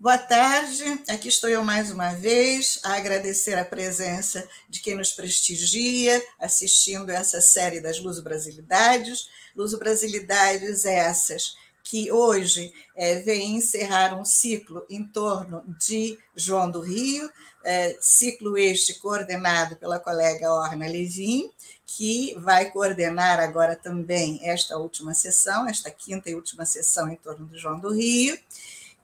Boa tarde, aqui estou eu mais uma vez a agradecer a presença de quem nos prestigia assistindo essa série das Luso-Brasilidades. Luso-Brasilidades é essas que hoje é, vem encerrar um ciclo em torno de João do Rio, é, ciclo este coordenado pela colega Orna Levin, que vai coordenar agora também esta última sessão, esta quinta e última sessão em torno de João do Rio.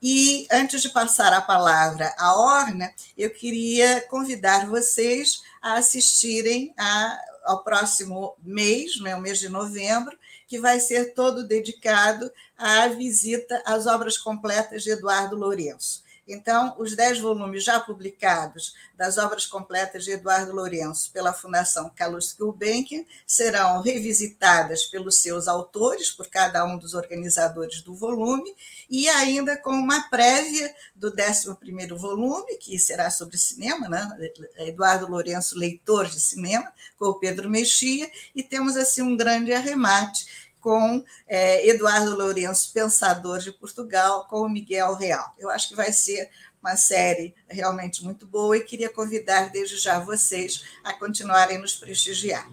E antes de passar a palavra à Orna, eu queria convidar vocês a assistirem a, ao próximo mês, né, o mês de novembro, que vai ser todo dedicado à visita às obras completas de Eduardo Lourenço. Então, os dez volumes já publicados das obras completas de Eduardo Lourenço pela Fundação Carlos Gulbenkian serão revisitadas pelos seus autores, por cada um dos organizadores do volume, e ainda com uma prévia do 11 primeiro volume, que será sobre cinema, né? Eduardo Lourenço, leitor de cinema, com o Pedro Mexia, e temos assim um grande arremate com é, Eduardo Lourenço, pensador de Portugal, com Miguel Real. Eu acho que vai ser uma série realmente muito boa e queria convidar desde já vocês a continuarem nos prestigiar.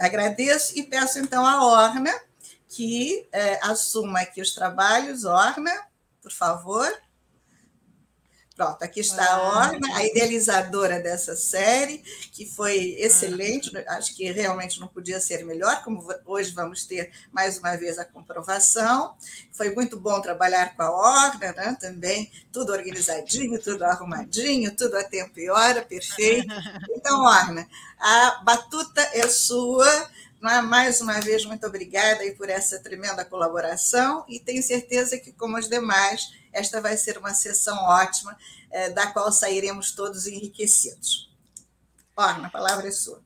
Agradeço e peço então a Orna que é, assuma aqui os trabalhos. Orna, por favor. Pronto, aqui está a Orna, a idealizadora dessa série, que foi excelente, acho que realmente não podia ser melhor, como hoje vamos ter mais uma vez a comprovação. Foi muito bom trabalhar com a Orna né, também, tudo organizadinho, tudo arrumadinho, tudo a tempo e hora, perfeito. Então, Orna, a batuta é sua, mais uma vez, muito obrigada por essa tremenda colaboração e tenho certeza que, como as demais, esta vai ser uma sessão ótima, é, da qual sairemos todos enriquecidos. Orna, a palavra é sua.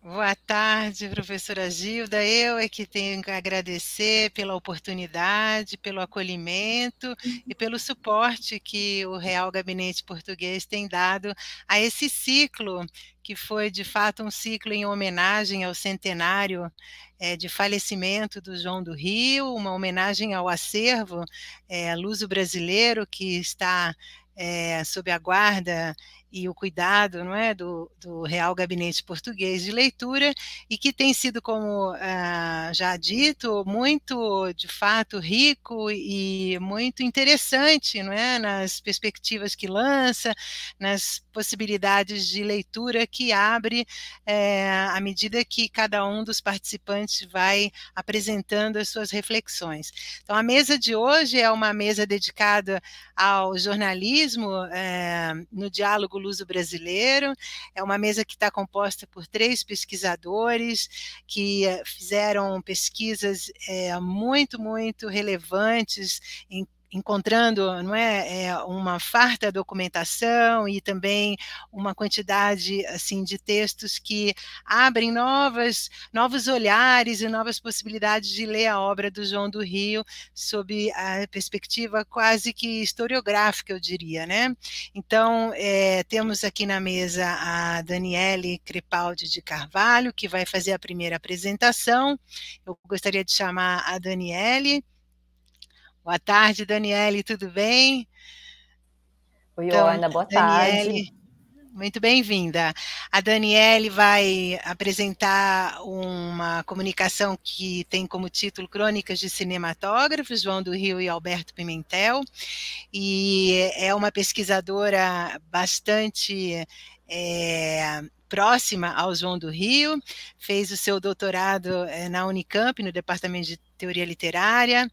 Boa tarde, professora Gilda. Eu é que tenho que agradecer pela oportunidade, pelo acolhimento e pelo suporte que o Real Gabinete Português tem dado a esse ciclo que foi de fato um ciclo em homenagem ao centenário é, de falecimento do João do Rio, uma homenagem ao acervo é, eh, luso brasileiro que está é, sob a guarda e o cuidado não é, do, do Real Gabinete Português de Leitura, e que tem sido, como ah, já dito, muito, de fato, rico e muito interessante não é, nas perspectivas que lança, nas possibilidades de leitura que abre é, à medida que cada um dos participantes vai apresentando as suas reflexões. Então, a mesa de hoje é uma mesa dedicada ao jornalismo é, no diálogo Luso Brasileiro. É uma mesa que está composta por três pesquisadores que eh, fizeram pesquisas é, muito, muito relevantes em encontrando não é, é, uma farta documentação e também uma quantidade assim de textos que abrem novas novos olhares e novas possibilidades de ler a obra do João do Rio sob a perspectiva quase que historiográfica eu diria né então é, temos aqui na mesa a Daniele Crepaldi de Carvalho que vai fazer a primeira apresentação eu gostaria de chamar a Daniele Boa tarde, Daniele, tudo bem? Oi, então, Ana, boa Daniele, tarde. Muito bem-vinda. A Daniele vai apresentar uma comunicação que tem como título Crônicas de Cinematógrafos, João do Rio e Alberto Pimentel, e é uma pesquisadora bastante é, próxima ao João do Rio, fez o seu doutorado é, na Unicamp, no Departamento de Teoria Literária,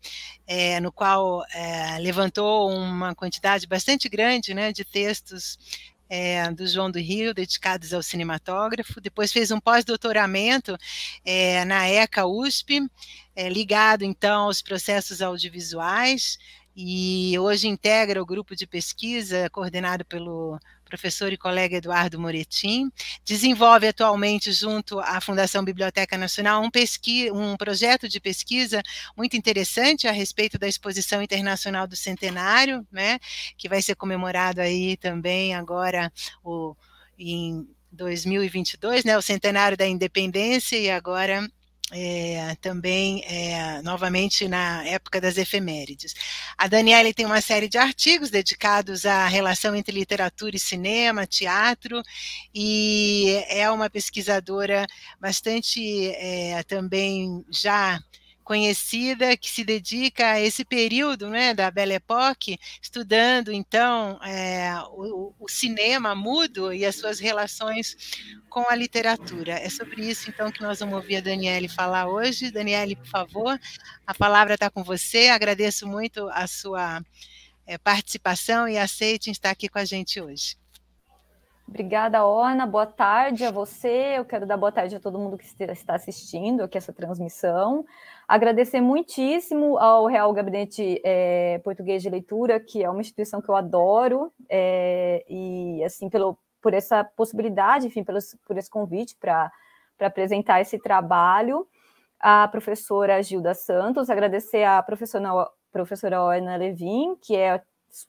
é, no qual é, levantou uma quantidade bastante grande né, de textos é, do João do Rio, dedicados ao cinematógrafo. Depois fez um pós-doutoramento é, na ECA USP, é, ligado então aos processos audiovisuais, e hoje integra o grupo de pesquisa coordenado pelo professor e colega Eduardo Moretim. Desenvolve atualmente, junto à Fundação Biblioteca Nacional, um, pesqui, um projeto de pesquisa muito interessante a respeito da Exposição Internacional do Centenário, né, que vai ser comemorado aí também agora o, em 2022, né, o centenário da independência e agora é, também, é, novamente, na época das efemérides. A Daniele tem uma série de artigos dedicados à relação entre literatura e cinema, teatro, e é uma pesquisadora bastante é, também já conhecida que se dedica a esse período né, da Belle Époque, estudando então é, o, o, cinema mudo e as suas relações com a literatura. É sobre isso então que nós vamos ouvir a Daniele falar hoje. Daniele, por favor, a palavra está com você. Agradeço muito a sua é, participação e aceite estar aqui com a gente hoje. Obrigada, Orna. Boa tarde a você. Eu quero dar boa tarde a todo mundo que está assistindo aqui essa transmissão. Agradecer muitíssimo ao Real Gabinete é, Português de Leitura, que é uma instituição que eu adoro, é, e assim, pelo, por essa possibilidade, enfim, pelos, por esse convite para apresentar esse trabalho. A professora Gilda Santos, agradecer à professora, professora Orna Levin, que é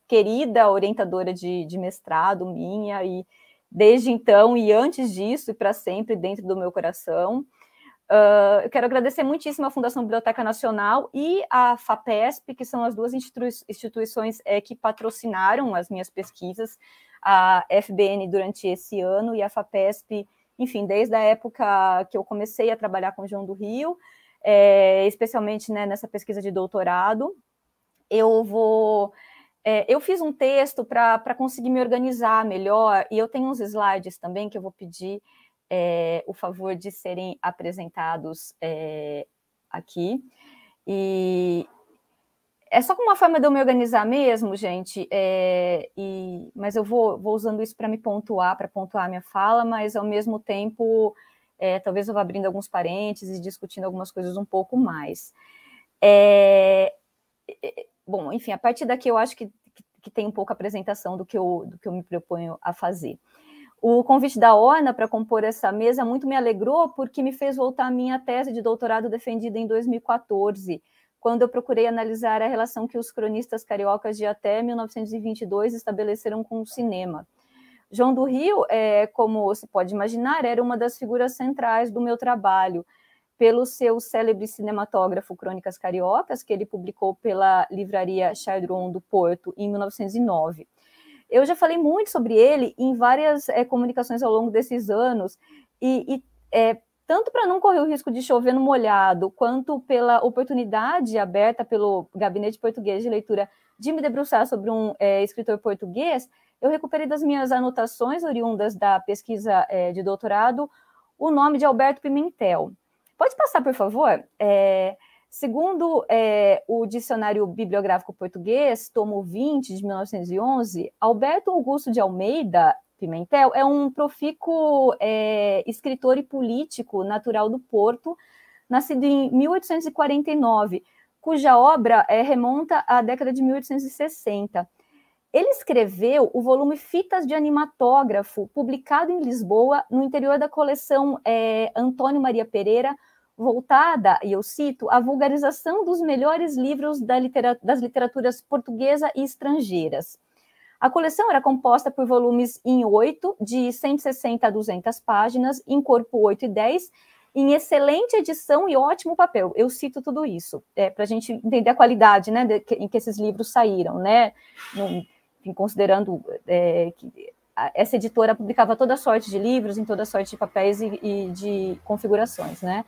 querida orientadora de, de mestrado minha e desde então e antes disso e para sempre dentro do meu coração. Uh, eu quero agradecer muitíssimo à Fundação Biblioteca Nacional e à FAPESP, que são as duas institui instituições é, que patrocinaram as minhas pesquisas, a FBN durante esse ano e a FAPESP, enfim, desde a época que eu comecei a trabalhar com o João do Rio, é, especialmente né, nessa pesquisa de doutorado. Eu vou é, eu fiz um texto para conseguir me organizar melhor, e eu tenho uns slides também que eu vou pedir é, o favor de serem apresentados é, aqui. E é só uma forma de eu me organizar mesmo, gente, é, e, mas eu vou, vou usando isso para me pontuar, para pontuar minha fala, mas ao mesmo tempo é, talvez eu vá abrindo alguns parênteses e discutindo algumas coisas um pouco mais. É, Bom, enfim, a partir daqui eu acho que, que tem um pouco a apresentação do que, eu, do que eu me proponho a fazer. O convite da Orna para compor essa mesa muito me alegrou, porque me fez voltar à minha tese de doutorado defendida em 2014, quando eu procurei analisar a relação que os cronistas cariocas de até 1922 estabeleceram com o cinema. João do Rio, é, como se pode imaginar, era uma das figuras centrais do meu trabalho, pelo seu célebre cinematógrafo Crônicas Cariocas, que ele publicou pela livraria Chardron do Porto em 1909. Eu já falei muito sobre ele em várias é, comunicações ao longo desses anos, e, e é, tanto para não correr o risco de chover no molhado, quanto pela oportunidade aberta pelo Gabinete Português de Leitura de me debruçar sobre um é, escritor português, eu recuperei das minhas anotações oriundas da pesquisa eh, de doutorado o nome de Alberto Pimentel. Pode passar, por favor? É, segundo é, o Dicionário Bibliográfico Português, tomo 20 de 1911, Alberto Augusto de Almeida Pimentel é um profícuo é, escritor e político natural do Porto, nascido em 1849, cuja obra é, remonta à década de 1860. Ele escreveu o volume Fitas de Animatógrafo, publicado em Lisboa, no interior da coleção é, Antônio Maria Pereira, voltada, e eu cito, à vulgarização dos melhores livros da litera das literaturas portuguesa e estrangeiras. A coleção era composta por volumes em 8, de 160 a 200 páginas, em corpo 8 e 10, em excelente edição e ótimo papel. Eu cito tudo isso, é, para a gente entender a qualidade né, de, em que esses livros saíram. Né? enfim, considerando é, que essa editora publicava toda sorte de livros, em toda sorte de papéis e, e de configurações, né?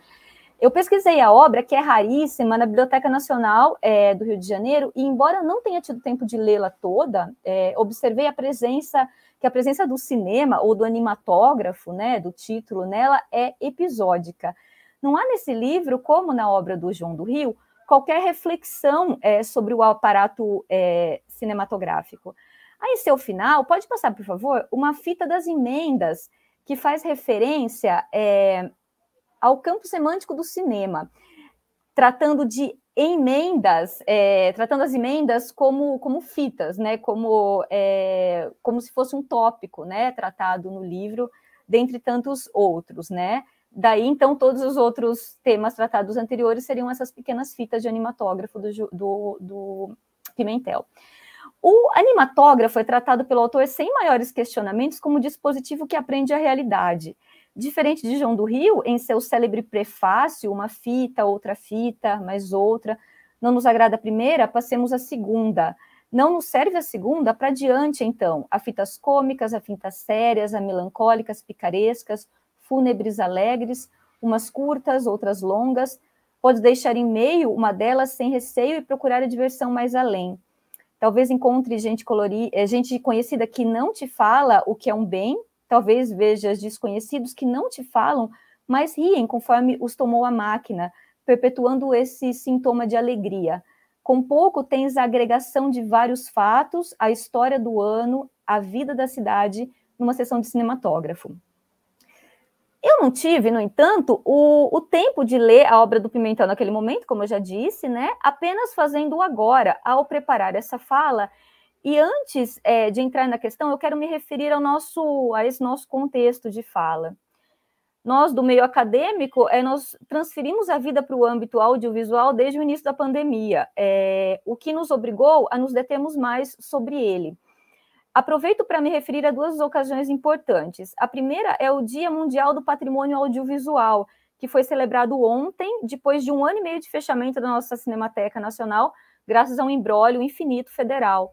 Eu pesquisei a obra, que é raríssima, na Biblioteca Nacional é, do Rio de Janeiro, e embora não tenha tido tempo de lê-la toda, é, observei a presença, que a presença do cinema ou do animatógrafo, né, do título nela, é episódica. Não há nesse livro, como na obra do João do Rio, qualquer reflexão é, sobre o aparato é, cinematográfico. Aí, seu final, pode passar, por favor, uma fita das emendas que faz referência é, ao campo semântico do cinema, tratando de emendas, é, tratando as emendas como, como fitas, né? Como, é, como se fosse um tópico, né? Tratado no livro, dentre tantos outros, né? Daí, então, todos os outros temas tratados anteriores seriam essas pequenas fitas de animatógrafo do, do, do Pimentel. O animatógrafo é tratado pelo autor sem maiores questionamentos como dispositivo que aprende a realidade. Diferente de João do Rio, em seu célebre prefácio, uma fita, outra fita, mais outra, não nos agrada a primeira, passemos à segunda. Não nos serve a segunda para diante, então. Há fitas cômicas, há fitas sérias, há melancólicas, picarescas, fúnebres alegres, umas curtas, outras longas. Pode deixar em meio uma delas sem receio e procurar a diversão mais além talvez encontre gente colorida, eh, gente conhecida que não te fala o que é um bem, talvez vejas desconhecidos que não te falam, mas riem conforme os tomou a máquina, perpetuando esse sintoma de alegria. Com pouco tens a agregação de vários fatos, a história do ano, a vida da cidade, numa sessão de cinematógrafo. Eu não tive, no entanto, o, o, tempo de ler a obra do Pimentel naquele momento, como eu já disse, né? Apenas fazendo agora, ao preparar essa fala. E antes é, de entrar na questão, eu quero me referir ao nosso, a esse nosso contexto de fala. Nós, do meio acadêmico, é, nós transferimos a vida para o âmbito audiovisual desde o início da pandemia, é, o que nos obrigou a nos determos mais sobre ele. Aproveito para me referir a duas ocasiões importantes. A primeira é o Dia Mundial do Patrimônio Audiovisual, que foi celebrado ontem, depois de um ano e meio de fechamento da nossa Cinemateca Nacional, graças a um embrólio infinito federal.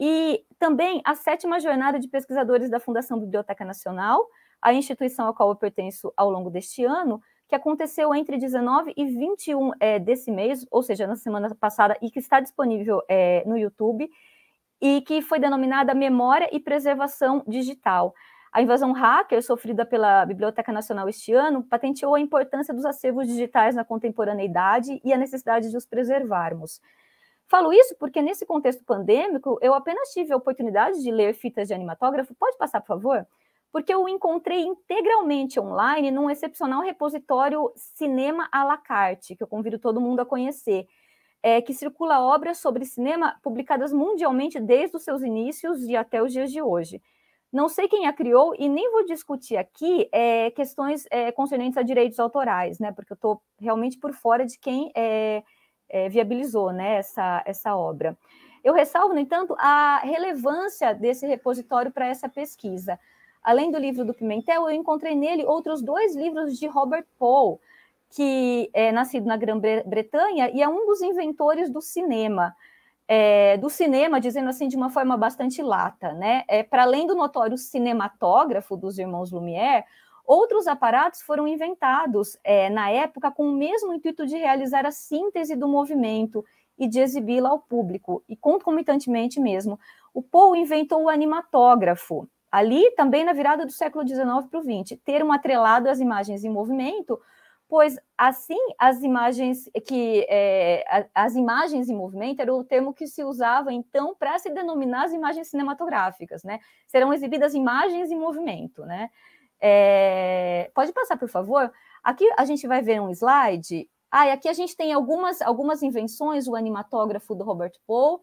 E também a sétima jornada de pesquisadores da Fundação Biblioteca Nacional, a instituição à qual eu pertenço ao longo deste ano, que aconteceu entre 19 e 21 é, eh, desse mês, ou seja, na semana passada, e que está disponível é, no YouTube e que foi denominada Memória e Preservação Digital. A invasão hacker, sofrida pela Biblioteca Nacional este ano, patenteou a importância dos acervos digitais na contemporaneidade e a necessidade de os preservarmos. Falo isso porque, nesse contexto pandêmico, eu apenas tive a oportunidade de ler fitas de animatógrafo. Pode passar, por favor? Porque eu encontrei integralmente online num excepcional repositório Cinema à la carte, que eu convido todo mundo a conhecer é, que circula obras sobre cinema publicadas mundialmente desde os seus inícios e até os dias de hoje. Não sei quem a criou e nem vou discutir aqui é, questões é, concernentes a direitos autorais, né? Porque eu estou realmente por fora de quem é, é, viabilizou né, essa, essa obra. Eu ressalvo, no entanto, a relevância desse repositório para essa pesquisa. Além do livro do Pimentel, eu encontrei nele outros dois livros de Robert Paul, que é nascido na Grã-Bretanha e é um dos inventores do cinema. É, do cinema, dizendo assim de uma forma bastante lata, né? É, Para além do notório cinematógrafo dos irmãos Lumière, outros aparatos foram inventados é, na época com o mesmo intuito de realizar a síntese do movimento e de exibi-la ao público, e concomitantemente mesmo. O Paul inventou o animatógrafo, ali também na virada do século XIX para o XX, ter um atrelado às imagens em movimento pois assim as imagens que é, as imagens em movimento era o termo que se usava então para se denominar as imagens cinematográficas, né? Serão exibidas imagens em movimento, né? É, pode passar, por favor. Aqui a gente vai ver um slide. Ah, e aqui a gente tem algumas, algumas invenções, o animatógrafo do Robert Poe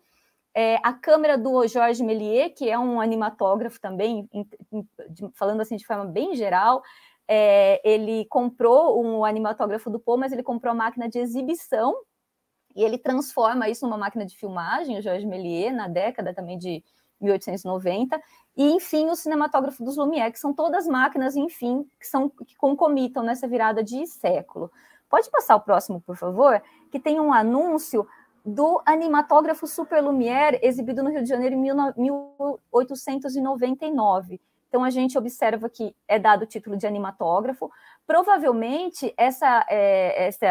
é, a câmera do Georges Méliès, que é um animatógrafo também, em, em, de, falando assim de forma bem geral, é, ele comprou um animatógrafo do Poe, mas ele comprou a máquina de exibição e ele transforma isso numa máquina de filmagem, o Georges Méliès, na década também de 1890, e enfim, o cinematógrafo dos Lumière, que são todas máquinas, enfim, que, são, que concomitam nessa virada de século. Pode passar o próximo, por favor, que tem um anúncio do animatógrafo Super Lumière, exibido no Rio de Janeiro em 1899. Então, a gente observa que é dado o título de animatógrafo. Provavelmente, essa, é, essa,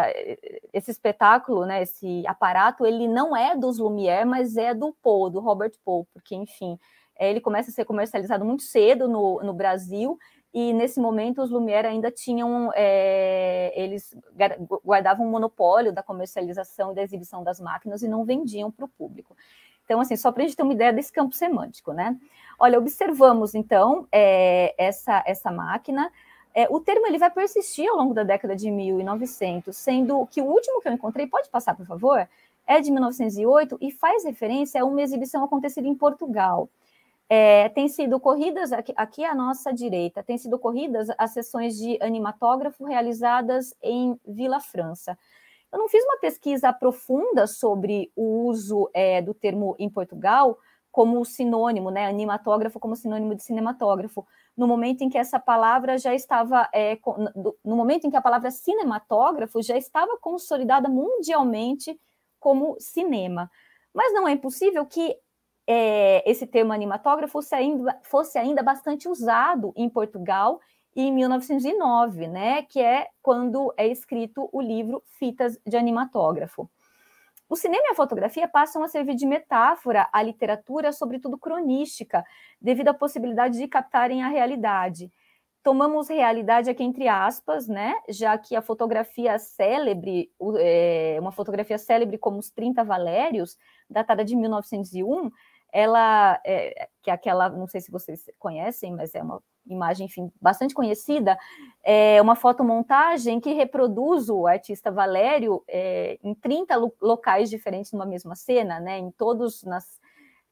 esse espetáculo, né, esse aparato, ele não é dos Lumière, mas é do Poe, do Robert Poe, porque, enfim, é, ele começa a ser comercializado muito cedo no, no Brasil, e nesse momento os Lumière ainda tinham, é, eles guardavam um monopólio da comercialização e da exibição das máquinas e não vendiam para o público. Então, assim, só para a gente ter uma ideia desse campo semântico, né? Olha, observamos, então, é, essa, essa máquina. É, o termo ele vai persistir ao longo da década de 1900, sendo que o último que eu encontrei, pode passar, por favor, é de 1908 e faz referência a uma exibição acontecida em Portugal. É, tem sido corridas aqui, aqui, à nossa direita, tem sido corridas as sessões de animatógrafo realizadas em Vila França. Eu não fiz uma pesquisa profunda sobre o uso é, do termo em Portugal como sinônimo, né, animatógrafo como sinônimo de cinematógrafo, no momento em que essa palavra já estava, é, no momento em que a palavra cinematógrafo já estava consolidada mundialmente como cinema. Mas não é impossível que é, esse termo animatógrafo fosse ainda, fosse ainda bastante usado em Portugal e em 1909, né, que é quando é escrito o livro Fitas de Animatógrafo. O cinema e a fotografia passam a servir de metáfora à literatura, sobretudo cronística, devido à possibilidade de captarem a realidade. Tomamos realidade aqui entre aspas, né? Já que a fotografia célebre, é, uma fotografia célebre como os 30 Valérios, datada de 1901, ela, é, que é aquela, não sei se vocês conhecem, mas é uma imagem, enfim, bastante conhecida, é uma fotomontagem que reproduz o artista Valério é, em 30 locais diferentes numa mesma cena, né, em todos, nas,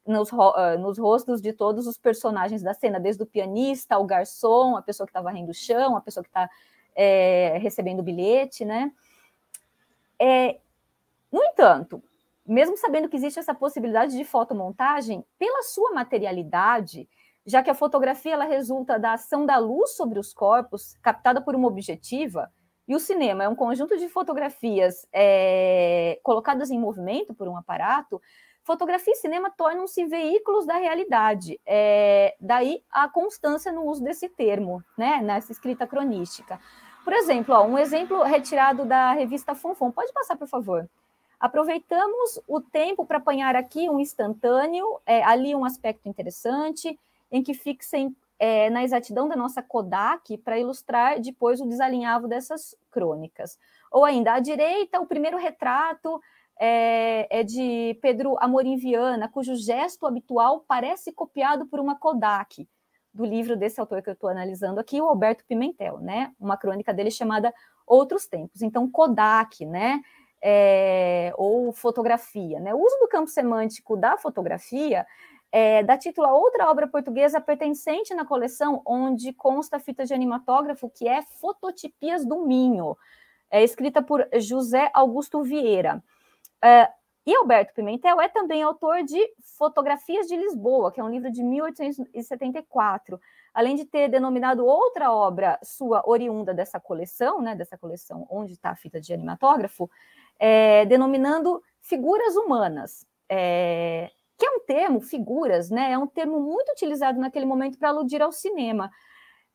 nos, ah, nos rostos de todos os personagens da cena, desde o pianista, o garçom, a pessoa que está varrendo o chão, a pessoa que está é, recebendo o bilhete, né, é, no entanto, mesmo sabendo que existe essa possibilidade de fotomontagem, pela sua materialidade, já que a fotografia ela resulta da ação da luz sobre os corpos, captada por uma objetiva, e o cinema é um conjunto de fotografias é, colocadas em movimento por um aparato, fotografia e cinema tornam-se veículos da realidade. É, daí a constância no uso desse termo, né, nessa escrita cronística. Por exemplo, ó, um exemplo retirado da revista Fonfon. Pode passar, por favor. Aproveitamos o tempo para apanhar aqui um instantâneo, é, ali um aspecto interessante, em que fixem é, na exatidão da nossa Kodak para ilustrar depois o desalinhavo dessas crônicas. Ou ainda, à direita, o primeiro retrato é, é de Pedro Amorim Viana, cujo gesto habitual parece copiado por uma Kodak, do livro desse autor que eu estou analisando aqui, o Alberto Pimentel, né? Uma crônica dele chamada Outros Tempos. Então, Kodak, né? É, ou fotografia, né? O uso do campo semântico da fotografia é, dá título a outra obra portuguesa pertencente na coleção, onde consta a fita de animatógrafo, que é Fototipias do Minho, é, escrita por José Augusto Vieira. É, e Alberto Pimentel é também autor de Fotografias de Lisboa, que é um livro de 1874. Além de ter denominado outra obra sua oriunda dessa coleção, né, dessa coleção onde está a fita de animatógrafo, é, denominando Figuras Humanas. É, que é um termo, figuras, né? É um termo muito utilizado naquele momento para aludir ao cinema.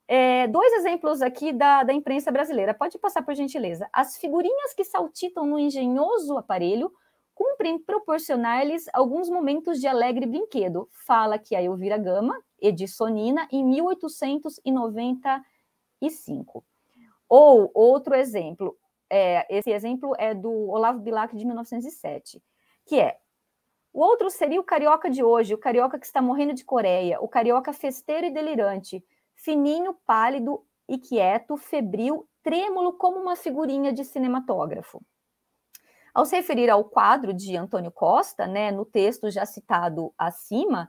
É, dois exemplos aqui da, da imprensa brasileira. Pode passar por gentileza. As figurinhas que saltitam no engenhoso aparelho cumprem proporcionar-lhes alguns momentos de alegre brinquedo. Fala que a Elvira Gama, Edisonina, em 1895. Ou outro exemplo, é, esse exemplo é do Olavo Bilac de 1907, que é o outro seria o carioca de hoje, o carioca que está morrendo de coreia, o carioca festeiro e delirante, fininho, pálido e quieto, febril, trêmulo como uma figurinha de cinematógrafo. Ao se referir ao quadro de Antônio Costa, né, no texto já citado acima,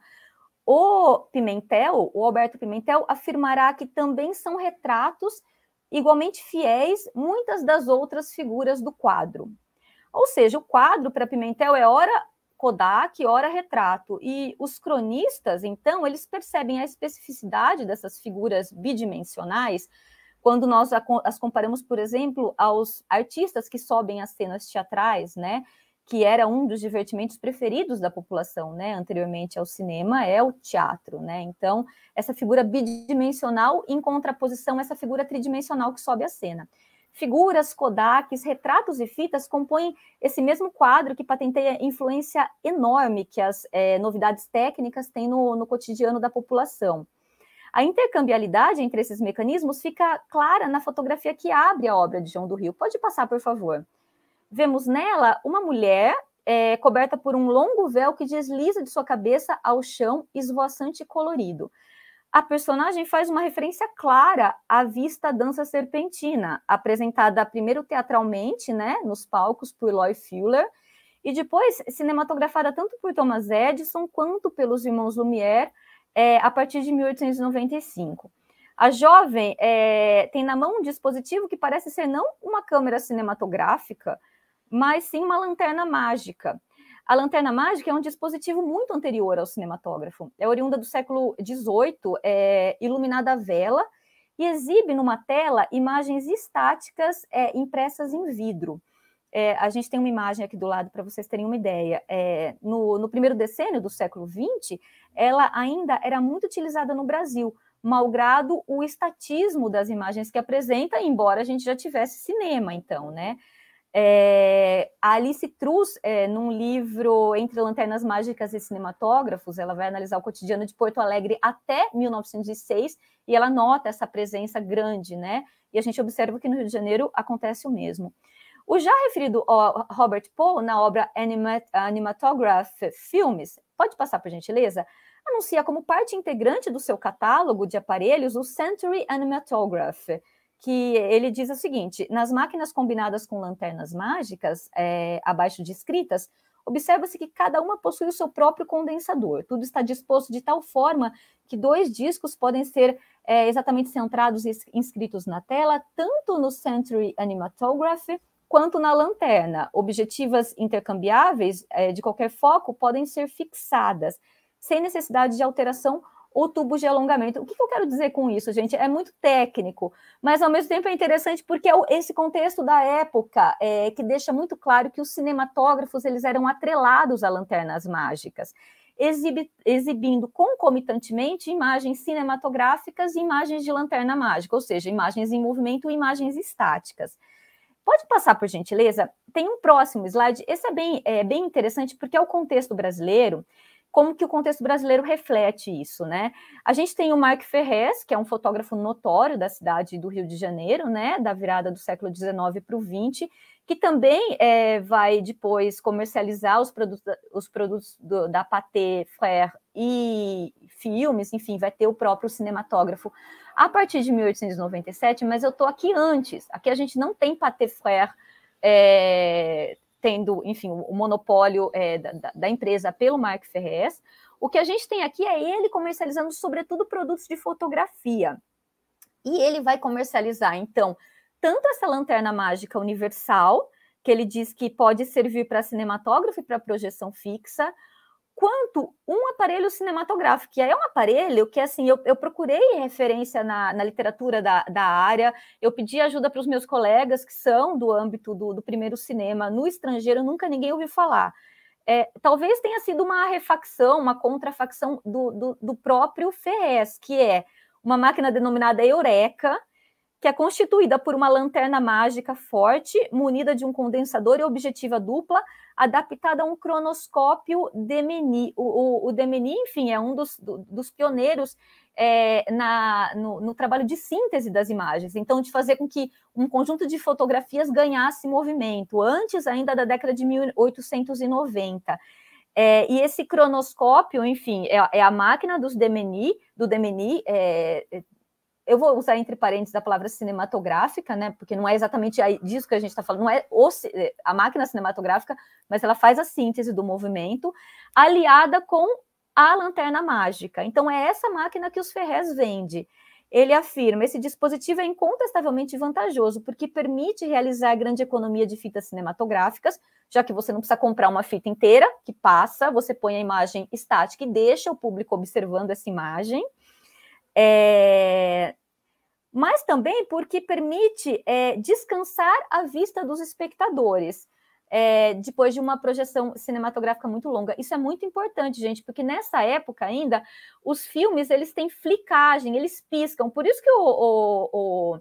o Pimentel, o Alberto Pimentel, afirmará que também são retratos igualmente fiéis muitas das outras figuras do quadro. Ou seja, o quadro para Pimentel é ora Kodak, hora retrato. E os cronistas, então, eles percebem a especificidade dessas figuras bidimensionais quando nós as comparamos, por exemplo, aos artistas que sobem as cenas teatrais, né? Que era um dos divertimentos preferidos da população, né? Anteriormente ao cinema, é o teatro, né? Então, essa figura bidimensional em contraposição a essa figura tridimensional que sobe a cena. Figuras, Kodaks, retratos e fitas compõem esse mesmo quadro que patenteia a influência enorme que as é, novidades técnicas têm no, no cotidiano da população. A intercambialidade entre esses mecanismos fica clara na fotografia que abre a obra de João do Rio. Pode passar, por favor. Vemos nela uma mulher é, coberta por um longo véu que desliza de sua cabeça ao chão, esvoaçante e colorido a personagem faz uma referência clara à vista dança serpentina, apresentada primeiro teatralmente, né, nos palcos por Loy Fuller, e depois cinematografada tanto por Thomas Edison quanto pelos irmãos Lumière, é, a partir de 1895. A jovem é, tem na mão um dispositivo que parece ser não uma câmera cinematográfica, mas sim uma lanterna mágica. A lanterna mágica é um dispositivo muito anterior ao cinematógrafo. É oriunda do século XVIII, é, iluminada a vela e exibe numa tela imagens estáticas é, impressas em vidro. É, a gente tem uma imagem aqui do lado para vocês terem uma ideia. É, no, no, primeiro decênio do século XX, ela ainda era muito utilizada no Brasil, malgrado o estatismo das imagens que apresenta, embora a gente já tivesse cinema, então, né? É, a Alice Truss, é, num livro Entre Lanternas Mágicas e Cinematógrafos, ela vai analisar o cotidiano de Porto Alegre até 1906 e ela nota essa presença grande, né? E a gente observa que no Rio de Janeiro acontece o mesmo. O já referido Robert Poe, na obra Anima Animatograph Filmes, pode passar por gentileza? Anuncia como parte integrante do seu catálogo de aparelhos o Century Animatograph, que ele diz o seguinte: nas máquinas combinadas com lanternas mágicas, é, abaixo descritas, observa-se que cada uma possui o seu próprio condensador. Tudo está disposto de tal forma que dois discos podem ser é, exatamente centrados e inscritos na tela, tanto no Century Animatograph quanto na lanterna. Objetivas intercambiáveis é, de qualquer foco podem ser fixadas, sem necessidade de alteração o tubo de alongamento. O que, que eu quero dizer com isso, gente? É muito técnico, mas ao mesmo tempo é interessante porque é esse contexto da época é, que deixa muito claro que os cinematógrafos eles eram atrelados a lanternas mágicas. Exibi exibindo concomitantemente imagens cinematográficas e imagens de lanterna mágica, ou seja, imagens em movimento e imagens estáticas. Pode passar, por gentileza? Tem um próximo slide. Esse é bem, é, bem interessante porque é o contexto brasileiro como que o contexto brasileiro reflete isso, né? A gente tem o Mark Ferrez, que é um fotógrafo notório da cidade do Rio de Janeiro, né, da virada do século XIX para o XX, que também é, vai depois comercializar os produtos, os produtos do, da Paté Frère e filmes, enfim, vai ter o próprio cinematógrafo a partir de 1897, mas eu estou aqui antes, aqui a gente não tem Paté Frère é, tendo, enfim, o monopólio é, da, da, empresa pelo Mark Ferrez. O que a gente tem aqui é ele comercializando, sobretudo, produtos de fotografia. E ele vai comercializar, então, tanto essa lanterna mágica universal, que ele diz que pode servir para cinematógrafo e para projeção fixa, quanto um aparelho cinematográfico, que é um aparelho que, assim, eu, eu procurei referência na, na literatura da, da, área, eu pedi ajuda para os meus colegas que são do âmbito do, do primeiro cinema, no estrangeiro nunca ninguém ouviu falar. É, talvez tenha sido uma refacção, uma contrafacção do, do, do próprio Ferrez, que é uma máquina denominada Eureka, que é constituída por uma lanterna mágica forte, munida de um condensador e objetiva dupla, adaptada a um cronoscópio Demeni. O, o, o enfim, é um dos, do, dos pioneiros é, na, no, no, trabalho de síntese das imagens, então de fazer com que um conjunto de fotografias ganhasse movimento, antes ainda da década de 1890. É, e esse cronoscópio, enfim, é, é, a máquina dos Demeni, do Demeny, é, é, eu vou usar entre parênteses a palavra cinematográfica, né? Porque não é exatamente disso que a gente está falando, não é o, é, a máquina cinematográfica, mas ela faz a síntese do movimento, aliada com a lanterna mágica. Então, é essa máquina que os Ferrez vende. Ele afirma: esse dispositivo é incontestavelmente vantajoso, porque permite realizar a grande economia de fitas cinematográficas, já que você não precisa comprar uma fita inteira que passa, você põe a imagem estática e deixa o público observando essa imagem é, mas também porque permite é, descansar a vista dos espectadores. É, depois de uma projeção cinematográfica muito longa. Isso é muito importante, gente, porque nessa época ainda os filmes eles têm flicagem, eles piscam. Por isso que o, o,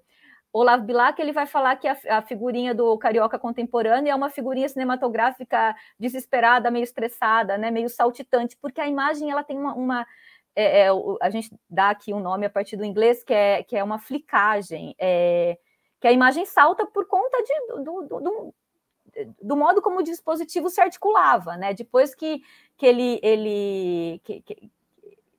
o Olavo Bilac ele vai falar que a, a, figurinha do carioca contemporâneo é uma figurinha cinematográfica desesperada, meio estressada, né, meio saltitante, porque a imagem ela tem uma, uma é, é, a gente dá aqui um nome a partir do inglês, que é, que é uma flicagem, é, que a imagem salta por conta de, do, do, do, do, modo como o dispositivo se articulava, né? Depois que, que ele, ele que, que,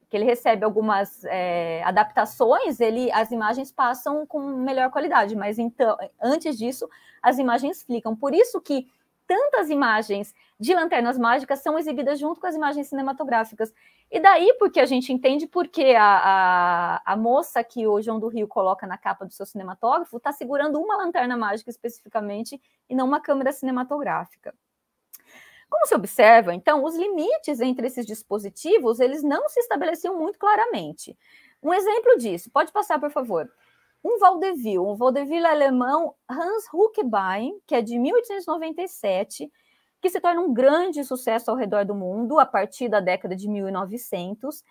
que ele recebe algumas é, adaptações, ele, as imagens passam com melhor qualidade, mas então, antes disso, as imagens ficam. Por isso que tantas imagens de lanternas mágicas são exibidas junto com as imagens cinematográficas. E daí, porque a gente entende porque a, a, a moça que o João do Rio coloca na capa do seu cinematógrafo está segurando uma lanterna mágica especificamente e não uma câmera cinematográfica. Como se observa, então, os limites entre esses dispositivos, eles não se estabeleciam muito claramente. Um exemplo disso, pode passar, por favor um vaudeville, um vaudeville alemão Hans Huckbein, que é de 1897, que se torna um grande sucesso ao redor do mundo a partir da década de 1900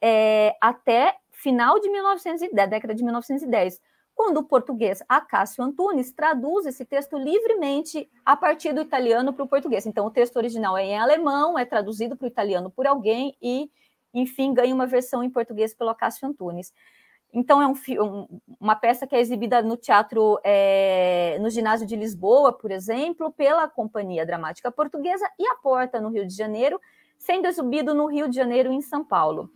é, até final de 1910, década de 1910, quando o português Acácio Antunes traduz esse texto livremente a partir do italiano para o português. Então, o texto original é em alemão, é traduzido para o italiano por alguém e, enfim, ganha uma versão em português pelo Acácio Antunes. Então, é um, um, uma peça que é exibida no teatro, é, no ginásio de Lisboa, por exemplo, pela Companhia Dramática Portuguesa e a Porta, no Rio de Janeiro, sendo exibido no Rio de Janeiro e em São Paulo.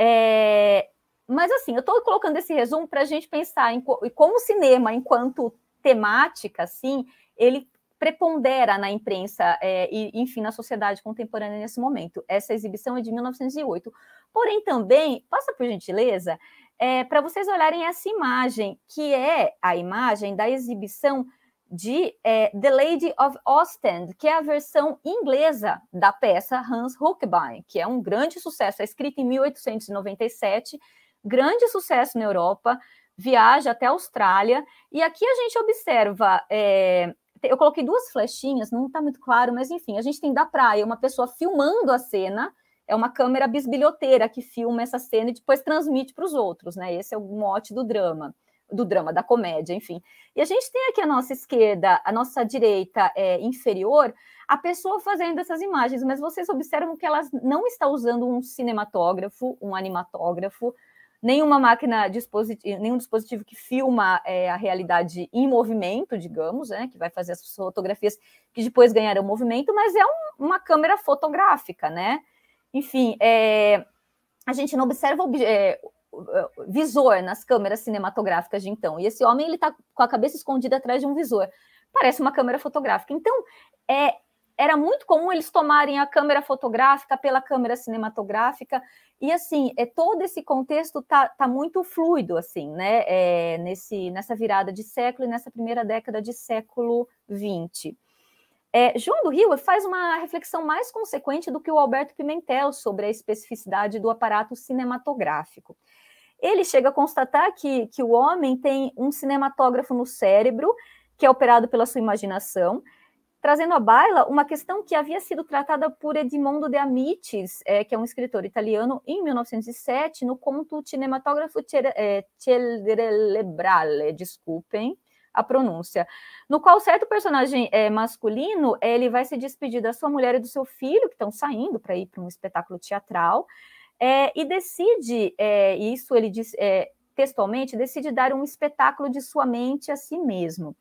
É, mas, assim, eu estou colocando esse resumo para a gente pensar em como o cinema, enquanto temática, assim, ele prepondera na imprensa é, e, enfim, na sociedade contemporânea nesse momento. Essa exibição é de 1908. Porém, também, passa por gentileza, é, para vocês olharem essa imagem, que é a imagem da exibição de é, The Lady of Ostend, que é a versão inglesa da peça Hans Holbein, que é um grande sucesso, é escrita em 1897, grande sucesso na Europa, viaja até a Austrália, e aqui a gente observa é, eu coloquei duas flechinhas, não está muito claro, mas enfim, a gente tem da praia uma pessoa filmando a cena é uma câmera bisbilhoteira que filma essa cena e depois transmite para os outros, né? Esse é o mote do drama, do drama, da comédia, enfim. E a gente tem aqui a nossa esquerda, a nossa direita é, inferior, a pessoa fazendo essas imagens, mas vocês observam que ela não está usando um cinematógrafo, um animatógrafo, nenhuma máquina, dispositivo, nenhum dispositivo que filma é, a realidade em movimento, digamos, né, que vai fazer as fotografias que depois ganharão movimento, mas é um, uma câmera fotográfica, né? Enfim, é, a gente não observa é, visor nas câmeras cinematográficas de então. E esse homem ele está com a cabeça escondida atrás de um visor. Parece uma câmera fotográfica. Então, é, era muito comum eles tomarem a câmera fotográfica pela câmera cinematográfica e assim é todo esse contexto está tá muito fluido assim né é, nesse nessa virada de século e nessa primeira década de século XX. É, João do Rio faz uma reflexão mais consequente do que o Alberto Pimentel sobre a especificidade do aparato cinematográfico. Ele chega a constatar que, que o homem tem um cinematógrafo no cérebro, que é operado pela sua imaginação, trazendo à baila uma questão que havia sido tratada por Edmondo de Amicis, é, que é um escritor italiano, em 1907, no conto Cinematografo Cere é, Cerebrale, desculpem, a pronúncia, no qual certo personagem é, masculino ele vai se despedir da sua mulher e do seu filho, que estão saindo para ir para um espetáculo teatral, é, e decide, é, isso ele diz é, textualmente, decide dar um espetáculo de sua mente a si mesmo.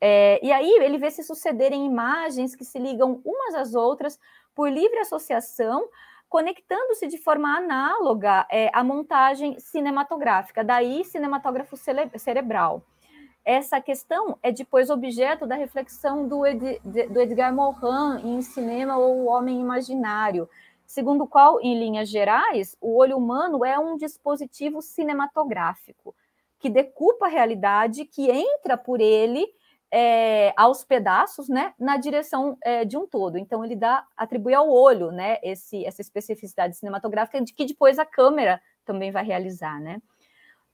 É, e aí ele vê se sucederem imagens que se ligam umas às outras por livre associação, conectando-se de forma análoga é, à montagem cinematográfica, daí cinematógrafo cerebral essa questão é depois objeto da reflexão do, Ed, do Edgar Morin em Cinema ou O Homem Imaginário, segundo o qual, em linhas gerais, o olho humano é um dispositivo cinematográfico que decupa a realidade, que entra por ele é, aos pedaços, né, na direção é, de um todo. Então ele dá, atribui ao olho, né, esse, essa especificidade cinematográfica de que depois a câmera também vai realizar, né?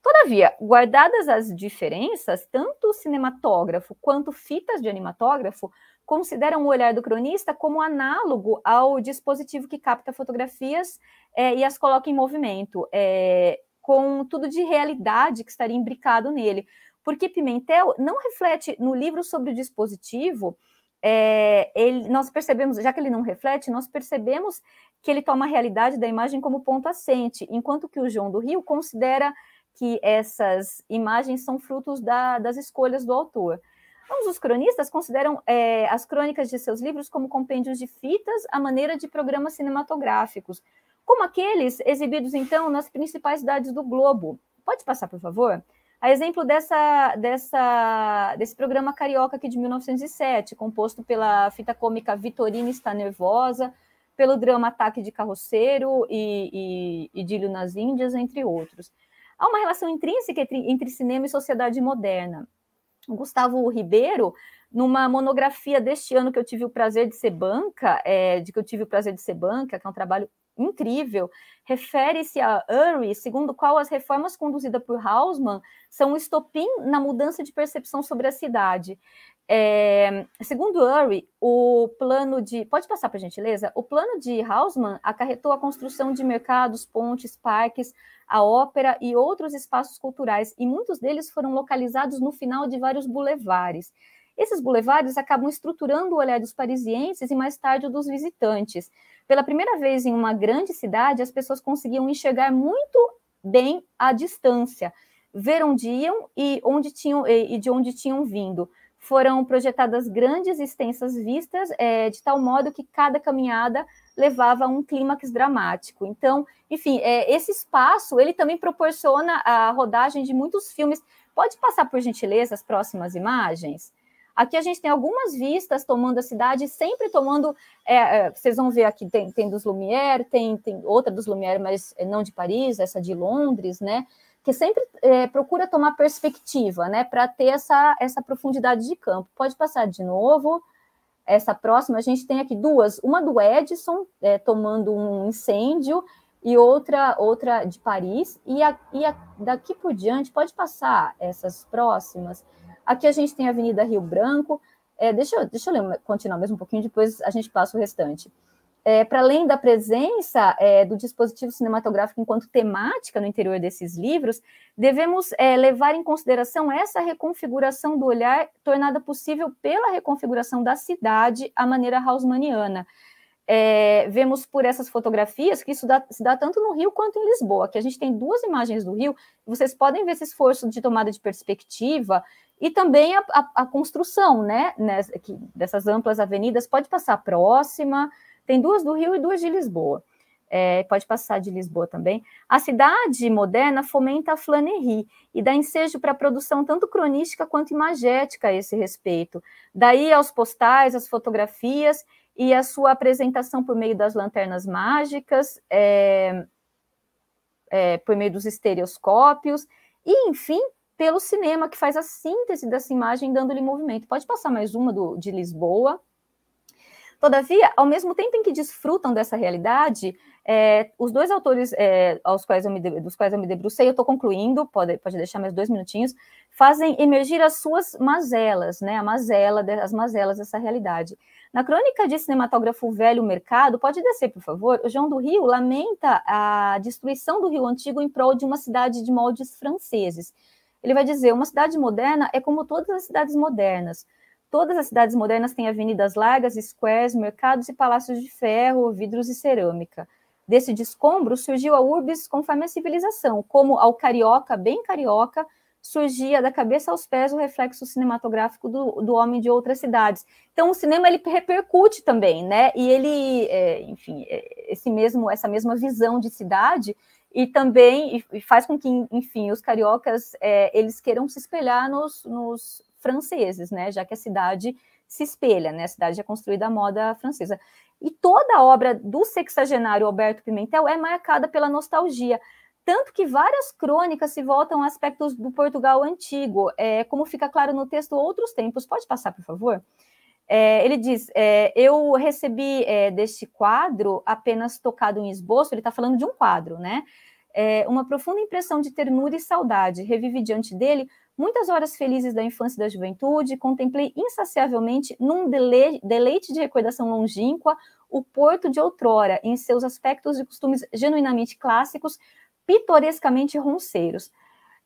Todavia, guardadas as diferenças, tanto o cinematógrafo quanto fitas de animatógrafo consideram o olhar do cronista como análogo ao dispositivo que capta fotografias é, e as coloca em movimento, é, com tudo de realidade que estaria imbricado nele. Porque Pimentel não reflete no livro sobre o dispositivo, é, ele, nós percebemos, já que ele não reflete, nós percebemos que ele toma a realidade da imagem como ponto assente, enquanto que o João do Rio considera que essas imagens são frutos da, das escolhas do autor. Alguns então, os cronistas consideram é, as crônicas de seus livros como compêndios de fitas à maneira de programas cinematográficos, como aqueles exibidos então nas principais cidades do globo. Pode passar, por favor? A exemplo dessa, dessa, desse programa carioca aqui de 1907, composto pela fita cômica Vitorina está nervosa, pelo drama Ataque de Carroceiro e, e Idílio nas Índias, entre outros. Há uma relação intrínseca entre, entre cinema e sociedade moderna. O Gustavo Ribeiro, numa monografia deste ano que eu tive o prazer de ser banca, é, de que eu tive o prazer de ser banca, que é um trabalho incrível, refere-se a Urry, segundo qual as reformas conduzidas por Hausmann são um estopim na mudança de percepção sobre a cidade. É, segundo Urry, o plano de. Pode passar para gentileza? O plano de Hausmann acarretou a construção de mercados, pontes, parques, a ópera e outros espaços culturais, e muitos deles foram localizados no final de vários bulevares. Esses bulevares acabam estruturando o olhar dos parisienses e mais tarde o dos visitantes. Pela primeira vez em uma grande cidade, as pessoas conseguiam enxergar muito bem a distância, ver onde iam e, onde tinham, e de onde tinham vindo foram projetadas grandes e extensas vistas, é, de tal modo que cada caminhada levava a um clímax dramático. Então, enfim, é, esse espaço ele também proporciona a rodagem de muitos filmes. Pode passar, por gentileza, as próximas imagens? Aqui a gente tem algumas vistas tomando a cidade, sempre tomando. É, é vocês vão ver aqui, tem, tem dos Lumière, tem, tem outra dos Lumière, mas não de Paris, essa de Londres, né? que sempre é, procura tomar perspectiva, né, para ter essa, essa profundidade de campo. Pode passar de novo. Essa próxima, a gente tem aqui duas: uma do Edson é, tomando um incêndio e outra outra de Paris. E, a, e a, daqui por diante, pode passar essas próximas. Aqui a gente tem a Avenida Rio Branco. É, deixa, eu, deixa eu ler, continuar mais um pouquinho, depois a gente passa o restante é, para além da presença é, do dispositivo cinematográfico enquanto temática no interior desses livros, devemos é, levar em consideração essa reconfiguração do olhar, tornada possível pela reconfiguração da cidade à maneira hausmaniana. É, vemos por essas fotografias que isso dá, se dá tanto no Rio quanto em Lisboa, que a gente tem duas imagens do Rio, vocês podem ver esse esforço de tomada de perspectiva e também a, a, a construção né, né, que, dessas amplas avenidas, pode passar próxima, tem duas do Rio e duas de Lisboa. É, pode passar de Lisboa também. A cidade moderna fomenta a flanerie e dá ensejo para a produção tanto cronística quanto imagética a esse respeito. Daí aos postais, as fotografias e a sua apresentação por meio das lanternas mágicas, é, é, por meio dos estereoscópios e, enfim, pelo cinema que faz a síntese dessa imagem dando-lhe movimento. Pode passar mais uma do, de Lisboa. Todavia, ao mesmo tempo em que desfrutam dessa realidade, é, os dois autores é, aos quais eu me, dos quais eu me debrucei, eu estou concluindo, pode, pode deixar mais dois minutinhos, fazem emergir as suas mazelas, né, a mazela, as mazelas dessa realidade. Na crônica de cinematógrafo Velho Mercado, pode descer, por favor, o João do Rio lamenta a destruição do Rio Antigo em prol de uma cidade de moldes franceses. Ele vai dizer, uma cidade moderna é como todas as cidades modernas, Todas as cidades modernas têm avenidas largas, squares, mercados e palácios de ferro, vidros e cerâmica. Desse descombro surgiu a urbis conforme a civilização, como ao carioca, bem carioca, surgia da cabeça aos pés o reflexo cinematográfico do, do homem de outras cidades. Então, o cinema ele repercute também, né? E ele, é, enfim, é, esse mesmo, essa mesma visão de cidade e também e faz com que, enfim, os cariocas é, eles queiram se espelhar nos, nos franceses, né? Já que a cidade se espelha, né? A cidade é construída à moda francesa. E toda a obra do sexagenário Alberto Pimentel é marcada pela nostalgia. Tanto que várias crônicas se voltam a aspectos do Portugal antigo, é, como fica claro no texto Outros Tempos. Pode passar, por favor? É, ele diz: é, Eu recebi é, deste quadro apenas tocado em esboço, ele está falando de um quadro, né? É, uma profunda impressão de ternura e saudade. Revive diante dele Muitas horas felizes da infância e da juventude, contemplei insaciavelmente, num deleite de recordação longínqua, o Porto de outrora, em seus aspectos e costumes genuinamente clássicos, pitorescamente ronceiros.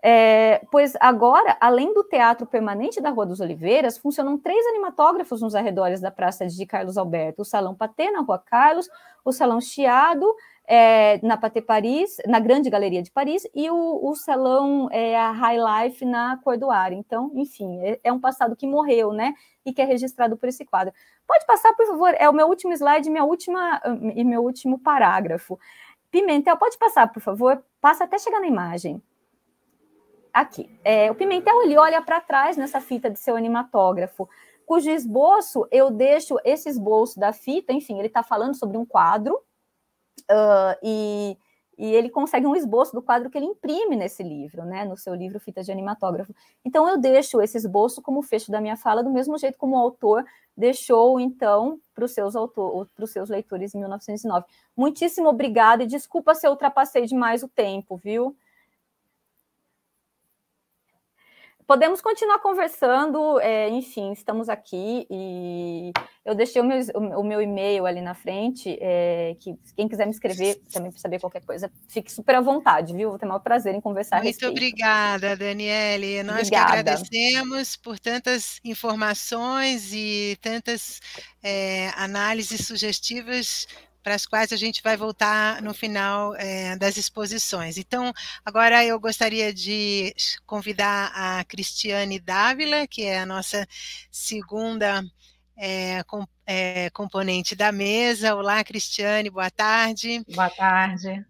É, pois agora, além do teatro permanente da Rua dos Oliveiras, funcionam três animatógrafos nos arredores da Praça de Carlos Alberto: o Salão Patê, na Rua Carlos, o Salão Chiado é, na Paté Paris, na Grande Galeria de Paris, e o, o salão é, a High Life na Cordoara. Então, enfim, é, é, um passado que morreu, né? E que é registrado por esse quadro. Pode passar, por favor, é o meu último slide minha última, e meu último parágrafo. Pimentel, pode passar, por favor? Passa até chegar na imagem. Aqui. É, o Pimentel ele olha para trás nessa fita de seu animatógrafo, cujo esboço eu deixo esse esboço da fita, enfim, ele está falando sobre um quadro Uh, e, e ele consegue um esboço do quadro que ele imprime nesse livro, né, no seu livro Fitas de Animatógrafo. Então eu deixo esse esboço como fecho da minha fala, do mesmo jeito como o autor deixou, então, para os seus, autor, seus leitores em 1909. Muitíssimo obrigada e desculpa se eu ultrapassei demais o tempo, viu? podemos continuar conversando, é, enfim, estamos aqui e eu deixei o meu, o meu e-mail ali na frente, é, que quem quiser me escrever também para saber qualquer coisa, fique super à vontade, viu? Vou ter o maior prazer em conversar. Muito obrigada, Daniele. Nós obrigada. que agradecemos por tantas informações e tantas é, análises sugestivas para as quais a gente vai voltar no final é, das exposições. Então, agora eu gostaria de convidar a Cristiane Dávila, que é a nossa segunda é, com, é, componente da mesa. Olá, Cristiane, boa tarde. Boa tarde.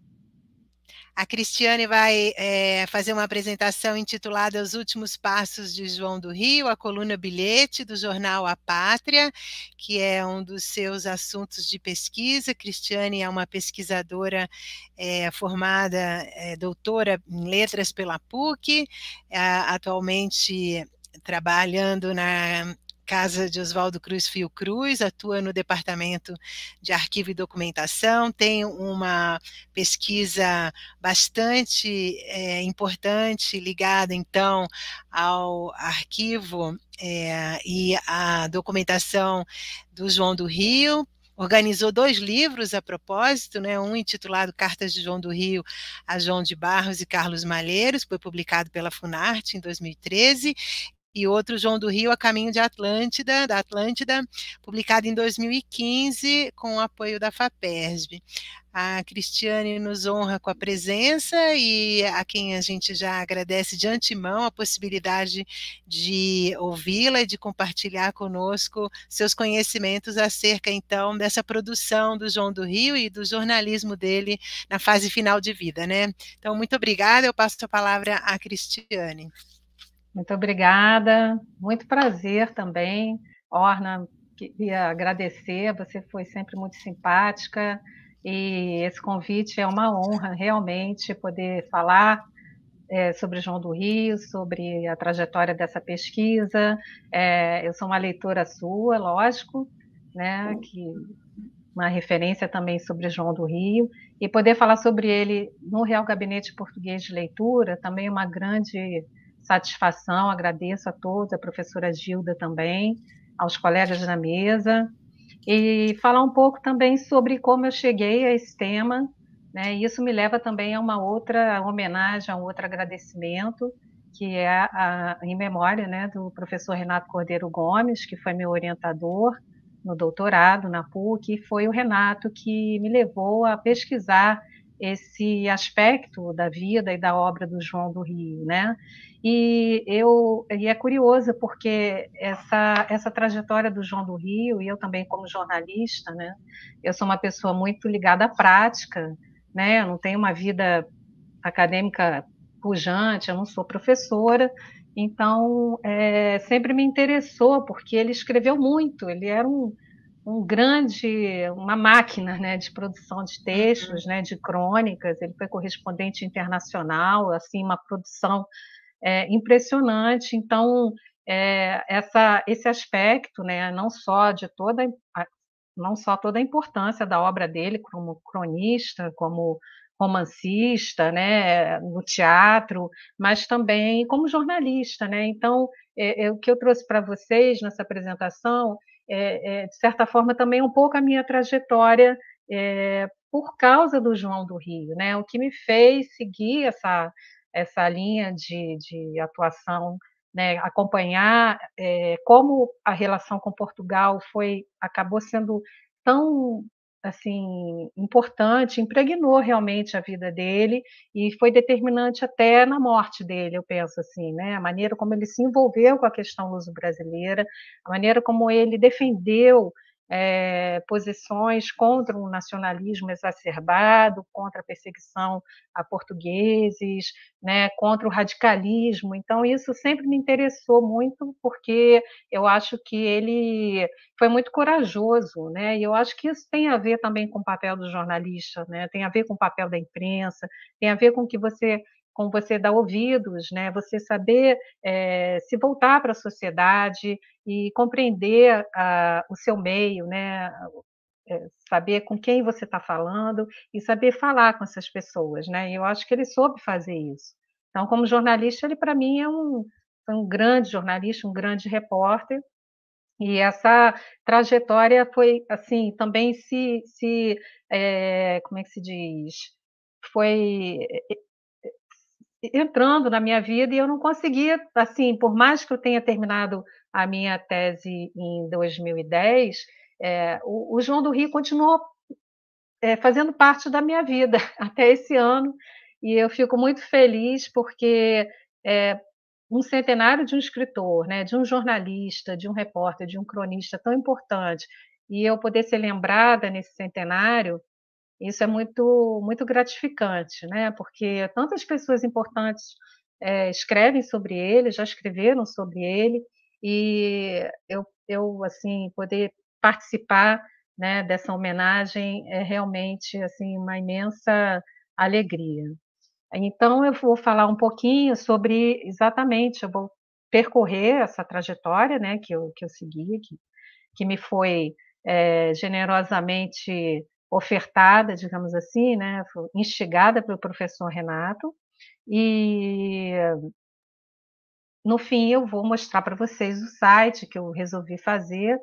A Cristiane vai é, fazer uma apresentação intitulada Os Últimos Passos de João do Rio, a coluna Bilhete do jornal A Pátria, que é um dos seus assuntos de pesquisa. Cristiane é uma pesquisadora é, formada, é, doutora em letras pela PUC, atualmente trabalhando na Casa de Oswaldo Cruz Fiocruz, atua no Departamento de Arquivo e Documentação, tem uma pesquisa bastante é, importante ligada, então, ao arquivo é, e à documentação do João do Rio, organizou dois livros a propósito, né? um intitulado Cartas de João do Rio a João de Barros e Carlos Malheiros, foi publicado pela Funarte em 2013, e outro João do Rio a caminho de Atlântida, da Atlântida, publicado em 2015 com o apoio da Fapesb. A Cristiane nos honra com a presença e a quem a gente já agradece de antemão a possibilidade de ouvi-la e de compartilhar conosco seus conhecimentos acerca, então, dessa produção do João do Rio e do jornalismo dele na fase final de vida, né? Então, muito obrigada, eu passo a palavra à Cristiane. Muito obrigada, muito prazer também. Orna, queria agradecer, você foi sempre muito simpática e esse convite é uma honra realmente poder falar é, sobre João do Rio, sobre a trajetória dessa pesquisa. É, eu sou uma leitora sua, lógico, né, que uma referência também sobre João do Rio, e poder falar sobre ele no Real Gabinete Português de Leitura também é uma grande satisfação, agradeço a todos, a professora Gilda também, aos colegas na mesa, e falar um pouco também sobre como eu cheguei a esse tema, né? isso me leva também a uma outra homenagem, a um outro agradecimento, que é a, a, em memória né, do professor Renato Cordeiro Gomes, que foi meu orientador no doutorado na PUC, e foi o Renato que me levou a pesquisar esse aspecto da vida e da obra do João do Rio, né? E eu e é curioso porque essa essa trajetória do João do Rio e eu também como jornalista, né? Eu sou uma pessoa muito ligada à prática, né? Eu não tenho uma vida acadêmica pujante, eu não sou professora, então é, sempre me interessou porque ele escreveu muito, ele era um um grande, uma máquina né, de produção de textos, uhum. né, de crônicas. Ele foi correspondente internacional, assim, uma produção é, impressionante. Então, é, essa, esse aspecto, né, não só de toda a, não só toda a importância da obra dele como cronista, como romancista, né, no teatro, mas também como jornalista, né. Então, é, é o que eu trouxe para vocês nessa apresentação é, é, de certa forma, também um pouco a minha trajetória é, por causa do João do Rio, né? O que me fez seguir essa, essa linha de, de atuação, né? acompanhar é, como a relação com Portugal foi acabou sendo tão assim importante, impregnou realmente a vida dele e foi determinante até na morte dele, eu penso assim, né? A maneira como ele se envolveu com a questão luso-brasileira, a maneira como ele defendeu é, posições contra um nacionalismo exacerbado, contra a perseguição a portugueses, né, contra o radicalismo. Então, isso sempre me interessou muito, porque eu acho que ele foi muito corajoso, né? e eu acho que isso tem a ver também com o papel do jornalista, né? tem a ver com o papel da imprensa, tem a ver com que você com você dar ouvidos, né? Você saber é, se voltar para a sociedade e compreender a, ah, o seu meio, né? Eh, saber com quem você está falando e saber falar com essas pessoas, né? E eu acho que ele soube fazer isso. Então, como jornalista, ele para mim é um, um grande jornalista, um grande repórter. E essa trajetória foi assim também se, se é, como é que se diz, foi entrando na minha vida e eu não conseguia, assim, por mais que eu tenha terminado a minha tese em 2010, é, o, o, João do Rio continuou é, fazendo parte da minha vida até esse ano e eu fico muito feliz porque é, um centenário de um escritor, né, de um jornalista, de um repórter, de um cronista tão importante e eu poder ser lembrada nesse centenário isso é muito, muito gratificante, né? Porque tantas pessoas importantes é, escrevem sobre ele, já escreveram sobre ele, e eu, eu assim, poder participar né, dessa homenagem é realmente assim uma imensa alegria. Então eu vou falar um pouquinho sobre exatamente, eu vou percorrer essa trajetória, né, que eu que eu segui, que, que me foi é, generosamente ofertada, digamos assim, né, instigada pelo professor Renato, e no fim eu vou mostrar para vocês o site que eu resolvi fazer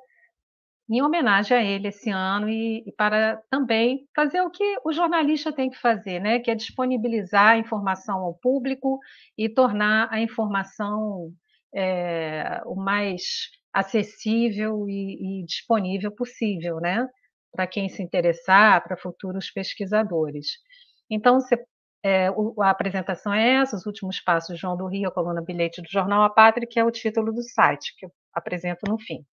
em homenagem a ele esse ano e, e, para também fazer o que o jornalista tem que fazer, né, que é disponibilizar a informação ao público e tornar a informação é, o mais acessível e, e disponível possível, né? para quem se interessar, para futuros pesquisadores. Então, é, a apresentação é essa, os últimos passos, João do Rio, a coluna Bilhete do Jornal A Pátria, que é o título do site, que eu apresento no fim.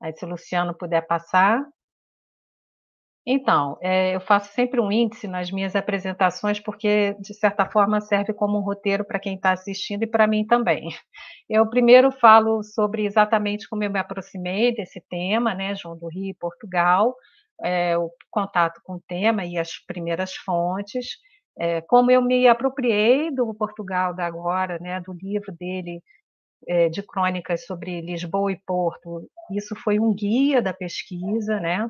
Aí, se o Luciano puder passar. Então, é, eu faço sempre um índice nas minhas apresentações, porque, de certa forma, serve como um roteiro para quem está assistindo e para mim também. Eu primeiro falo sobre exatamente como eu me aproximei desse tema, né, João do Rio e Portugal, é, o contato com o tema e as primeiras fontes, é, como eu me apropriei do Portugal da Agora, né, do livro dele é, de crônicas sobre Lisboa e Porto, isso foi um guia da pesquisa, né?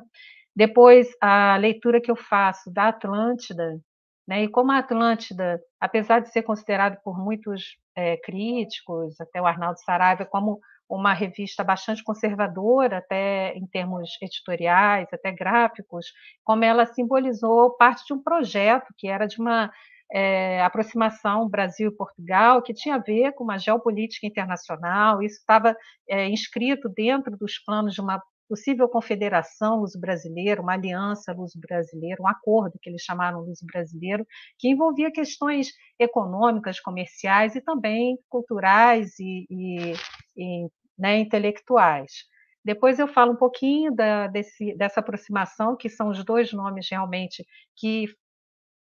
Depois, a leitura que eu faço da Atlântida, né? e como a Atlântida, apesar de ser considerada por muitos é, críticos, até o Arnaldo Saraiva, como uma revista bastante conservadora, até em termos editoriais, até gráficos, como ela simbolizou parte de um projeto que era de uma é, aproximação Brasil e Portugal, que tinha a ver com uma geopolítica internacional, isso estava é, inscrito dentro dos planos de uma possível confederação luso-brasileira, uma aliança luso-brasileira, um acordo que eles chamaram luso-brasileiro, que envolvia questões econômicas, comerciais e também culturais e, e, e né, intelectuais. Depois eu falo um pouquinho da, desse, dessa aproximação, que são os dois nomes realmente que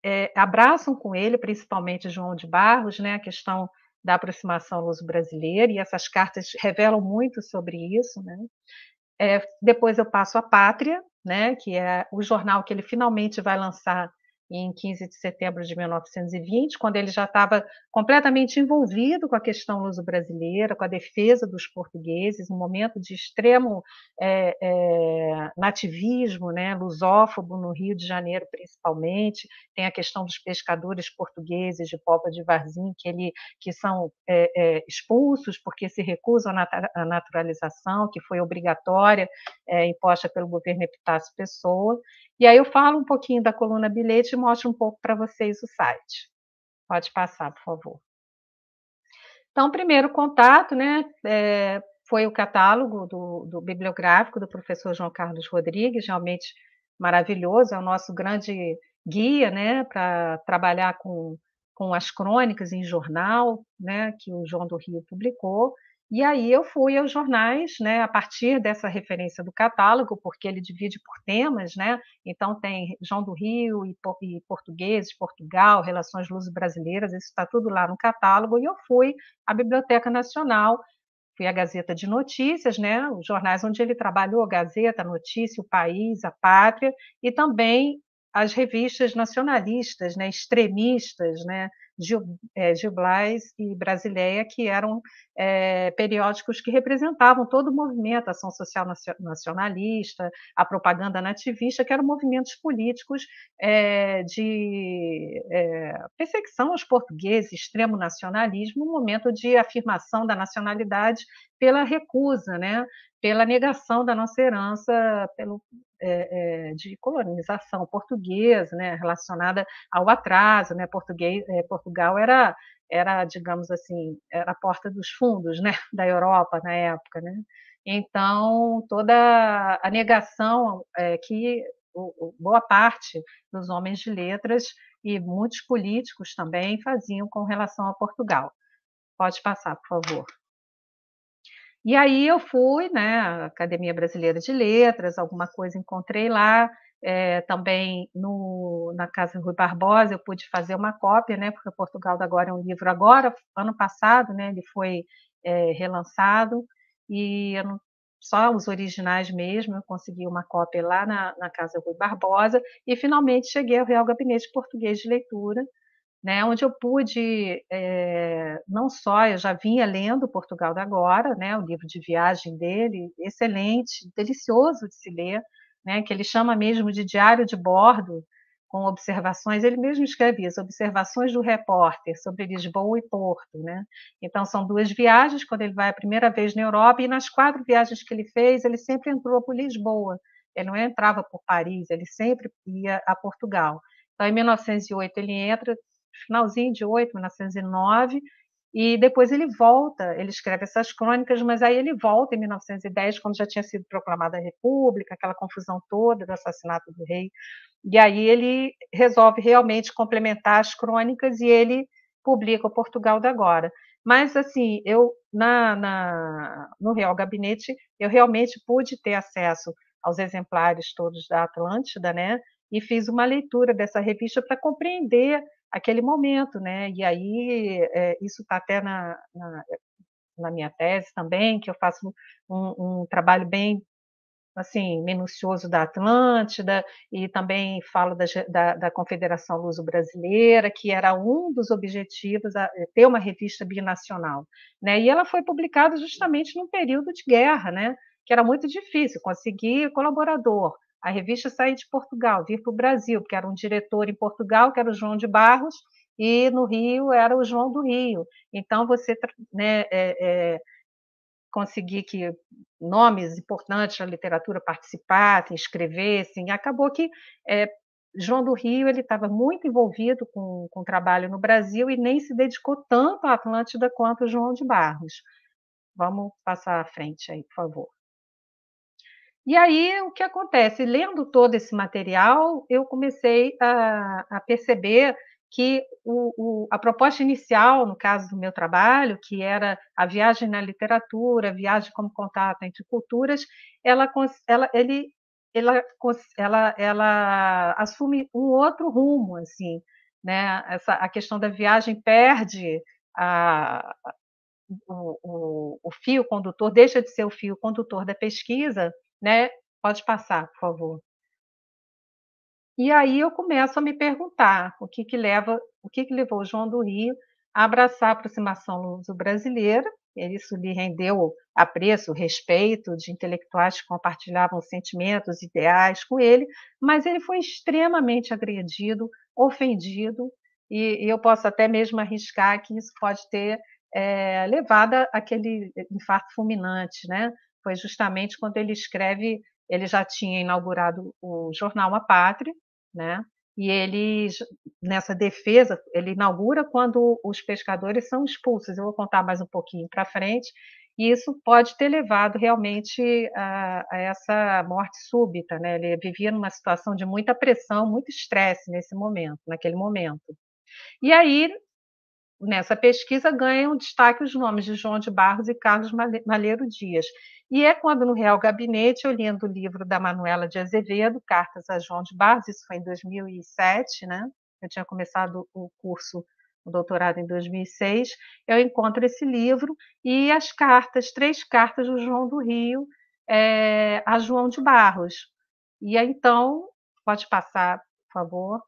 é, abraçam com ele, principalmente João de Barros, né, a questão da aproximação luso-brasileira, e essas cartas revelam muito sobre isso. Né? É, depois eu passo a Pátria, né, que é o jornal que ele finalmente vai lançar em 15 de setembro de 1920, quando ele já estava completamente envolvido com a questão luso-brasileira, com a defesa dos portugueses, um momento de extremo é, é, nativismo, né, lusófobo no Rio de Janeiro principalmente, tem a questão dos pescadores portugueses de Popa de Varzim, que, ele, que são é, é expulsos porque se recusam à naturalização, que foi obrigatória, é, imposta pelo governo Epitácio Pessoa, e aí eu falo um pouquinho da coluna bilhete e mostro um pouco para vocês o site. Pode passar, por favor. Então, primeiro contato, né? É, foi o catálogo do, do, bibliográfico do professor João Carlos Rodrigues, realmente maravilhoso, é o nosso grande guia, né, para trabalhar com, com as crônicas em jornal, né, que o João do Rio publicou. E aí eu fui aos jornais, né, a partir dessa referência do catálogo, porque ele divide por temas, né? Então tem João do Rio e, e portugueses, Portugal, relações luzes brasileiras isso está tudo lá no catálogo. E eu fui à Biblioteca Nacional, fui à Gazeta de Notícias, né? Os jornais onde ele trabalhou, Gazeta, Notícia, O País, A Pátria, e também as revistas nacionalistas, né, extremistas, né, Gil, é, Gil Blas e Brasileia, que eram é, periódicos que representavam todo o movimento, a ação social nacionalista, a propaganda nativista, que eram movimentos políticos é, de é, perseguição aos portugueses, extremo nacionalismo, um momento de afirmação da nacionalidade pela recusa, né? pela negação da nossa herança pelo, é, é, de colonização portuguesa, né? relacionada ao atraso, né? Português, Portugal era era, digamos assim, era a porta dos fundos, né, da Europa na época, né? Então, toda a negação é, que boa parte dos homens de letras e muitos políticos também faziam com relação a Portugal. Pode passar, por favor. E aí eu fui, né, Academia Brasileira de Letras, alguma coisa encontrei lá, é, também no, na Casa Rui Barbosa, eu pude fazer uma cópia, né, porque Portugal da Agora é um livro agora, ano passado, né, ele foi é, relançado, e não, só os originais mesmo, eu consegui uma cópia lá na, na Casa Rui Barbosa, e finalmente cheguei ao Real Gabinete Português de Leitura, né, onde eu pude, é, não só, eu já vinha lendo Portugal da Agora, né, o livro de viagem dele, excelente, delicioso de se ler, né, que ele chama mesmo de diário de bordo, com observações, ele mesmo escreve isso, observações do repórter sobre Lisboa e Porto, né? Então são duas viagens, quando ele vai a primeira vez na Europa, e nas quatro viagens que ele fez, ele sempre entrou por Lisboa, ele não entrava por Paris, ele sempre ia a Portugal. Então em 1908 ele entra, finalzinho de 8, 1909, e depois ele volta, ele escreve essas crônicas, mas aí ele volta em 1910, quando já tinha sido proclamada a República, aquela confusão toda do assassinato do rei. E aí ele resolve realmente complementar as crônicas e ele publica o Portugal da Agora. Mas, assim, eu, na, na, no Real Gabinete, eu realmente pude ter acesso aos exemplares todos da Atlântida, né? E fiz uma leitura dessa revista para compreender aquele momento, né? E aí é, isso está até na, na, na, minha tese também, que eu faço um, um trabalho bem assim minucioso da Atlântida e também falo da, da, da Confederação Luso-Brasileira, que era um dos objetivos a, eh, ter uma revista binacional, né? E ela foi publicada justamente num período de guerra, né? Que era muito difícil conseguir colaborador a revista sair de Portugal, vir para o Brasil, porque era um diretor em Portugal, que era o João de Barros, e no Rio era o João do Rio. Então, você né, é, é, conseguir que nomes importantes da literatura participassem, escrevessem, acabou que é, João do Rio ele estava muito envolvido com, com o trabalho no Brasil e nem se dedicou tanto à Atlântida quanto João de Barros. Vamos passar à frente aí, por favor. E aí, o que acontece? Lendo todo esse material, eu comecei a, a perceber que o, o, a proposta inicial, no caso do meu trabalho, que era a viagem na literatura, a viagem como contato entre culturas, ela, ela, ele, ela, ela, ela assume um outro rumo, assim, né? Essa, a questão da viagem perde a, o, o, o, fio condutor, deixa de ser o fio condutor da pesquisa né? Pode passar, por favor. E aí eu começo a me perguntar o que que leva, o que que levou João do Rio a abraçar a aproximação luso-brasileira. Isso lhe rendeu apreço, respeito de intelectuais que compartilhavam sentimentos, ideais com ele, mas ele foi extremamente agredido, ofendido, e, e eu posso até mesmo arriscar que isso pode ter é, levado àquele infarto fulminante, né? foi justamente quando ele escreve, ele já tinha inaugurado o jornal A Pátria, né? E ele nessa defesa, ele inaugura quando os pescadores são expulsos. Eu vou contar mais um pouquinho para frente. E isso pode ter levado realmente a, a, essa morte súbita, né? Ele vivia numa situação de muita pressão, muito estresse nesse momento, naquele momento. E aí nessa pesquisa ganham destaque os nomes de João de Barros e Carlos Malheiro Dias. E é quando, no Real Gabinete, eu lendo o livro da Manuela de Azevedo, Cartas a João de Barros, isso foi em 2007, né? Eu tinha começado o curso, o doutorado em 2006. Eu encontro esse livro e as cartas, três cartas do João do Rio é, a João de Barros. E então, pode passar, por favor.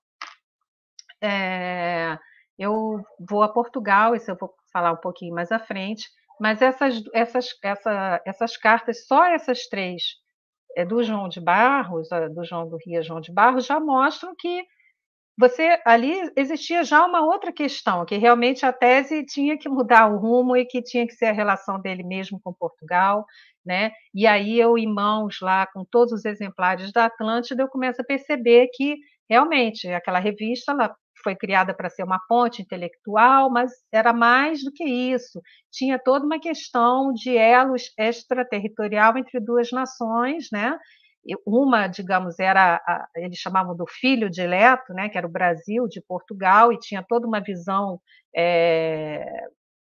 É, eu vou a Portugal, isso eu vou falar um pouquinho mais à frente, mas essas, essas, essa, essas cartas, só essas três, é, do João de Barros, do João do Rio João de Barros, já mostram que você ali existia já uma outra questão, que realmente a tese tinha que mudar o rumo e que tinha que ser a relação dele mesmo com Portugal, né? E aí eu em mãos lá com todos os exemplares da Atlântida, eu começo a perceber que realmente aquela revista ela foi criada para ser uma ponte intelectual, mas era mais do que isso. Tinha toda uma questão de elos extraterritorial entre duas nações, né? uma, digamos, era a, eles chamavam do filho dileto, né, que era o Brasil de Portugal, e tinha toda uma visão é,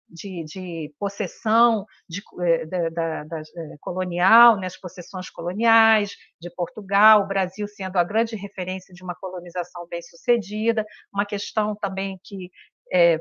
de, de possessão de, eh, da, da, eh, colonial, né, as possessões coloniais de Portugal, o Brasil sendo a grande referência de uma colonização bem-sucedida, uma questão também que é,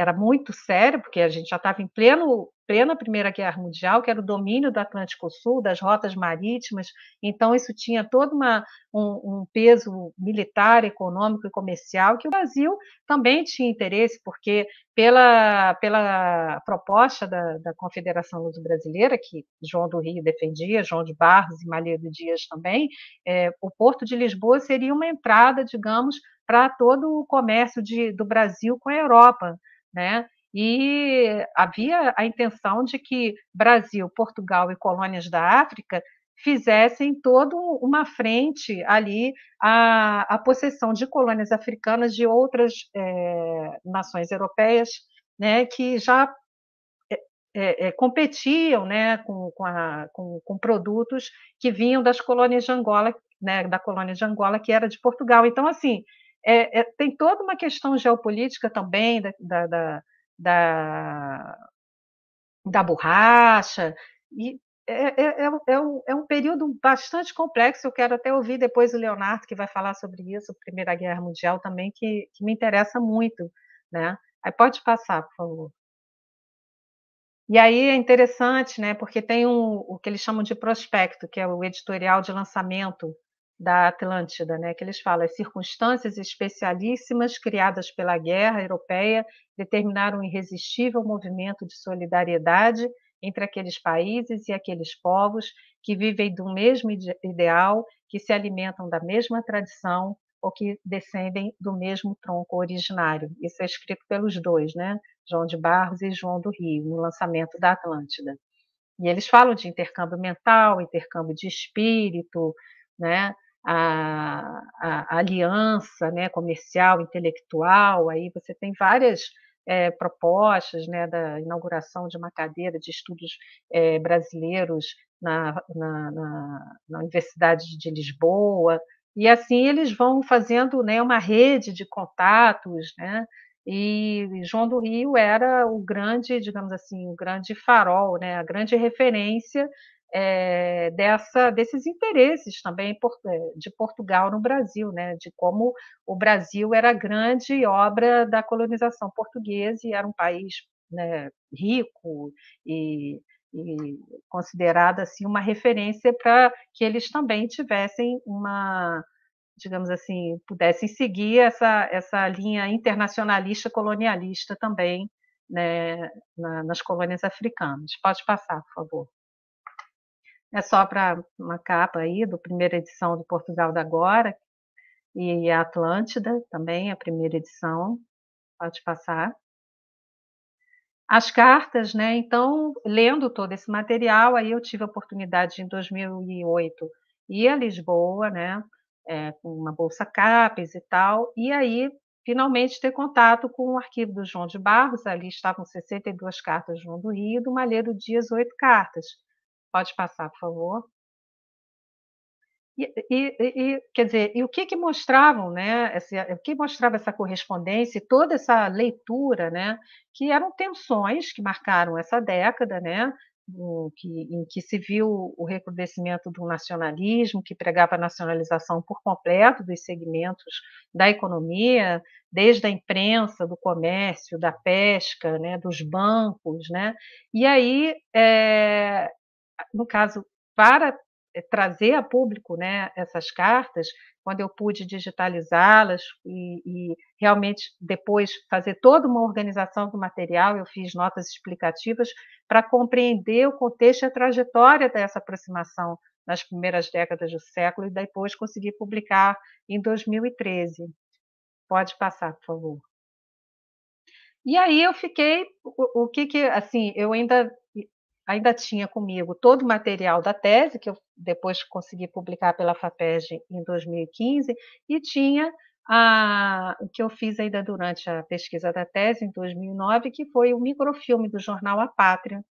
era muito sério, porque a gente já estava em pleno, plena Primeira Guerra Mundial, que era o domínio do Atlântico Sul, das rotas marítimas, então isso tinha todo uma, um, um peso militar, econômico e comercial, que o Brasil também tinha interesse, porque pela, pela proposta da, da Confederação Luso-Brasileira, que João do Rio defendia, João de Barros e Malheiro Dias também, é, o Porto de Lisboa seria uma entrada, digamos, para todo o comércio de, do Brasil com a Europa né? E havia a intenção de que Brasil, Portugal e colônias da África fizessem toda uma frente ali à, à possessão de colônias africanas de outras é, nações europeias, né, que já é, é, competiam né, com, com, a, com, com, produtos que vinham das colônias de Angola, né, da colônia de Angola que era de Portugal. Então, assim, é, é, tem toda uma questão geopolítica também da, da, da, da, da borracha, e é, é, é, é, um, é um período bastante complexo. Eu quero até ouvir depois o Leonardo, que vai falar sobre isso, Primeira Guerra Mundial também, que, que me interessa muito. Né? Aí pode passar, por favor. E aí é interessante, né? Porque tem um, o que eles chamam de prospecto, que é o editorial de lançamento da Atlântida, né, que eles falam, as circunstâncias especialíssimas criadas pela guerra europeia determinaram um irresistível movimento de solidariedade entre aqueles países e aqueles povos que vivem do mesmo ideal, que se alimentam da mesma tradição ou que descendem do mesmo tronco originário. Isso é escrito pelos dois, né? João de Barros e João do Rio, no lançamento da Atlântida. E eles falam de intercâmbio mental, intercâmbio de espírito, né? a, a, aliança né, comercial, intelectual, aí você tem várias é, propostas né, da inauguração de uma cadeira de estudos é, brasileiros na, na, na, na, Universidade de Lisboa, e assim eles vão fazendo né, uma rede de contatos, né? E João do Rio era o grande, digamos assim, o grande farol, né, a grande referência é, dessa, desses interesses também eh, de Portugal no Brasil, né, de como o Brasil era grande obra da colonização portuguesa e era um país né, rico e, e considerado assim uma referência para que eles também tivessem uma digamos assim pudessem seguir essa, essa linha internacionalista colonialista também né, na, nas colônias africanas. Pode passar, por favor é só para uma capa aí do primeira edição do Portugal da Agora e a Atlântida também, a primeira edição. Pode passar. As cartas, né? Então, lendo todo esse material, aí eu tive a oportunidade em 2008 ir a Lisboa, né? É, com uma bolsa CAPES e tal, e aí finalmente ter contato com o arquivo do João de Barros. Ali estavam 62 cartas do João do Rio, do Malheiro Dias, oito cartas. Pode passar, por favor. E, e, e, quer dizer, e o que que mostravam, né? Esse, o que mostrava essa correspondência, e toda essa leitura, né? Que eram tensões que marcaram essa década, né? Em que, em que se viu o recrudescimento do nacionalismo, que pregava a nacionalização por completo dos segmentos da economia, desde a imprensa, do comércio, da pesca, né, dos bancos, né? E aí é, no caso, para eh, trazer a público né, essas cartas, quando eu pude digitalizá-las e, e, realmente depois fazer toda uma organização do material, eu fiz notas explicativas para compreender o contexto e a trajetória dessa aproximação nas primeiras décadas do século e depois consegui publicar em 2013. Pode passar, por favor. E aí eu fiquei, o, o que que, assim, eu ainda ainda tinha comigo todo o material da tese, que eu depois consegui publicar pela FAPEG em 2015, e tinha a, o que eu fiz ainda durante a pesquisa da tese, em 2009, que foi o microfilme do jornal A Pátria,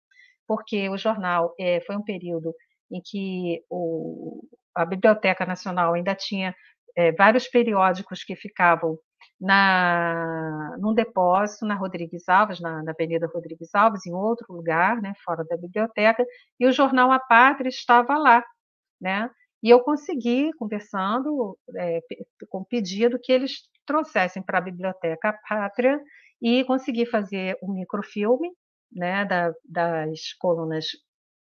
porque o jornal é, foi um período em que o, a Biblioteca Nacional ainda tinha é, vários periódicos que ficavam na, num depósito na Rodrigues Alves, na, na, Avenida Rodrigues Alves, em outro lugar, né, fora da biblioteca, e o jornal A Pátria estava lá, né? E eu consegui, conversando, é, com pedido que eles trouxessem para a biblioteca A Pátria e consegui fazer um microfilme, né, da, das colunas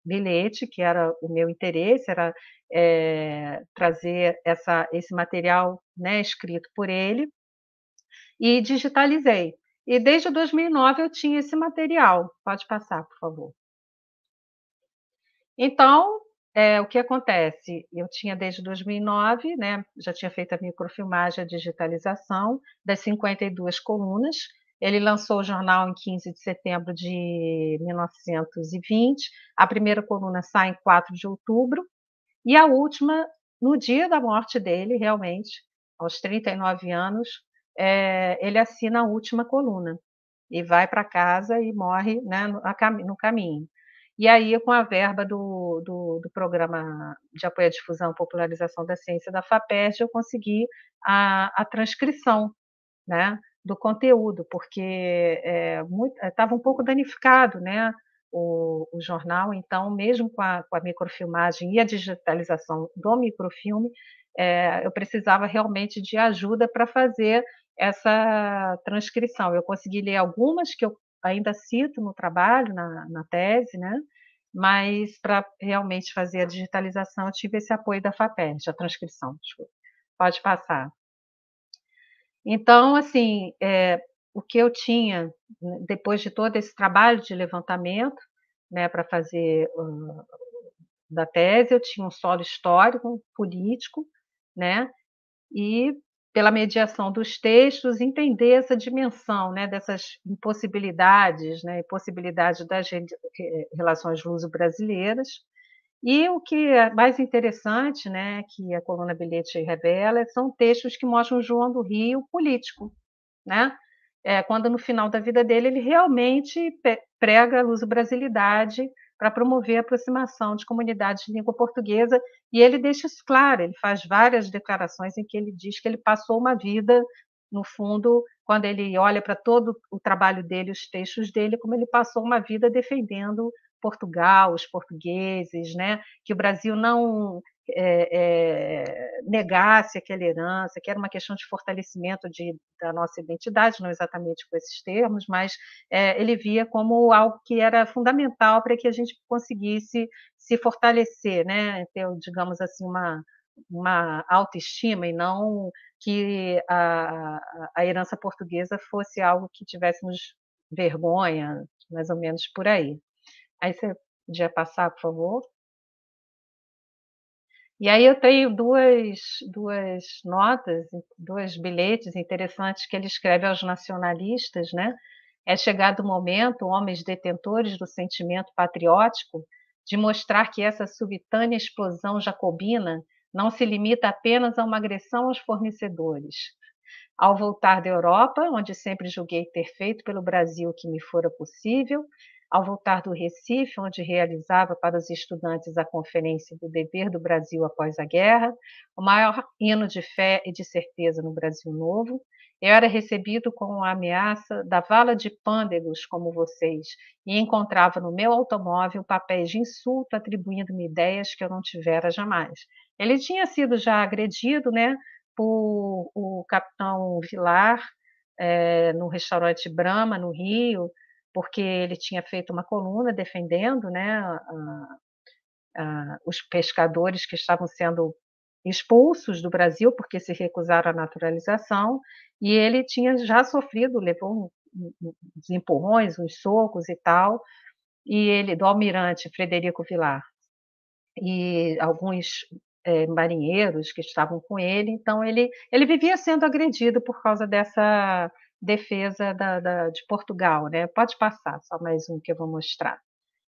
bilhete, que era o meu interesse, era é, trazer essa, esse material né, escrito por ele e digitalizei. E desde 2009 eu tinha esse material. Pode passar, por favor. Então, é, o que acontece? Eu tinha desde 2009, né, já tinha feito a microfilmagem, a digitalização das 52 colunas. Ele lançou o jornal em 15 de setembro de 1920. A primeira coluna sai em 4 de outubro. E a última, no dia da morte dele, realmente, aos 39 anos, é, ele assina a última coluna e vai para casa e morre né, no, no, caminho. E aí, com a verba do, do, do, Programa de Apoio à Difusão e Popularização da Ciência da FAPERJ, eu consegui a, a transcrição né, do conteúdo, porque estava eh, eh, é, um pouco danificado né, o, o, jornal, então, mesmo com a, com a, microfilmagem e a digitalização do microfilme, é, eu precisava realmente de ajuda para fazer essa transcrição. Eu consegui ler algumas que eu ainda cito no trabalho, na, na tese, né? mas para realmente fazer a digitalização, eu tive esse apoio da FAPERJ, a transcrição, desculpa. Pode passar. Então, assim, é, o que eu tinha, né, depois de todo esse trabalho de levantamento, né, para fazer ah, da tese, eu tinha um solo histórico, político, né, e pela mediação dos textos, entender essa dimensão né, dessas impossibilidades, né, das relações luso-brasileiras. E o que é mais interessante, né, que a coluna Bilhete revela, são textos que mostram João do Rio político, né? É, quando no final da vida dele ele realmente prega a luso-brasilidade, para promover a aproximação de comunidades de língua portuguesa, e ele deixa isso claro, ele faz várias declarações em que ele diz que ele passou uma vida, no fundo, quando ele olha para todo o trabalho dele, os textos dele, como ele passou uma vida defendendo Portugal, os portugueses, né? que o Brasil não é, é, negasse aquela herança, que era uma questão de fortalecimento de, da nossa identidade, não exatamente com esses termos, mas é, ele via como algo que era fundamental para que a gente conseguisse se fortalecer, né? ter, digamos assim, uma, uma autoestima e não que a, a herança portuguesa fosse algo que tivéssemos vergonha, mais ou menos por aí. Aí você podia passar, por favor. E aí eu tenho duas, duas notas, dois bilhetes interessantes que ele escreve aos nacionalistas, né? É chegado o momento, homens detentores do sentimento patriótico, de mostrar que essa subitânea explosão jacobina não se limita apenas a uma agressão aos fornecedores. Ao voltar da Europa, onde sempre julguei ter feito pelo Brasil o que me fora possível, ao voltar do Recife, onde realizava para os estudantes a Conferência do Dever do Brasil após a Guerra, o maior hino de fé e de certeza no Brasil Novo, eu era recebido com a ameaça da vala de pândegos como vocês e encontrava no meu automóvel papéis de insulto atribuindo-me ideias que eu não tivera jamais. Ele tinha sido já agredido, né, por o capitão Vilar é, no restaurante Brahma no Rio porque ele tinha feito uma coluna defendendo né, a, a, os pescadores que estavam sendo expulsos do Brasil porque se recusaram à naturalização, e ele tinha já sofrido, levou uns empurrões, uns socos e tal, e ele do almirante Frederico Vilar e alguns é, marinheiros que estavam com ele. Então ele ele vivia sendo agredido por causa dessa defesa da, da, de Portugal, né? Pode passar, só mais um que eu vou mostrar.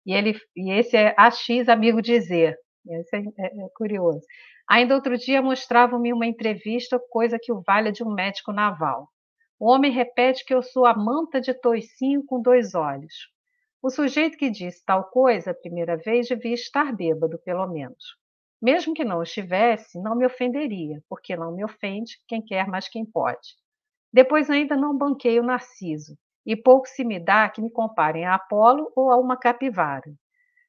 E, ele, e esse é AX Amigo de Z. Esse é, é, é curioso. Ainda outro dia mostravam-me uma entrevista, coisa que o valha de um médico naval. O homem repete que eu sou a manta de toicinho com dois olhos. O sujeito que disse tal coisa a primeira vez devia estar bêbado, pelo menos. Mesmo que não estivesse, não me ofenderia, porque não me ofende quem quer mais quem pode. Depois ainda não banquei o Narciso, e pouco se me dá que me comparem a Apolo ou a uma capivara.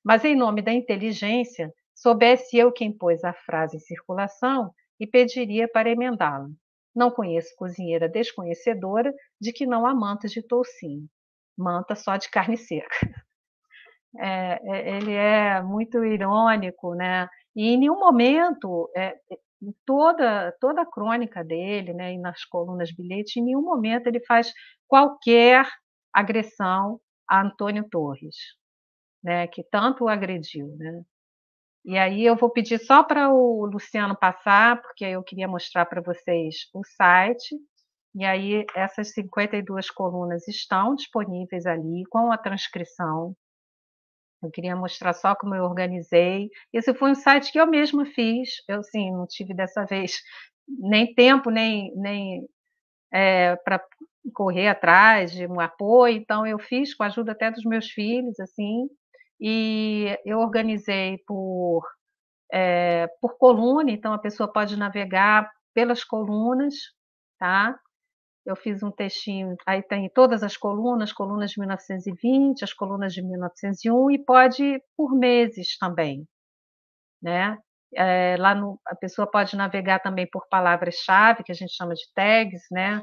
Mas, em nome da inteligência, soubesse eu quem pôs a frase em circulação e pediria para emendá-la. Não conheço cozinheira desconhecedora de que não há mantas de toucinho. Manta só de carne seca. É, é, ele é muito irônico, né? E em nenhum momento é, em toda, toda a crônica dele, né, e nas colunas bilhete, em nenhum momento ele faz qualquer agressão a Antônio Torres, né, que tanto o agrediu. Né? E aí eu vou pedir só para o Luciano passar, porque eu queria mostrar para vocês o site. E aí essas 52 colunas estão disponíveis ali com a transcrição eu queria mostrar só como eu organizei. Esse foi um site que eu mesma fiz. Eu, sim, não tive dessa vez nem tempo, nem, nem é, para correr atrás de um apoio. Então, eu fiz com a ajuda até dos meus filhos, assim. E eu organizei por, é, por coluna. Então, a pessoa pode navegar pelas colunas, tá? Eu fiz um textinho, aí tem todas as colunas, colunas de 1920, as colunas de 1901 e pode por meses também, né? É, lá no, a pessoa pode navegar também por palavras-chave, que a gente chama de tags, né?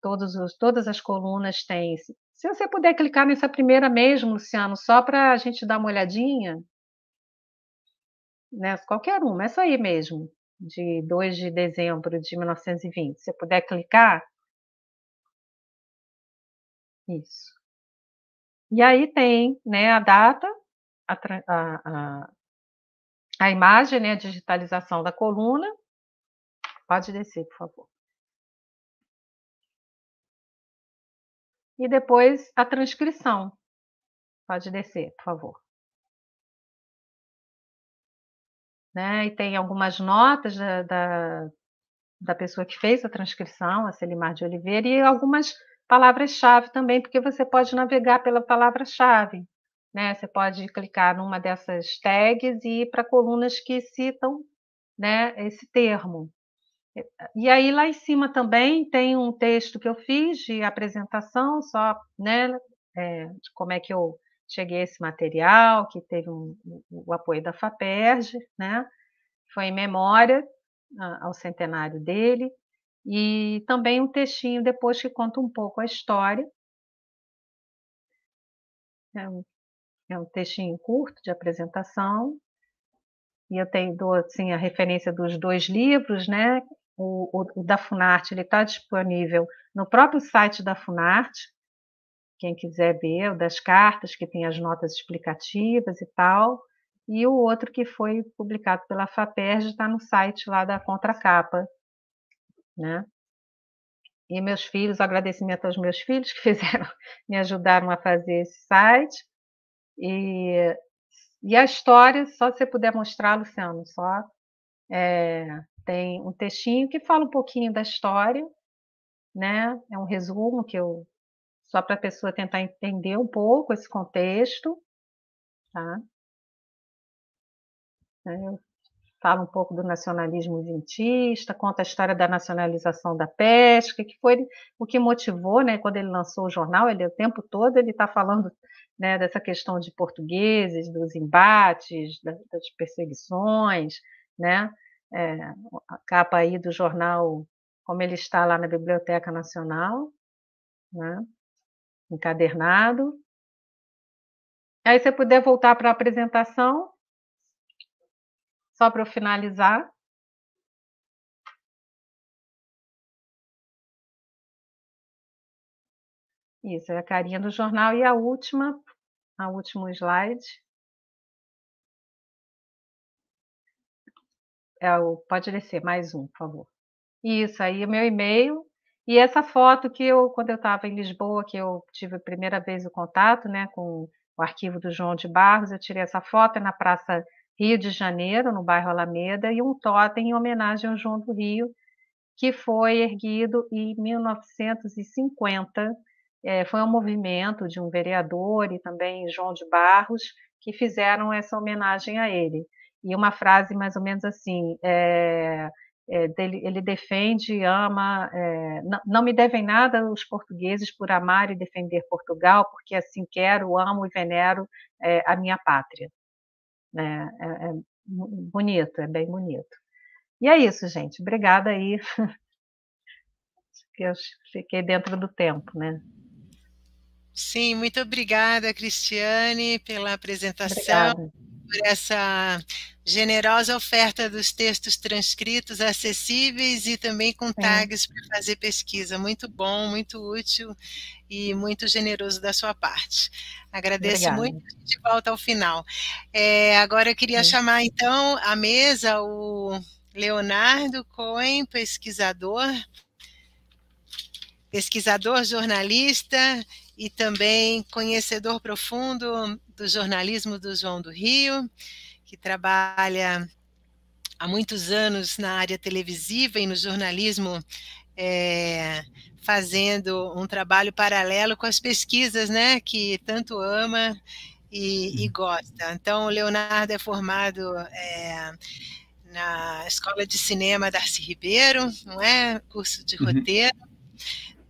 Todos os, todas as colunas têm. Se você puder clicar nessa primeira mesmo, Luciano, só para a gente dar uma olhadinha, né? Qualquer uma, essa é aí mesmo, de 2 de dezembro de 1920. Se você puder clicar, isso. E aí tem né, a data, a, a, a imagem, né, a digitalização da coluna. Pode descer, por favor. E depois a transcrição. Pode descer, por favor. Né? E tem algumas notas da, da, da pessoa que fez a transcrição, a Celimar de Oliveira, e algumas palavras-chave também, porque você pode navegar pela palavra-chave. Né? Você pode clicar numa dessas tags e ir para colunas que citam né, esse termo. E aí lá em cima também tem um texto que eu fiz de apresentação, só né, é, de como é que eu cheguei a esse material, que teve um, o apoio da FAPERJ, né? Foi em memória ao centenário dele. E também um textinho depois que conta um pouco a história. É um, é um textinho curto de apresentação. E eu tenho dou, assim, a referência dos dois livros, né? O, o, o da Funarte está disponível no próprio site da Funarte, quem quiser ver, das cartas, que tem as notas explicativas e tal. E o outro que foi publicado pela FAPERJ está no site lá da Contracapa, né? E meus filhos, agradecimento aos meus filhos que fizeram, me ajudaram a fazer esse site. E, e a história, só se você puder mostrar, Luciano, só é, tem um textinho que fala um pouquinho da história, né? É um resumo que eu só para a pessoa tentar entender um pouco esse contexto, tá? É, eu fala um pouco do nacionalismo vintista, conta a história da nacionalização da pesca, que foi o que motivou, né, quando ele lançou o jornal, ele o tempo todo ele está falando né, dessa questão de portugueses, dos embates, das perseguições, né, é, a capa aí do jornal, como ele está lá na Biblioteca Nacional, né, encadernado. Aí, se puder voltar para a apresentação, só para eu finalizar. Isso, é a carinha do jornal. E a última, a último slide. É o, pode descer, mais um, por favor. Isso, aí o meu e-mail. E essa foto que eu, quando eu estava em Lisboa, que eu tive a primeira vez o contato né, com o arquivo do João de Barros, eu tirei essa foto é na Praça Rio de Janeiro, no bairro Alameda, e um totem em homenagem ao João do Rio, que foi erguido em 1950. É, foi um movimento de um vereador e também João de Barros que fizeram essa homenagem a ele. E uma frase mais ou menos assim: é, é, dele, ele defende, ama, é, não, não me devem nada os portugueses por amar e defender Portugal, porque assim quero, amo e venero é, a minha pátria. Né? É, é bonito, é bem bonito. E é isso, gente. Obrigada aí. Eu fiquei dentro do tempo, né? Sim, muito obrigada, Cristiane, pela apresentação. Obrigada por essa generosa oferta dos textos transcritos acessíveis e também com é. tags é. para fazer pesquisa. Muito bom, muito útil e muito generoso da sua parte. Agradeço Obrigada. muito. A gente volta ao final. É, agora eu queria é. chamar então à mesa o Leonardo Cohen, pesquisador, pesquisador, jornalista e também conhecedor profundo do jornalismo do João do Rio, que trabalha há muitos anos na área televisiva e no jornalismo, é, fazendo um trabalho paralelo com as pesquisas, né, que tanto ama e, e uhum. gosta. Então, o Leonardo é formado é, na Escola de Cinema Darcy Ribeiro, não é? Curso de uhum. roteiro. Uhum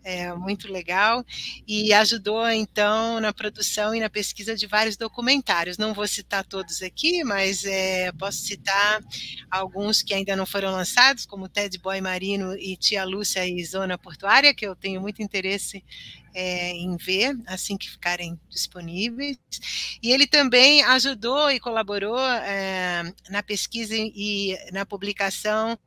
é, muito legal. E ajudou, então, na produção e na pesquisa de vários documentários. Não vou citar todos aqui, mas é, posso citar alguns que ainda não foram lançados, como Ted Boy Marino e Tia Lúcia e Zona Portuária, que eu tenho muito interesse é, em ver assim que ficarem disponíveis. E ele também ajudou e colaborou é, na pesquisa e na publicação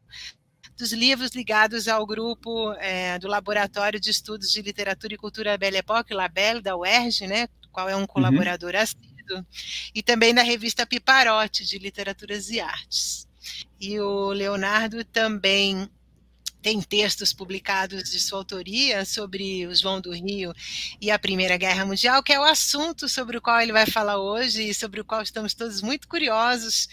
dos livros ligados ao grupo é, do Laboratório de Estudos de Literatura e Cultura Belle Époque, Labelle, da UERJ, né, qual é um uhum. colaborador uhum. assíduo, e também da revista Piparote, de Literaturas e Artes. E o Leonardo também tem textos publicados de sua autoria sobre o João do Rio e a Primeira Guerra Mundial, que é o assunto sobre o qual ele vai falar hoje e sobre o qual estamos todos muito curiosos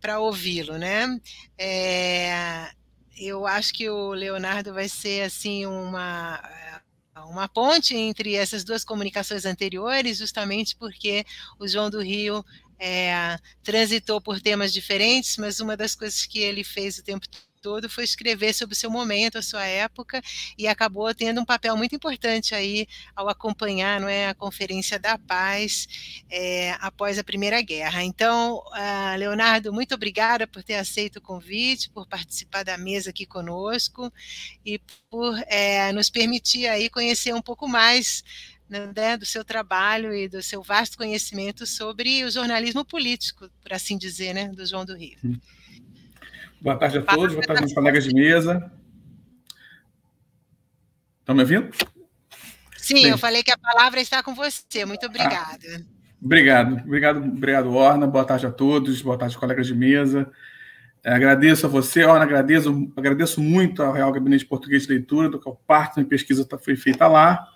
para ouvi-lo, né? É, eu acho que o Leonardo vai ser assim uma eh, uma ponte entre essas duas comunicações anteriores, justamente porque o João do Rio é, transitou por temas diferentes, mas uma das coisas que ele fez o tempo todo foi escrever sobre o seu momento, a sua época, e acabou tendo um papel muito importante aí ao acompanhar não é, a Conferência da Paz é, após a Primeira Guerra. Então, uh, Leonardo, muito obrigada por ter aceito o convite, por participar da mesa aqui conosco e por é, nos permitir aí conhecer um pouco mais né, né, do seu trabalho e do seu vasto conhecimento sobre o jornalismo político, por assim dizer, né, do João do Rio. Boa tarde a todos, boa tarde, colegas de mesa. Estão me ouvindo? Sim, Bem. eu falei que a palavra está com você. Muito obrigada. Ah, obrigado, obrigado, obrigado, Orna. Boa tarde a todos, boa tarde, colegas de mesa. É, agradeço a você, Orna, agradeço, agradeço muito ao Real Gabinete Português de Leitura, do qual parte da pesquisa tá, foi feita lá.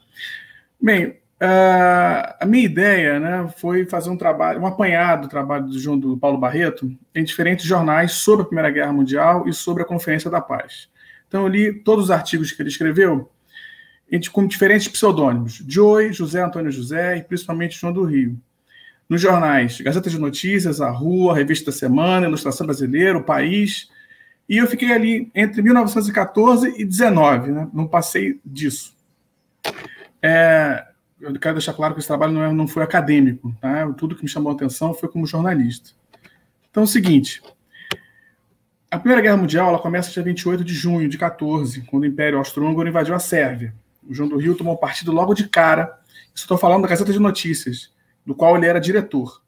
Bem, Uh, a minha ideia né, foi fazer um trabalho, um apanhado do trabalho do, João, do Paulo Barreto em diferentes jornais sobre a Primeira Guerra Mundial e sobre a Conferência da Paz. Então, eu li todos os artigos que ele escreveu com diferentes pseudônimos: Joy, José Antônio José e principalmente João do Rio. Nos jornais Gazeta de Notícias, A Rua, Revista da Semana, Ilustração Brasileira, O País. E eu fiquei ali entre 1914 e 19, né? não passei disso. É, eu quero deixar claro que esse trabalho não, é, não foi acadêmico, tá? Tudo que me chamou a atenção foi como jornalista. Então é o seguinte, a Primeira Guerra Mundial ela começa dia 28 de junho de 14, quando o Império Austro-Húngaro invadiu a Sérvia. O João do Rio tomou partido logo de cara. Isso estou falando da Gazeta de Notícias, do qual ele era diretor.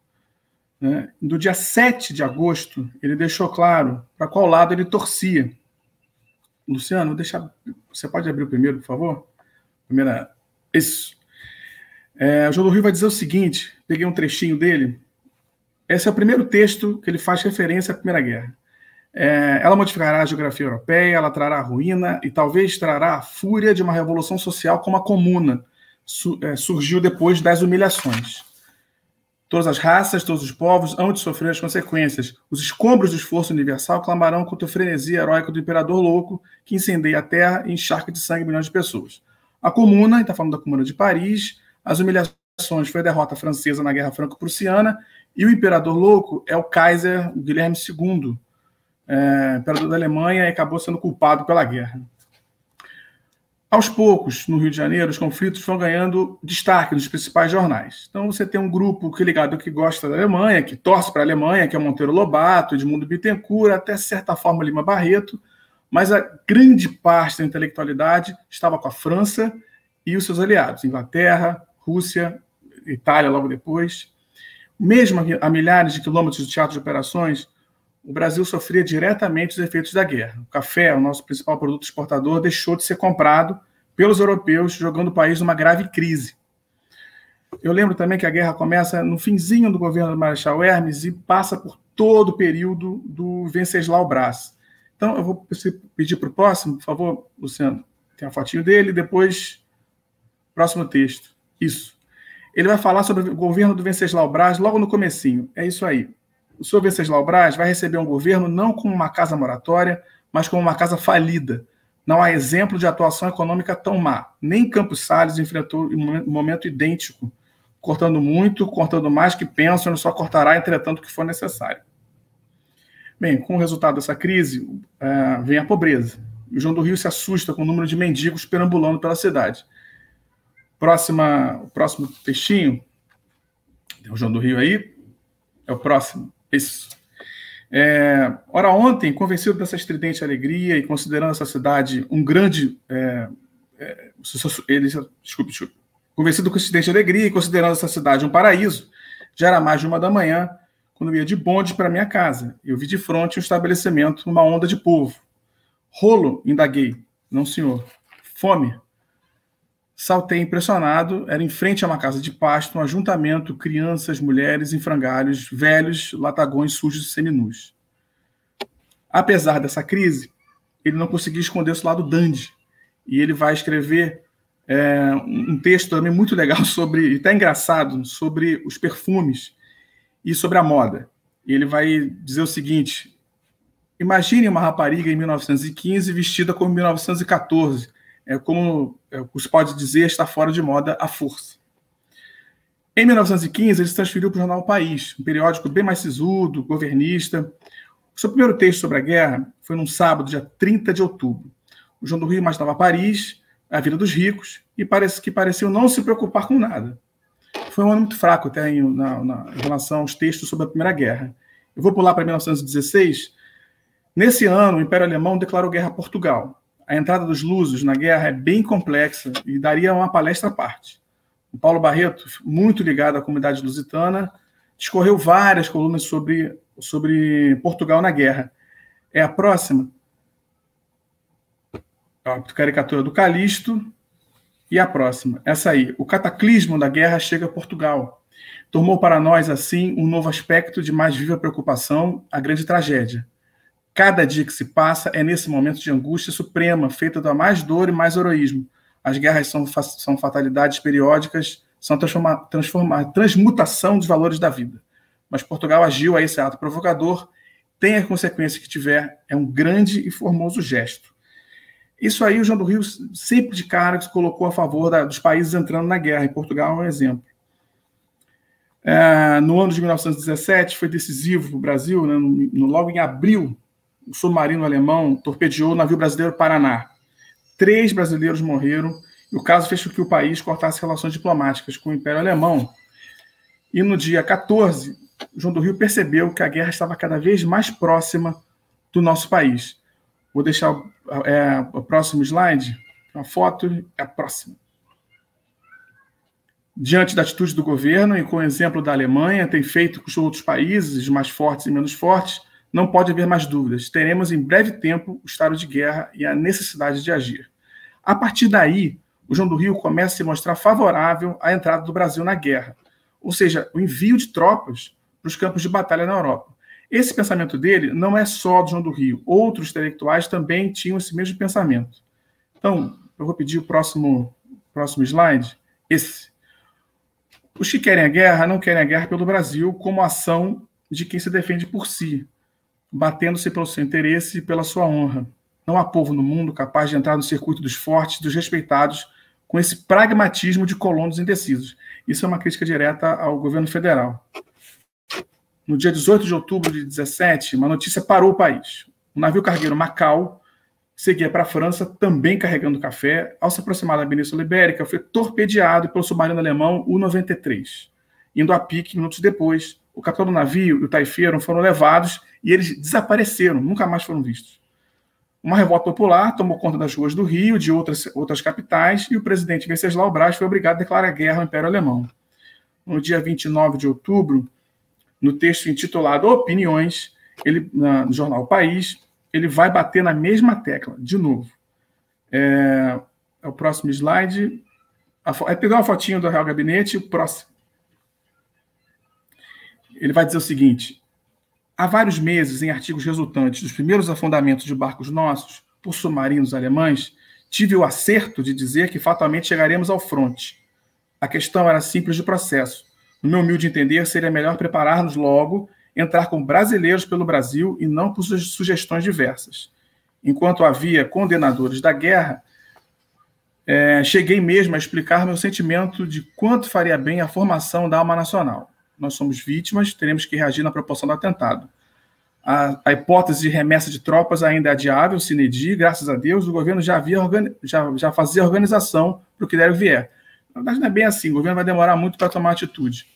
Né? Do dia 7 de agosto, ele deixou claro para qual lado ele torcia. Luciano, vou deixar. Você pode abrir o primeiro, por favor? Primeira. Isso. É, o João do Rio vai dizer o seguinte: peguei um trechinho dele. Esse é o primeiro texto que ele faz referência à Primeira Guerra. É, ela modificará a geografia europeia, ela trará a ruína e talvez trará a fúria de uma revolução social como a comuna su, é, surgiu depois das humilhações. Todas as raças, todos os povos hão de sofrer as consequências. Os escombros do esforço universal clamarão contra a frenesia heróica do imperador louco que incendeia a terra e encharca de sangue milhões de pessoas. A comuna, está falando da comuna de Paris, as humilhações foi a derrota francesa na Guerra Franco-Prussiana e o imperador louco é o Kaiser Guilherme II, é, imperador da Alemanha, e acabou sendo culpado pela guerra. Aos poucos, no Rio de Janeiro, os conflitos foram ganhando destaque nos principais jornais. Então você tem um grupo que é ligado que gosta da Alemanha, que torce para a Alemanha, que é Monteiro Lobato, Edmundo Bittencourt, até certa forma Lima Barreto, mas a grande parte da intelectualidade estava com a França e os seus aliados, Inglaterra, Rússia, Itália logo depois. Mesmo a milhares de quilômetros do teatro de operações, o Brasil sofria diretamente os efeitos da guerra. O café, o nosso principal produto exportador, deixou de ser comprado pelos europeus, jogando o país numa grave crise. Eu lembro também que a guerra começa no finzinho do governo do Marechal Hermes e passa por todo o período do Venceslau Brás. Então, eu vou pedir para o próximo, por favor, Luciano. Tem a fotinho dele, depois, próximo texto. Isso. Ele vai falar sobre o governo do Venceslau Braz logo no comecinho. É isso aí. O senhor Venceslau Braz vai receber um governo não como uma casa moratória, mas como uma casa falida. Não há exemplo de atuação econômica tão má. Nem Campos Salles enfrentou um momento idêntico, cortando muito, cortando mais que pensam, só cortará, entretanto, o que for necessário. Bem, com o resultado dessa crise, eh, vem a pobreza. O João do Rio se assusta com o número de mendigos perambulando pela cidade. Próxima, o próximo textinho, tem o João do Rio aí, é o próximo, isso. É, ora, ontem, convencido dessa estridente alegria e considerando essa cidade um grande. É, é, ele, desculpe, desculpe. Convencido com estridente alegria e considerando essa cidade um paraíso, já era mais de uma da manhã, quando ia de bonde para minha casa. Eu vi de frente um estabelecimento, uma onda de povo. Rolo, indaguei. Não, senhor. Fome, Saltei impressionado, era em frente a uma casa de pasto, um ajuntamento, crianças, mulheres em frangalhos, velhos, latagões sujos e seminus. Apesar dessa crise, ele não conseguia esconder esse lado dandy. E ele vai escrever é, um texto também muito legal sobre, até engraçado, sobre os perfumes e sobre a moda. Ele vai dizer o seguinte: imagine uma rapariga em 1915 vestida como 1914 é como é se pode dizer, está fora de moda a força. Em 1915, ele se transferiu para o jornal o País, um periódico bem mais sisudo, governista. O seu primeiro texto sobre a guerra foi num sábado, dia 30 de outubro. O João do Rio imaginava Paris, a vida dos ricos, e parece que pareceu não se preocupar com nada. Foi um ano muito fraco até em, na, na, em relação aos textos sobre a Primeira Guerra. Eu vou pular para 1916. Nesse ano, o Império Alemão declarou guerra a Portugal a entrada dos lusos na guerra é bem complexa e daria uma palestra à parte. O Paulo Barreto, muito ligado à comunidade lusitana, discorreu várias colunas sobre, sobre Portugal na guerra. É a próxima? É a caricatura do Calixto. E a próxima? Essa aí. O cataclismo da guerra chega a Portugal. Tomou para nós, assim, um novo aspecto de mais viva preocupação, a grande tragédia. Cada dia que se passa é nesse momento de angústia suprema, feita da mais dor e mais heroísmo. As guerras são, são fatalidades periódicas, são transforma, transforma, transmutação dos valores da vida. Mas Portugal agiu a esse ato provocador, tem a consequência que tiver, é um grande e formoso gesto. Isso aí o João do Rio sempre de cara se colocou a favor da, dos países entrando na guerra, e Portugal é um exemplo. É, no ano de 1917, foi decisivo para o Brasil, né, no, no, logo em abril submarino alemão torpedeou o navio brasileiro Paraná. Três brasileiros morreram e o caso fez com que o país cortasse relações diplomáticas com o Império Alemão. E no dia 14, João do Rio percebeu que a guerra estava cada vez mais próxima do nosso país. Vou deixar é, o próximo slide, a foto, é a próxima. Diante da atitude do governo e com o exemplo da Alemanha, tem feito com os outros países mais fortes e menos fortes, não pode haver mais dúvidas. Teremos em breve tempo o estado de guerra e a necessidade de agir. A partir daí, o João do Rio começa a se mostrar favorável à entrada do Brasil na guerra, ou seja, o envio de tropas para os campos de batalha na Europa. Esse pensamento dele não é só do João do Rio, outros intelectuais também tinham esse mesmo pensamento. Então, eu vou pedir o próximo, próximo slide. Esse. Os que querem a guerra não querem a guerra pelo Brasil como ação de quem se defende por si, batendo-se pelo seu interesse e pela sua honra. Não há povo no mundo capaz de entrar no circuito dos fortes, dos respeitados, com esse pragmatismo de colonos indecisos. Isso é uma crítica direta ao governo federal. No dia 18 de outubro de 17, uma notícia parou o país. O navio cargueiro Macau seguia para a França, também carregando café. Ao se aproximar da Península Ibérica, foi torpedeado pelo submarino alemão U-93, indo a pique minutos depois o capitão do navio e o taifeiro foram levados e eles desapareceram, nunca mais foram vistos. Uma revolta popular tomou conta das ruas do Rio, de outras, outras capitais, e o presidente Venceslau Braz foi obrigado a declarar guerra ao Império Alemão. No dia 29 de outubro, no texto intitulado Opiniões, ele, na, no jornal País, ele vai bater na mesma tecla, de novo. É, é o próximo slide. A, é, pegar uma fotinho do Real Gabinete, o próximo ele vai dizer o seguinte: há vários meses, em artigos resultantes dos primeiros afundamentos de barcos nossos por submarinos alemães, tive o acerto de dizer que fatalmente chegaremos ao fronte. A questão era simples de processo. No meu humilde entender, seria melhor preparar-nos logo, entrar com brasileiros pelo Brasil e não por sugestões diversas. Enquanto havia condenadores da guerra, é, cheguei mesmo a explicar meu sentimento de quanto faria bem a formação da alma nacional nós somos vítimas, teremos que reagir na proporção do atentado. A, a hipótese de remessa de tropas ainda é adiável, se Sinedi, graças a Deus, o governo já, havia já, já fazia organização para o que der vier. Na verdade, não é bem assim, o governo vai demorar muito para tomar atitude.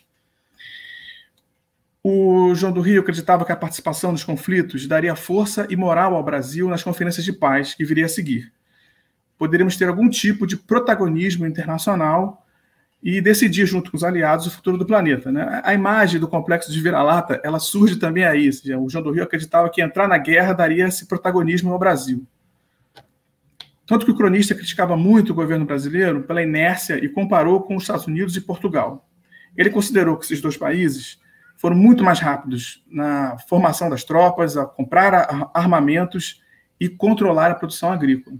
O João do Rio acreditava que a participação nos conflitos daria força e moral ao Brasil nas conferências de paz que viria a seguir. Poderíamos ter algum tipo de protagonismo internacional e decidir junto com os aliados o futuro do planeta. Né? A imagem do complexo de vira-lata ela surge também aí. Assim, o João do Rio acreditava que entrar na guerra daria esse protagonismo ao Brasil. Tanto que o cronista criticava muito o governo brasileiro pela inércia e comparou com os Estados Unidos e Portugal. Ele considerou que esses dois países foram muito mais rápidos na formação das tropas, a comprar armamentos e controlar a produção agrícola.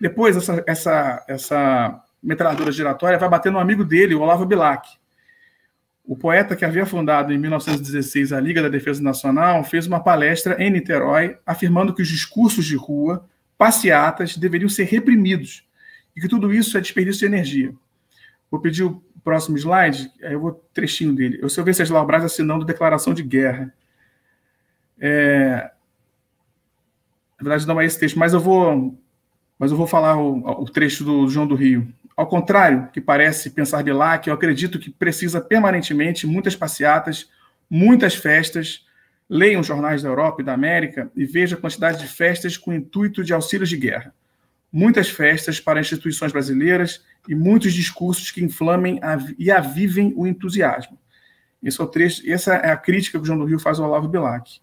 Depois, essa, essa, essa metralhadora giratória, vai bater no amigo dele, o Olavo Bilac. O poeta que havia fundado em 1916 a Liga da Defesa Nacional fez uma palestra em Niterói afirmando que os discursos de rua, passeatas, deveriam ser reprimidos e que tudo isso é desperdício de energia. Vou pedir o próximo slide, aí eu vou trechinho dele. Eu sou Venceslau Braz assinando declaração de guerra. É... Na verdade, não é esse texto, mas eu vou, mas eu vou falar o, o trecho do João do Rio. Ao contrário, que parece pensar de lá, que eu acredito que precisa permanentemente muitas passeatas, muitas festas. Leiam os jornais da Europa e da América e veja a quantidade de festas com intuito de auxílios de guerra. Muitas festas para instituições brasileiras e muitos discursos que inflamem e avivem o entusiasmo. Esse é o trecho, essa é a crítica que o João do Rio faz ao Olavo Bilac.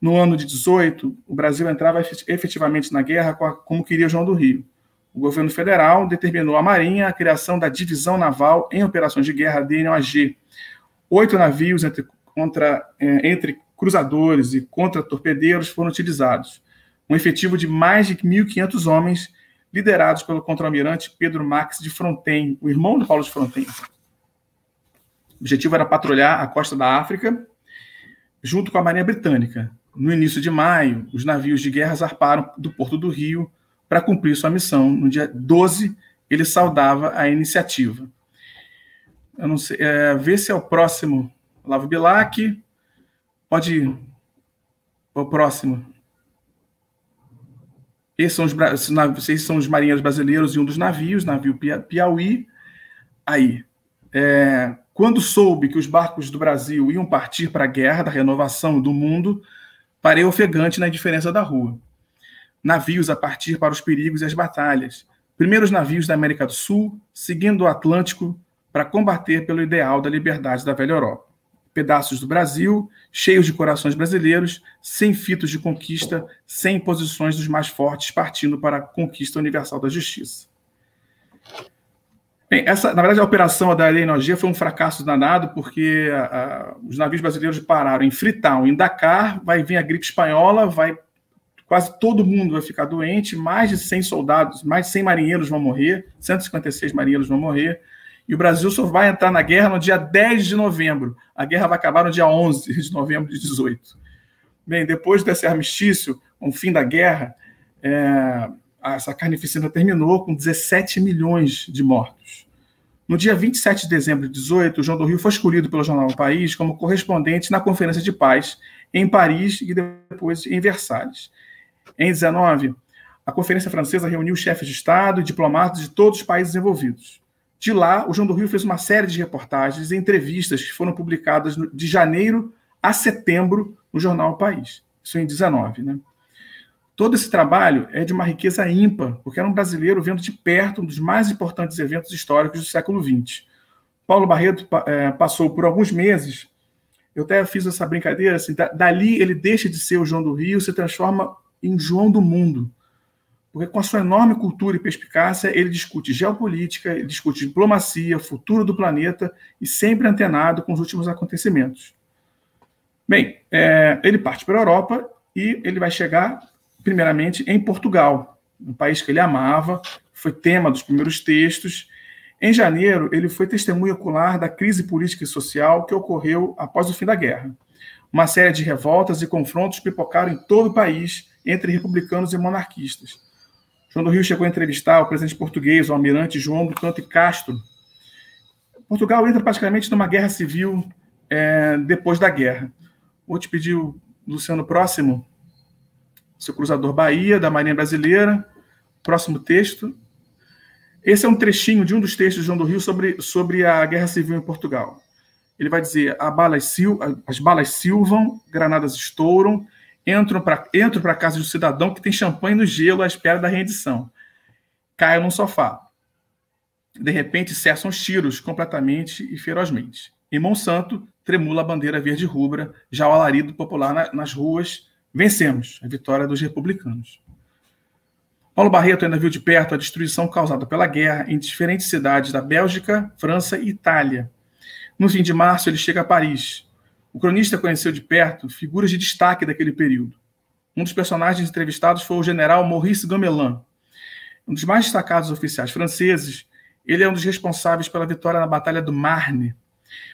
No ano de 18, o Brasil entrava efetivamente na guerra como queria o João do Rio o governo federal determinou à Marinha a criação da Divisão Naval em Operações de Guerra, DNOG. Oito navios entre, contra, é, entre cruzadores e contra-torpedeiros foram utilizados. Um efetivo de mais de 1.500 homens, liderados pelo contra-almirante Pedro Max de Fronten, o irmão do Paulo de Fronten. O objetivo era patrulhar a costa da África junto com a Marinha Britânica. No início de maio, os navios de guerra zarparam do Porto do Rio para cumprir sua missão. No dia 12, ele saudava a iniciativa. Eu não sei, é, vê se é o próximo, Olavo Bilac. Pode ir. É o próximo. Esses são, os, esses são os marinheiros brasileiros e um dos navios, navio Piauí. Aí, é, quando soube que os barcos do Brasil iam partir para a guerra da renovação do mundo, parei ofegante na indiferença da rua navios a partir para os perigos e as batalhas. Primeiros navios da América do Sul, seguindo o Atlântico para combater pelo ideal da liberdade da velha Europa. Pedaços do Brasil, cheios de corações brasileiros, sem fitos de conquista, sem posições dos mais fortes, partindo para a conquista universal da justiça. Bem, essa, na verdade, a operação da Lei foi um fracasso danado, porque a, ah, a, ah, os navios brasileiros pararam em Freetown, em Dakar, vai vir a gripe espanhola, vai quase todo mundo vai ficar doente, mais de 100 soldados, mais de 100 marinheiros vão morrer, 156 marinheiros vão morrer, e o Brasil só vai entrar na guerra no dia 10 de novembro. A guerra vai acabar no dia 11 de novembro de 18. Bem, depois desse armistício, um o fim da guerra, é, essa carnificina terminou com 17 milhões de mortos. No dia 27 de dezembro de 18, João do Rio foi escolhido pelo jornal do País como correspondente na Conferência de Paz em Paris e depois em Versalhes. Em 19, a Conferência Francesa reuniu chefes de Estado e diplomatas de todos os países envolvidos. De lá, o João do Rio fez uma série de reportagens e entrevistas que foram publicadas de janeiro a setembro no jornal o País. Isso em 19, né? Todo esse trabalho é de uma riqueza ímpar, porque era um brasileiro vendo de perto um dos mais importantes eventos históricos do século XX. Paulo Barreto é, passou por alguns meses, eu até fiz essa brincadeira, assim, dali ele deixa de ser o João do Rio, se transforma em João do Mundo. Porque com a sua enorme cultura e perspicácia, ele discute geopolítica, ele discute diplomacia, futuro do planeta e sempre antenado com os últimos acontecimentos. Bem, é, ele parte para a Europa e ele vai chegar, primeiramente, em Portugal, um país que ele amava, foi tema dos primeiros textos. Em janeiro, ele foi testemunha ocular da crise política e social que ocorreu após o fim da guerra. Uma série de revoltas e confrontos pipocaram em todo o país, entre republicanos e monarquistas. João do Rio chegou a entrevistar o presidente português, o almirante João do Canto e Castro. Portugal entra praticamente numa guerra civil é, depois da guerra. Vou te pedir, Luciano, próximo, seu cruzador Bahia, da Marinha Brasileira, próximo texto. Esse é um trechinho de um dos textos de João do Rio sobre, sobre a guerra civil em Portugal. Ele vai dizer: as balas silvam, granadas estouram entro para entro para casa de um cidadão que tem champanhe no gelo à espera da rendição. Caio num sofá. De repente cessam os tiros completamente e ferozmente. Em Monsanto, tremula a bandeira verde rubra, já o alarido popular na, nas ruas. Vencemos a vitória dos republicanos. Paulo Barreto ainda viu de perto a destruição causada pela guerra em diferentes cidades da Bélgica, França e Itália. No fim de março, ele chega a Paris, o cronista conheceu de perto figuras de destaque daquele período. Um dos personagens entrevistados foi o general Maurice Gamelin, um dos mais destacados oficiais franceses. Ele é um dos responsáveis pela vitória na Batalha do Marne.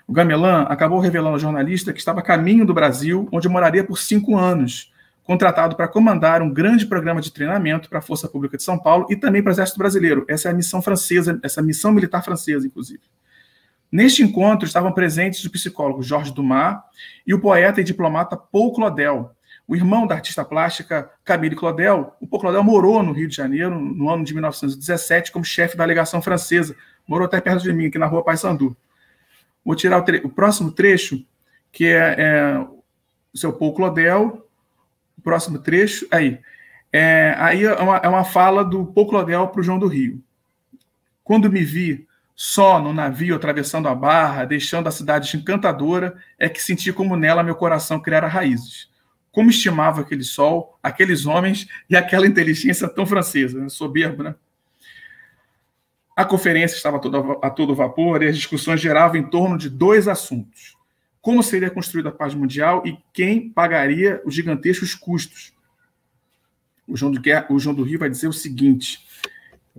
O Gamelin acabou revelando ao jornalista que estava a caminho do Brasil, onde moraria por cinco anos, contratado para comandar um grande programa de treinamento para a Força Pública de São Paulo e também para o Exército Brasileiro. Essa é a missão francesa, essa missão militar francesa, inclusive. Neste encontro estavam presentes o psicólogo Jorge Dumas e o poeta e diplomata Paul Claudel. O irmão da artista plástica Camille Claudel, o Paul Claudel morou no Rio de Janeiro no ano de 1917 como chefe da legação francesa. Morou até perto de mim, aqui na rua Paissandu. Vou tirar o, tre o próximo trecho, que é, é o seu Paul Claudel. O próximo trecho, aí. É, aí é uma, é uma fala do Paul Claudel para o João do Rio. Quando me vi só no navio atravessando a barra, deixando a cidade encantadora, é que senti como nela meu coração criara raízes. Como estimava aquele sol, aqueles homens e aquela inteligência tão francesa, né? soberba, né? A conferência estava toda, a todo vapor e as discussões giravam em torno de dois assuntos: como seria construída a paz mundial e quem pagaria os gigantescos custos. O João do, o João do Rio vai dizer o seguinte: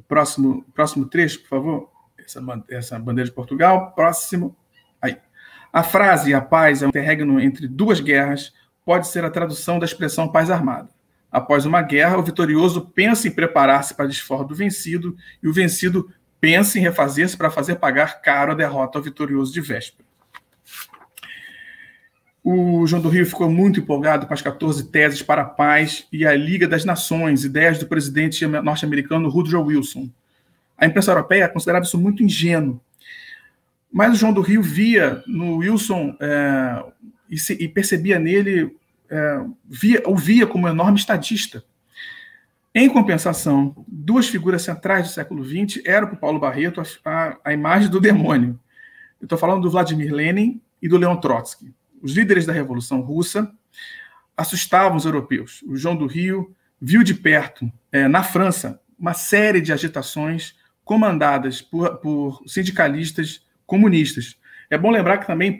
próximo, próximo trecho, por favor essa, essa bandeira de Portugal, próximo. Aí. A frase a paz é um interregno entre duas guerras pode ser a tradução da expressão paz armada. Após uma guerra, o vitorioso pensa em preparar-se para a desforra do vencido e o vencido pensa em refazer-se para fazer pagar caro a derrota ao vitorioso de véspera. O João do Rio ficou muito empolgado com as 14 teses para a paz e a Liga das Nações, ideias do presidente norte-americano Woodrow Wilson. A imprensa europeia é considerava isso muito ingênuo. Mas o João do Rio via no Wilson é, e, se, e, percebia nele, é, via, o via como um enorme estadista. Em compensação, duas figuras centrais do século XX eram para o Paulo Barreto a, a imagem do demônio. Eu estou falando do Vladimir Lenin e do Leon Trotsky. Os líderes da Revolução Russa assustavam os europeus. O João do Rio viu de perto, é, na França, uma série de agitações comandadas por, por sindicalistas comunistas. É bom lembrar que também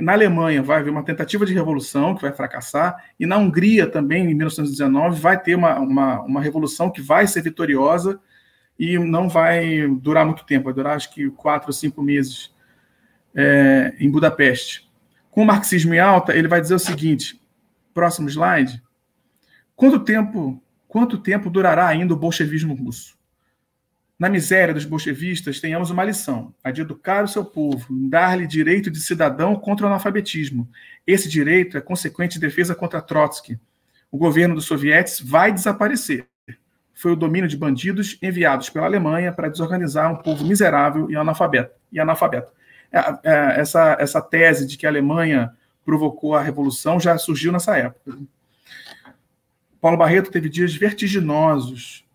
na Alemanha vai haver uma tentativa de revolução que vai fracassar, e na Hungria também, em 1919, vai ter uma, uma, uma revolução que vai ser vitoriosa e não vai durar muito tempo, vai durar acho que quatro ou cinco meses é, em Budapeste. Com o marxismo em alta, ele vai dizer o seguinte: próximo slide. Quanto tempo, quanto tempo durará ainda o bolchevismo russo? na miséria dos bolchevistas, tenhamos uma lição: a de educar o seu povo, dar-lhe direito de cidadão contra o analfabetismo. Esse direito é consequente de defesa contra Trotsky. O governo dos sovietes vai desaparecer. Foi o domínio de bandidos enviados pela Alemanha para desorganizar um povo miserável e analfabeto. E analfabeto. É, é, essa, essa tese de que a Alemanha provocou a revolução já surgiu nessa época. Paulo Barreto teve dias vertiginosos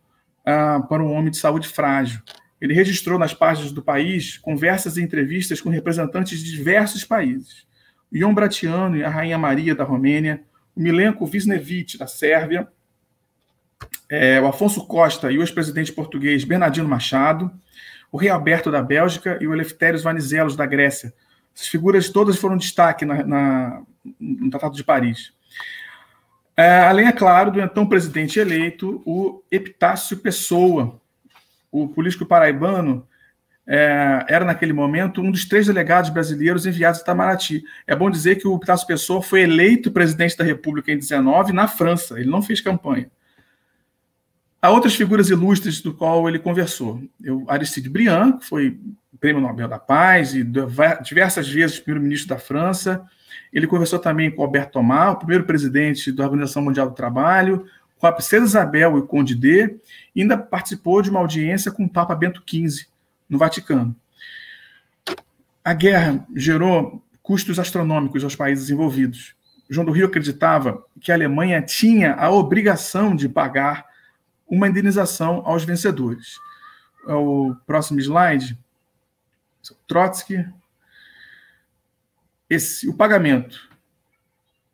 ah, para um homem de saúde frágil. Ele registrou nas páginas do país conversas e entrevistas com representantes de diversos países. O Ion Bratiano e a Rainha Maria da Romênia, o Milenko Visnevic da Sérvia, é, o Afonso Costa e o ex-presidente português Bernardino Machado, o Rei Alberto da Bélgica e o Eleftérios Vanizelos da Grécia. Essas figuras todas foram destaque na, na, no Tratado de Paris. É, além, é claro, do então presidente eleito, o Epitácio Pessoa, o político paraibano, é, era naquele momento um dos três delegados brasileiros enviados a Itamaraty. É bom dizer que o Epitácio Pessoa foi eleito presidente da República em 19 na França, ele não fez campanha. Há outras figuras ilustres do qual ele conversou. Eu, Aristide Briand, que foi prêmio Nobel da Paz e diversas vezes primeiro-ministro da França, ele conversou também com Alberto Omar, o primeiro presidente da Organização Mundial do Trabalho, com a princesa Isabel e o Conde D, e ainda participou de uma audiência com o Papa Bento XV, no Vaticano. A guerra gerou custos astronômicos aos países envolvidos. João do Rio acreditava que a Alemanha tinha a obrigação de pagar uma indenização aos vencedores. É o próximo slide. Trotsky, esse, o pagamento,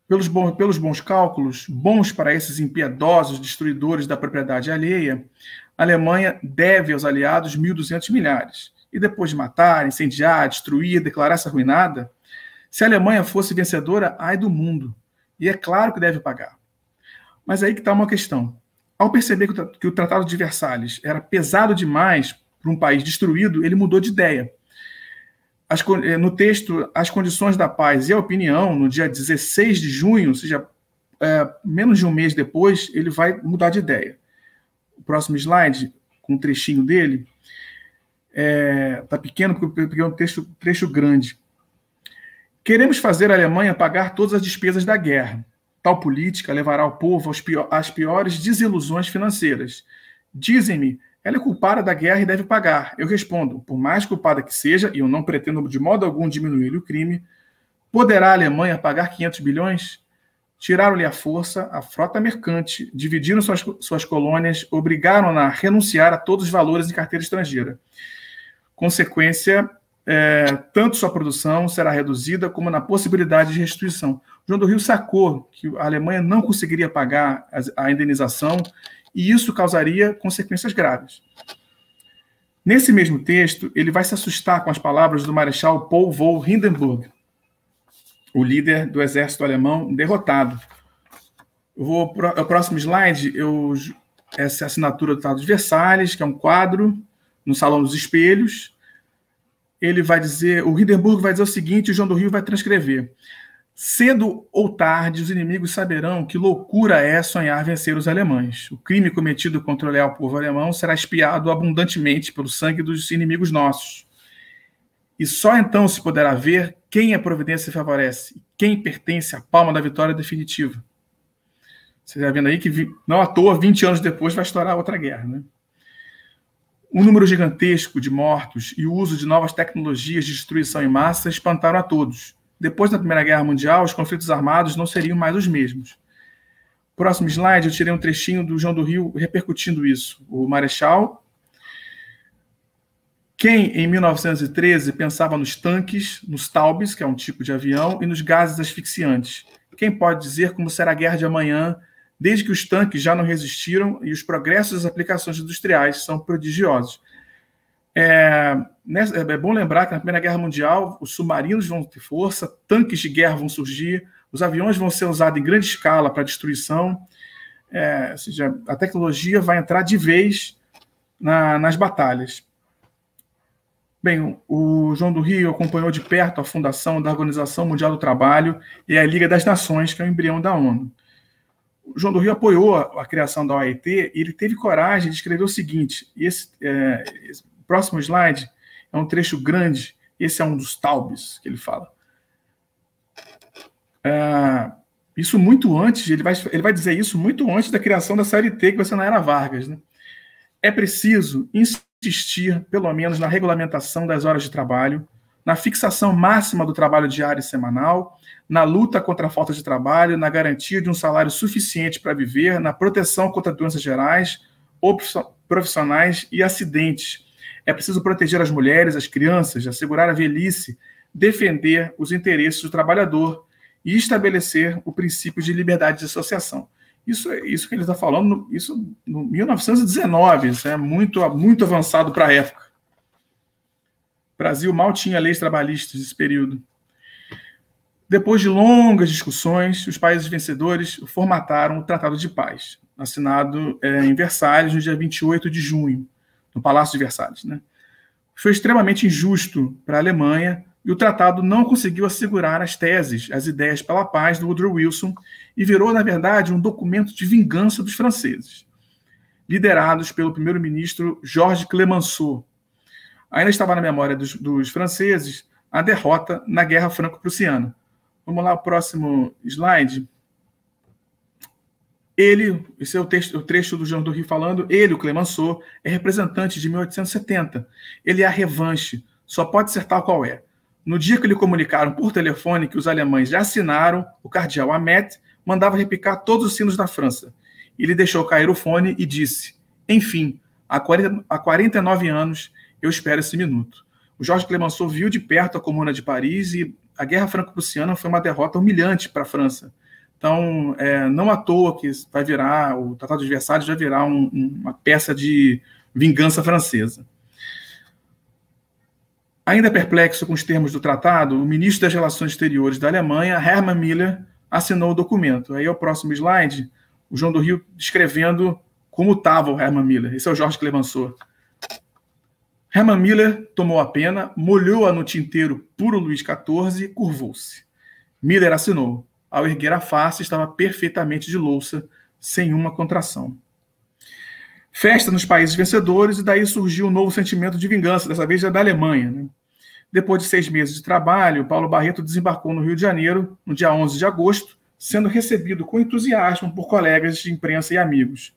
pelos, bons, pelos bons cálculos, bons para esses impiedosos destruidores da propriedade alheia, a Alemanha deve aos aliados 1.200 milhares. E depois de matar, incendiar, destruir, declarar-se arruinada, se a Alemanha fosse vencedora, ai do mundo. E é claro que deve pagar. Mas aí que está uma questão. Ao perceber que o Tratado de Versalhes era pesado demais para um país destruído, ele mudou de ideia as, eh, no texto As Condições da Paz e a Opinião, no dia 16 de junho, ou seja, é, menos de um mês depois, ele vai mudar de ideia. O próximo slide, com um trechinho dele, está é, tá pequeno, porque é um trecho, trecho grande. Queremos fazer a Alemanha pagar todas as despesas da guerra. Tal política levará o povo às piores desilusões financeiras. Dizem-me ela é culpada da guerra e deve pagar. Eu respondo, por mais culpada que seja, e eu não pretendo de modo algum diminuir o crime, poderá a Alemanha pagar 500 bilhões? Tiraram-lhe a força, a frota mercante, dividiram suas, suas colônias, obrigaram-na a renunciar a todos os valores em carteira estrangeira. Consequência, é, tanto sua produção será reduzida como na possibilidade de restituição. João do Rio sacou que a Alemanha não conseguiria pagar a indenização e isso causaria consequências graves. Nesse mesmo texto, ele vai se assustar com as palavras do marechal Paul von Hindenburg, o líder do exército alemão derrotado. Eu vou é o próximo slide, eu essa é a assinatura do Estado de Versalhes, que é um quadro no Salão dos Espelhos. Ele vai dizer, o Hindenburg vai dizer o seguinte, o João do Rio vai transcrever. Cedo ou tarde, os inimigos saberão que loucura é sonhar vencer os alemães. O crime cometido contra o leal povo alemão será espiado abundantemente pelo sangue dos inimigos nossos. E só então se poderá ver quem a providência favorece, quem pertence à palma da vitória definitiva. Você está vendo aí que, não à toa, 20 anos depois vai estourar outra guerra. Né? Um número gigantesco de mortos e o uso de novas tecnologias de destruição em massa espantaram a todos. Depois da Primeira Guerra Mundial, os conflitos armados não seriam mais os mesmos. Próximo slide, eu tirei um trechinho do João do Rio repercutindo isso. O Marechal. Quem, em 1913, pensava nos tanques, nos taubes, que é um tipo de avião, e nos gases asfixiantes? Quem pode dizer como será a guerra de amanhã, desde que os tanques já não resistiram e os progressos das aplicações industriais são prodigiosos? É, é, é bom lembrar que na Primeira Guerra Mundial os submarinos vão ter força, tanques de guerra vão surgir, os aviões vão ser usados em grande escala para destruição, é, ou seja, a tecnologia vai entrar de vez na, nas batalhas. Bem, o João do Rio acompanhou de perto a fundação da Organização Mundial do Trabalho e a Liga das Nações, que é o embrião da ONU. O João do Rio apoiou a, a criação da OIT e ele teve coragem de escrever o seguinte: esse, é, Próximo slide é um trecho grande. Esse é um dos taubes que ele fala. Ah, isso muito antes, ele vai, ele vai dizer isso muito antes da criação da CRT que vai ser na Era Vargas. Né? É preciso insistir, pelo menos, na regulamentação das horas de trabalho, na fixação máxima do trabalho diário e semanal, na luta contra a falta de trabalho, na garantia de um salário suficiente para viver, na proteção contra doenças gerais, profissionais e acidentes é preciso proteger as mulheres, as crianças, assegurar a velhice, defender os interesses do trabalhador e estabelecer o princípio de liberdade de associação. Isso, é, isso que ele está falando, isso no 1919, isso é muito, muito avançado para a época. O Brasil mal tinha leis trabalhistas nesse período. Depois de longas discussões, os países vencedores formataram o Tratado de Paz, assinado é, em Versalhes no dia 28 de junho no Palácio de Versalhes. Né? Foi extremamente injusto para a Alemanha e o tratado não conseguiu assegurar as teses, as ideias pela paz do Woodrow Wilson e virou, na verdade, um documento de vingança dos franceses, liderados pelo primeiro-ministro Georges Clemenceau. Ainda estava na memória dos, dos franceses a derrota na Guerra Franco-Prussiana. Vamos lá, o próximo slide. Ele, esse é o, texto, o trecho do Jean Dorri falando, ele, o Clemenceau, é representante de 1870. Ele é a revanche, só pode ser tal qual é. No dia que lhe comunicaram por telefone que os alemães já assinaram, o cardeal Amet mandava repicar todos os sinos da França. Ele deixou cair o fone e disse: Enfim, há, 40, há 49 anos eu espero esse minuto. O Jorge Clemenceau viu de perto a Comuna de Paris e a Guerra Franco-Prussiana foi uma derrota humilhante para a França então, é, não à toa que vai virar, o Tratado de Versalhes vai virar um, uma peça de vingança francesa. Ainda perplexo com os termos do tratado, o ministro das Relações Exteriores da Alemanha, Hermann Miller, assinou o documento. Aí, é o próximo slide, o João do Rio descrevendo como estava o Hermann Miller. Esse é o Jorge Clemenceau. Hermann Miller tomou a pena, molhou-a no tinteiro puro Luís XIV e curvou-se. Miller assinou. Ao erguer a face, estava perfeitamente de louça, sem uma contração. Festa nos países vencedores, e daí surgiu um novo sentimento de vingança, dessa vez é da Alemanha. Né? Depois de seis meses de trabalho, Paulo Barreto desembarcou no Rio de Janeiro, no dia 11 de agosto, sendo recebido com entusiasmo por colegas de imprensa e amigos.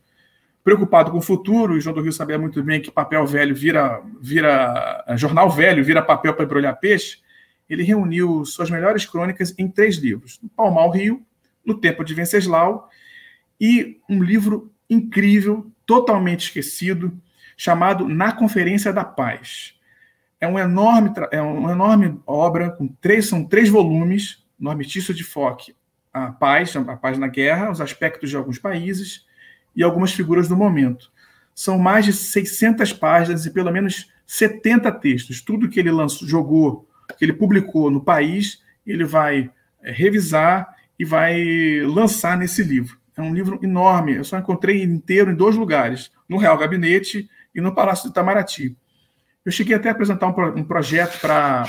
Preocupado com o futuro, e João do Rio sabia muito bem que papel velho vira, vira jornal velho, vira papel para embrulhar peixe, ele reuniu suas melhores crônicas em três livros: No o Rio, No Tempo de Venceslau e um livro incrível, totalmente esquecido, chamado Na Conferência da Paz. É, um enorme, é uma enorme obra, com três, são três volumes, no de Foque, a paz, a paz na guerra, os aspectos de alguns países e algumas figuras do momento. São mais de 600 páginas e pelo menos 70 textos. Tudo que ele lançou, jogou que ele publicou no país, ele vai é, revisar e vai lançar nesse livro. É um livro enorme, eu só encontrei inteiro em dois lugares, no Real Gabinete e no Palácio do Itamaraty. Eu cheguei até a apresentar um, pro, um projeto para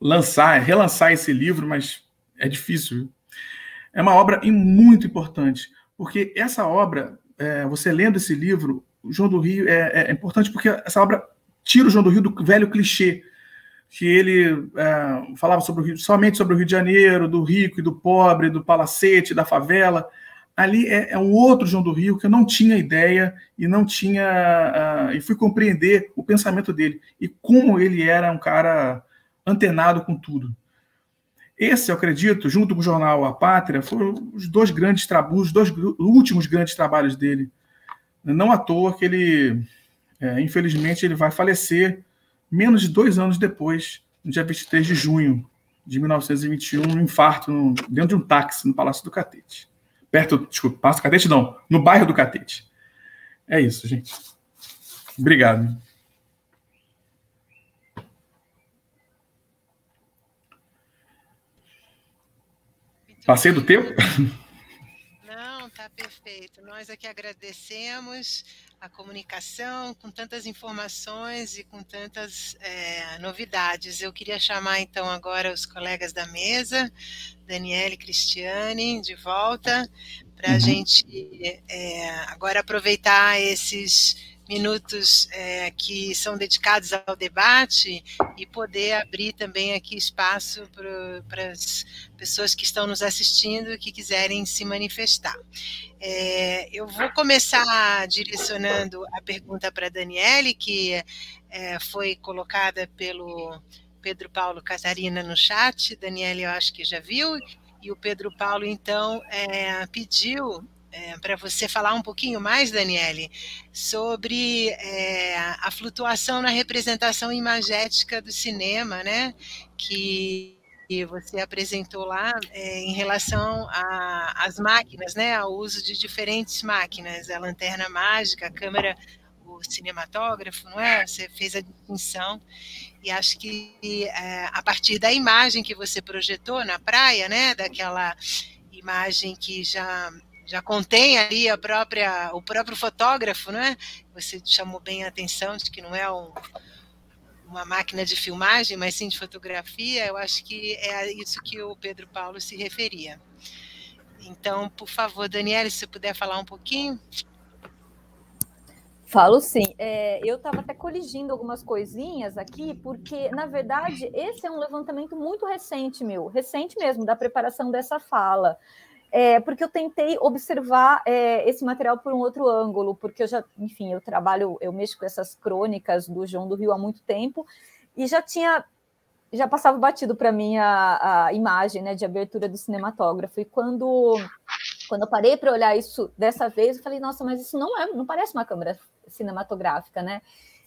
lançar, relançar esse livro, mas é difícil. É uma obra muito importante, porque essa obra, é, você lendo esse livro, João do Rio é, é importante porque essa obra tira o João do Rio do velho clichê que ele é, falava sobre o Rio, somente sobre o Rio de Janeiro, do rico e do pobre, do palacete, da favela. Ali é, é um outro João do Rio que eu não tinha ideia e não tinha. Uh, e fui compreender o pensamento dele e como ele era um cara antenado com tudo. Esse, eu acredito, junto com o jornal A Pátria, foram os dois grandes trabalhos, os dois últimos grandes trabalhos dele. Não à toa que ele, é, infelizmente, ele vai falecer menos de dois anos depois, no dia 23 de junho de 1921, um infarto no, dentro de um táxi no Palácio do Catete. Perto, desculpa, Palácio do Catete não, no bairro do Catete. É isso, gente. Obrigado. Passei do tempo? Não, tá perfeito. Nós aqui agradecemos a comunicação com tantas informações e com tantas é, novidades. Eu queria chamar então agora os colegas da mesa, Daniele e Cristiane, de volta, para a uhum. gente é, agora aproveitar esses minutos é, que são dedicados ao debate e poder abrir também aqui espaço para as pessoas que estão nos assistindo e que quiserem se manifestar. É, eu vou começar direcionando a pergunta para a Daniele, que é, foi colocada pelo Pedro Paulo Catarina no chat. Daniele, eu acho que já viu. E o Pedro Paulo, então, é, pediu é, eh, para você falar um pouquinho mais, Daniele, sobre é, a flutuação na representação imagética do cinema, né? Que que você apresentou lá é, em relação às máquinas, né, ao uso de diferentes máquinas, a lanterna mágica, a câmera, o cinematógrafo, não é? Você fez a distinção e acho que é, a partir da imagem que você projetou na praia, né, daquela imagem que já já contém ali a própria, o próprio fotógrafo, né? Você chamou bem a atenção de que não é um, uma máquina de filmagem, mas sim de fotografia. Eu acho que é isso que o Pedro Paulo se referia. Então, por favor, Daniela, se puder falar um pouquinho. Falo sim. É, eu estava até coligindo algumas coisinhas aqui, porque, na verdade, esse é um levantamento muito recente, meu, recente mesmo, da preparação dessa fala é, porque eu tentei observar é, esse material por um outro ângulo, porque eu já, enfim, eu trabalho, eu mexo com essas crônicas do João do Rio há muito tempo e já tinha, já passava batido para mim a, a, imagem, né, de abertura do cinematógrafo. E quando, quando eu parei para olhar isso dessa vez, eu falei, nossa, mas isso não é, não parece uma câmera cinematográfica, né?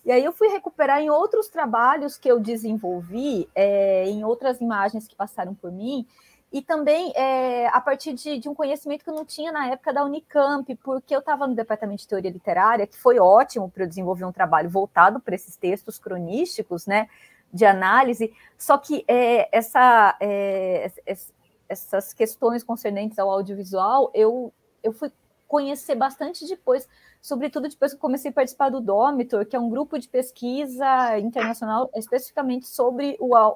E aí eu fui recuperar em outros trabalhos que eu desenvolvi, é, em outras imagens que passaram por mim e também é, a partir de, de, um conhecimento que eu não tinha na época da Unicamp, porque eu estava no departamento de teoria literária, que foi ótimo para eu desenvolver um trabalho voltado para esses textos cronísticos, né, de análise. Só que é, essa, é, essas questões concernentes ao audiovisual, eu, eu fui conhecer bastante depois, sobretudo depois que comecei a participar do Domitor, que é um grupo de pesquisa internacional especificamente sobre o, o,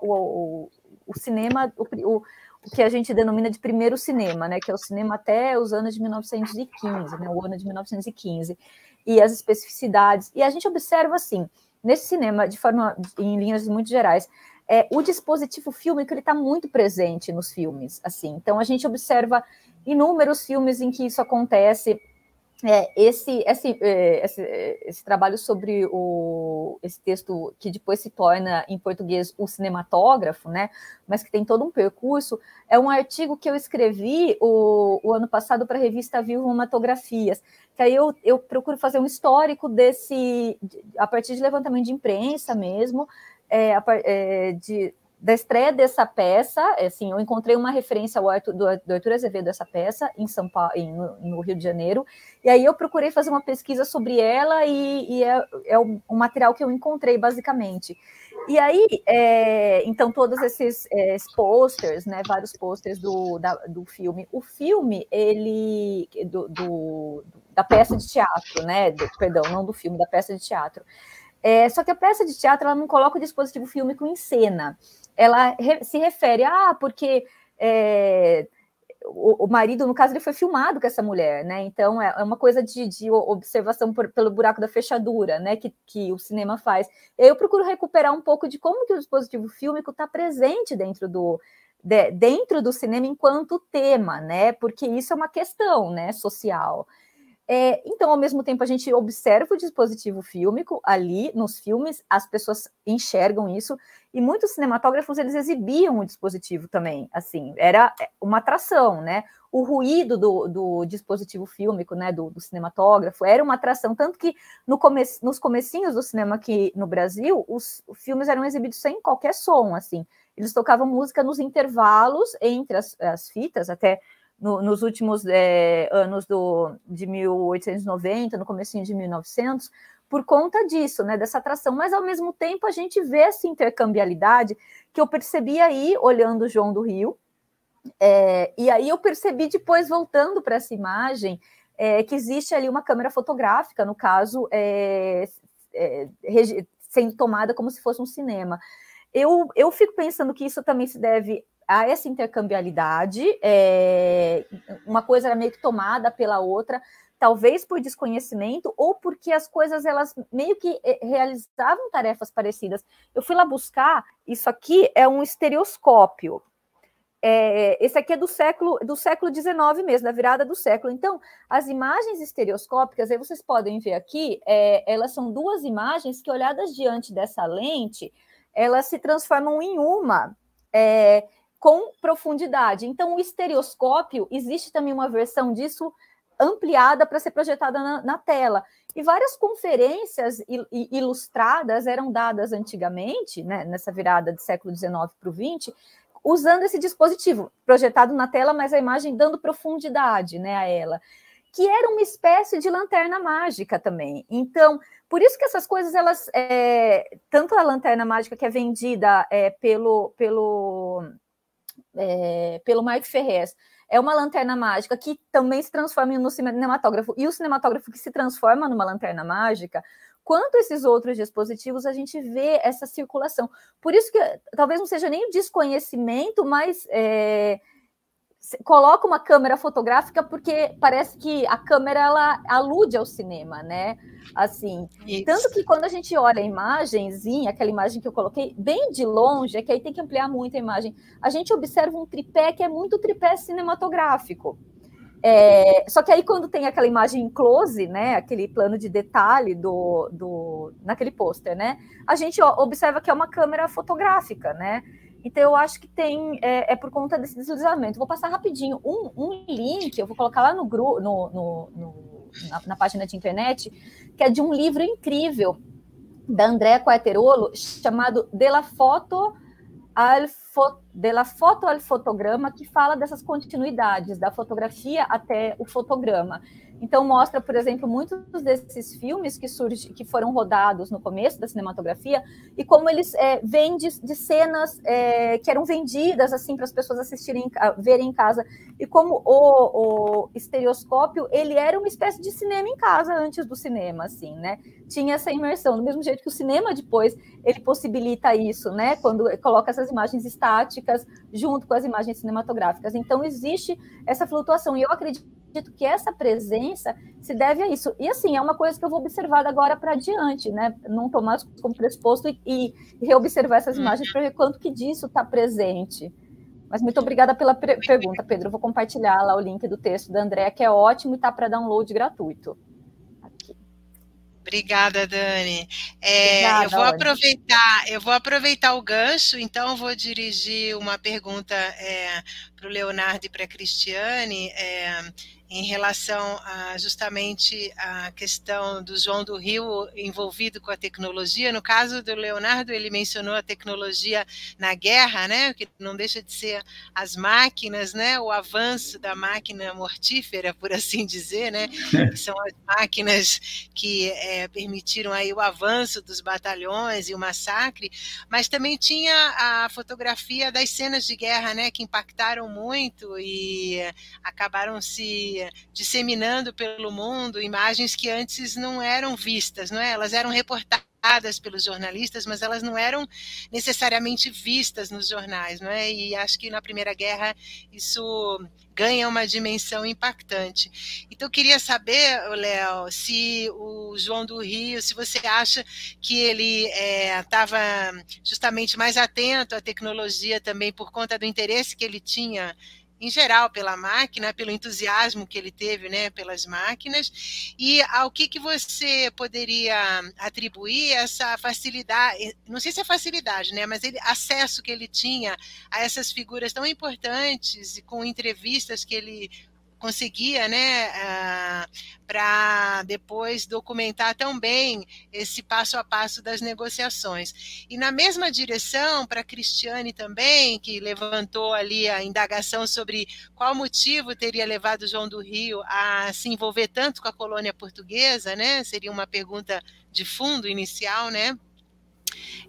o, o cinema, o, que a gente denomina de primeiro cinema, né, que é o cinema até os anos de 1915, né, o ano de 1915, e as especificidades. E a gente observa assim, nesse cinema, de forma em linhas muito gerais, é, o dispositivo fílmico ele está muito presente nos filmes, assim. Então a gente observa inúmeros filmes em que isso acontece é, esse, esse, é, esse, é, esse, trabalho sobre o, esse texto que depois se torna em português o cinematógrafo, né? Mas que tem todo um percurso, é um artigo que eu escrevi o, o ano passado para a revista Vivo Matografias, que aí eu, eu procuro fazer um histórico desse, a partir de levantamento de imprensa mesmo, é, é, de da estreia dessa peça, é assim, eu encontrei uma referência ao Arthur, do, do Arthur Azevedo dessa peça em São Paulo, em, no Rio de Janeiro, e aí eu procurei fazer uma pesquisa sobre ela e, e é, é um, material que eu encontrei basicamente. E aí, é, então todos esses, é, posters, né, vários posters do, da, do filme. O filme, ele do, do da peça de teatro, né, do, perdão, não do filme, da peça de teatro. É, só que a peça de teatro ela não coloca o dispositivo fílmico em cena. Ela re se refere a ah, porque é, o, o, marido, no caso, ele foi filmado com essa mulher, né? Então é, é uma coisa de, de observação por, pelo buraco da fechadura, né? Que, que o cinema faz. Eu procuro recuperar um pouco de como que o dispositivo fílmico está presente dentro do, de, dentro do cinema enquanto tema, né? Porque isso é uma questão, né? Social. É, então, ao mesmo tempo, a gente observa o dispositivo fílmico ali nos filmes, as pessoas enxergam isso, e muitos cinematógrafos eles exibiam o dispositivo também, assim, era é, uma atração, né? O ruído do, do dispositivo fílmico, né, do, do, cinematógrafo, era uma atração, tanto que no come, nos comecinhos do cinema aqui no Brasil, os filmes eram exibidos sem qualquer som, assim, eles tocavam música nos intervalos entre as, as fitas, até no, nos últimos é, anos do, de 1890, no comecinho de 1900, por conta disso, né, dessa atração. Mas, ao mesmo tempo, a gente vê essa intercambialidade que eu percebi aí, olhando o João do Rio, é, e aí eu percebi depois, voltando para essa imagem, é, que existe ali uma câmera fotográfica, no caso, é, é sendo tomada como se fosse um cinema. Eu, eu fico pensando que isso também se deve a essa intercambialidade, é, uma coisa era meio que tomada pela outra, talvez por desconhecimento ou porque as coisas elas meio que eh, realizavam tarefas parecidas. Eu fui lá buscar, isso aqui é um estereoscópio. É, esse aqui é do século do século XIX mesmo, da virada do século. Então, as imagens estereoscópicas, aí vocês podem ver aqui, é, elas são duas imagens que, olhadas diante dessa lente, elas se transformam em uma. É, com profundidade. Então, o estereoscópio, existe também uma versão disso ampliada para ser projetada na, na, tela. E várias conferências ilustradas eram dadas antigamente, né, nessa virada de século XIX para o XX, usando esse dispositivo, projetado na tela, mas a imagem dando profundidade né, a ela, que era uma espécie de lanterna mágica também. Então, por isso que essas coisas, elas, é, tanto a lanterna mágica que é vendida é, pelo, pelo é, pelo Mike Ferrez, é uma lanterna mágica que também se transforma no cinematógrafo, e o cinematógrafo que se transforma numa lanterna mágica, quanto esses outros dispositivos, a gente vê essa circulação. Por isso que talvez não seja nem o desconhecimento, mas é, coloca uma câmera fotográfica porque parece que a câmera ela alude ao cinema, né? Assim, Isso. tanto que quando a gente olha a imagenzinha, aquela imagem que eu coloquei bem de longe, é que aí tem que ampliar muito a imagem. A gente observa um tripé que é muito tripé cinematográfico. É, só que aí quando tem aquela imagem close, né, aquele plano de detalhe do, do naquele pôster, né, a gente observa que é uma câmera fotográfica, né? Então, eu acho que tem, é, é, por conta desse deslizamento. Vou passar rapidinho um, um link, eu vou colocar lá no, no, no, no na, na, página de internet, que é de um livro incrível da André Quaterolo, chamado De la Foto al fo, De la Foto al Fotograma, que fala dessas continuidades, da fotografia até o fotograma. Então mostra, por exemplo, muitos desses filmes que surge, que foram rodados no começo da cinematografia e como eles é, vêm de, de cenas é, que eram vendidas assim para as pessoas assistirem, verem em casa e como o, o estereoscópio ele era uma espécie de cinema em casa antes do cinema, assim, né? Tinha essa imersão do mesmo jeito que o cinema depois ele possibilita isso, né? Quando coloca essas imagens estáticas junto com as imagens cinematográficas. Então existe essa flutuação e eu acredito acredito que essa presença se deve a isso. E assim, é uma coisa que eu vou observar agora para adiante, né? Não tomar como pressuposto e, e reobservar essas uhum. imagens para ver quanto que disso está presente. Mas muito obrigada pela pergunta, Pedro. vou compartilhar lá o link do texto da Andréa, que é ótimo e está para download gratuito. Obrigada, Dani. É, Obrigada, eu vou Dani. aproveitar, eu vou aproveitar o gancho, então vou dirigir uma pergunta é, para o Leonardo e para a Cristiane. É, em relação a justamente a questão do João do Rio envolvido com a tecnologia. No caso do Leonardo, ele mencionou a tecnologia na guerra, né, que não deixa de ser as máquinas, né, o avanço da máquina mortífera, por assim dizer, né, que são as máquinas que é, permitiram aí o avanço dos batalhões e o massacre, mas também tinha a fotografia das cenas de guerra, né, que impactaram muito e é, acabaram se mídia, eh, disseminando pelo mundo imagens que antes não eram vistas, não é? Elas eram reportadas pelos jornalistas, mas elas não eram necessariamente vistas nos jornais, não é? E acho que na Primeira Guerra isso ganha uma dimensão impactante. Então, eu queria saber, Léo, se o João do Rio, se você acha que ele estava eh, é, justamente mais atento à tecnologia também por conta do interesse que ele tinha em geral pela máquina, pelo entusiasmo que ele teve, né, pelas máquinas, e ao que que você poderia atribuir essa facilidade, eh, não sei se é facilidade, né, mas ele acesso que ele tinha a essas figuras tão importantes e com entrevistas que ele conseguia, né, ah, para depois documentar também esse passo a passo das negociações. E na mesma direção, para Cristiane também, que levantou ali a indagação sobre qual motivo teria levado João do Rio a se envolver tanto com a colônia portuguesa, né? Seria uma pergunta de fundo inicial, né?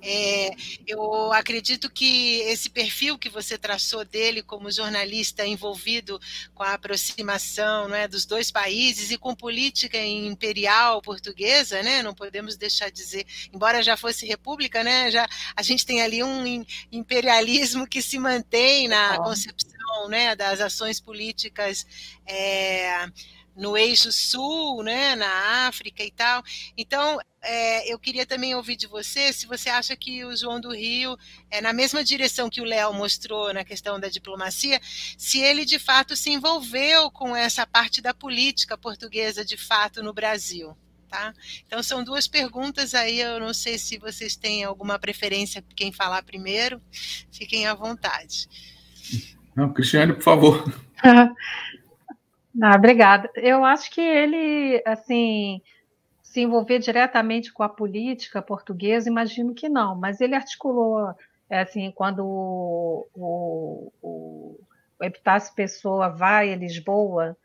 É, eu acredito que esse perfil que você traçou dele como jornalista envolvido com a aproximação não é, dos dois países e com política imperial portuguesa, né, não podemos deixar de dizer, embora já fosse república, né, já, a gente tem ali um imperialismo que se mantém na ah. concepção questão né, das ações políticas é, no eixo sul, né, na África e tal. Então, é, eu queria também ouvir de você se você acha que o João do Rio, é, na mesma direção que o Léo mostrou na questão da diplomacia, se ele de fato se envolveu com essa parte da política portuguesa de fato no Brasil. Tá? Então são duas perguntas aí, eu não sei se vocês têm alguma preferência quem falar primeiro, fiquem à vontade. Não, Cristiane, por favor. ah, obrigada. Eu acho que ele, assim, se envolver diretamente com a política portuguesa, imagino que não, mas ele articulou, é, assim, quando o, o, o, o Epitácio Pessoa vai a Lisboa,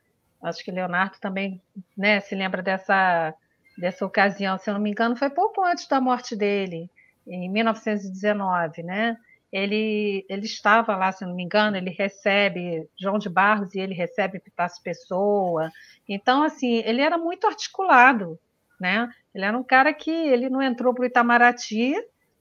acho que Leonardo também né, se lembra dessa, dessa ocasião, se eu não me engano, foi pouco antes da morte dele, em 1919, né? ele, ele estava lá, se não me engano, ele recebe João de Barros e ele recebe Pitácio Pessoa. Então, assim, ele era muito articulado, né? Ele era um cara que ele não entrou para o Itamaraty,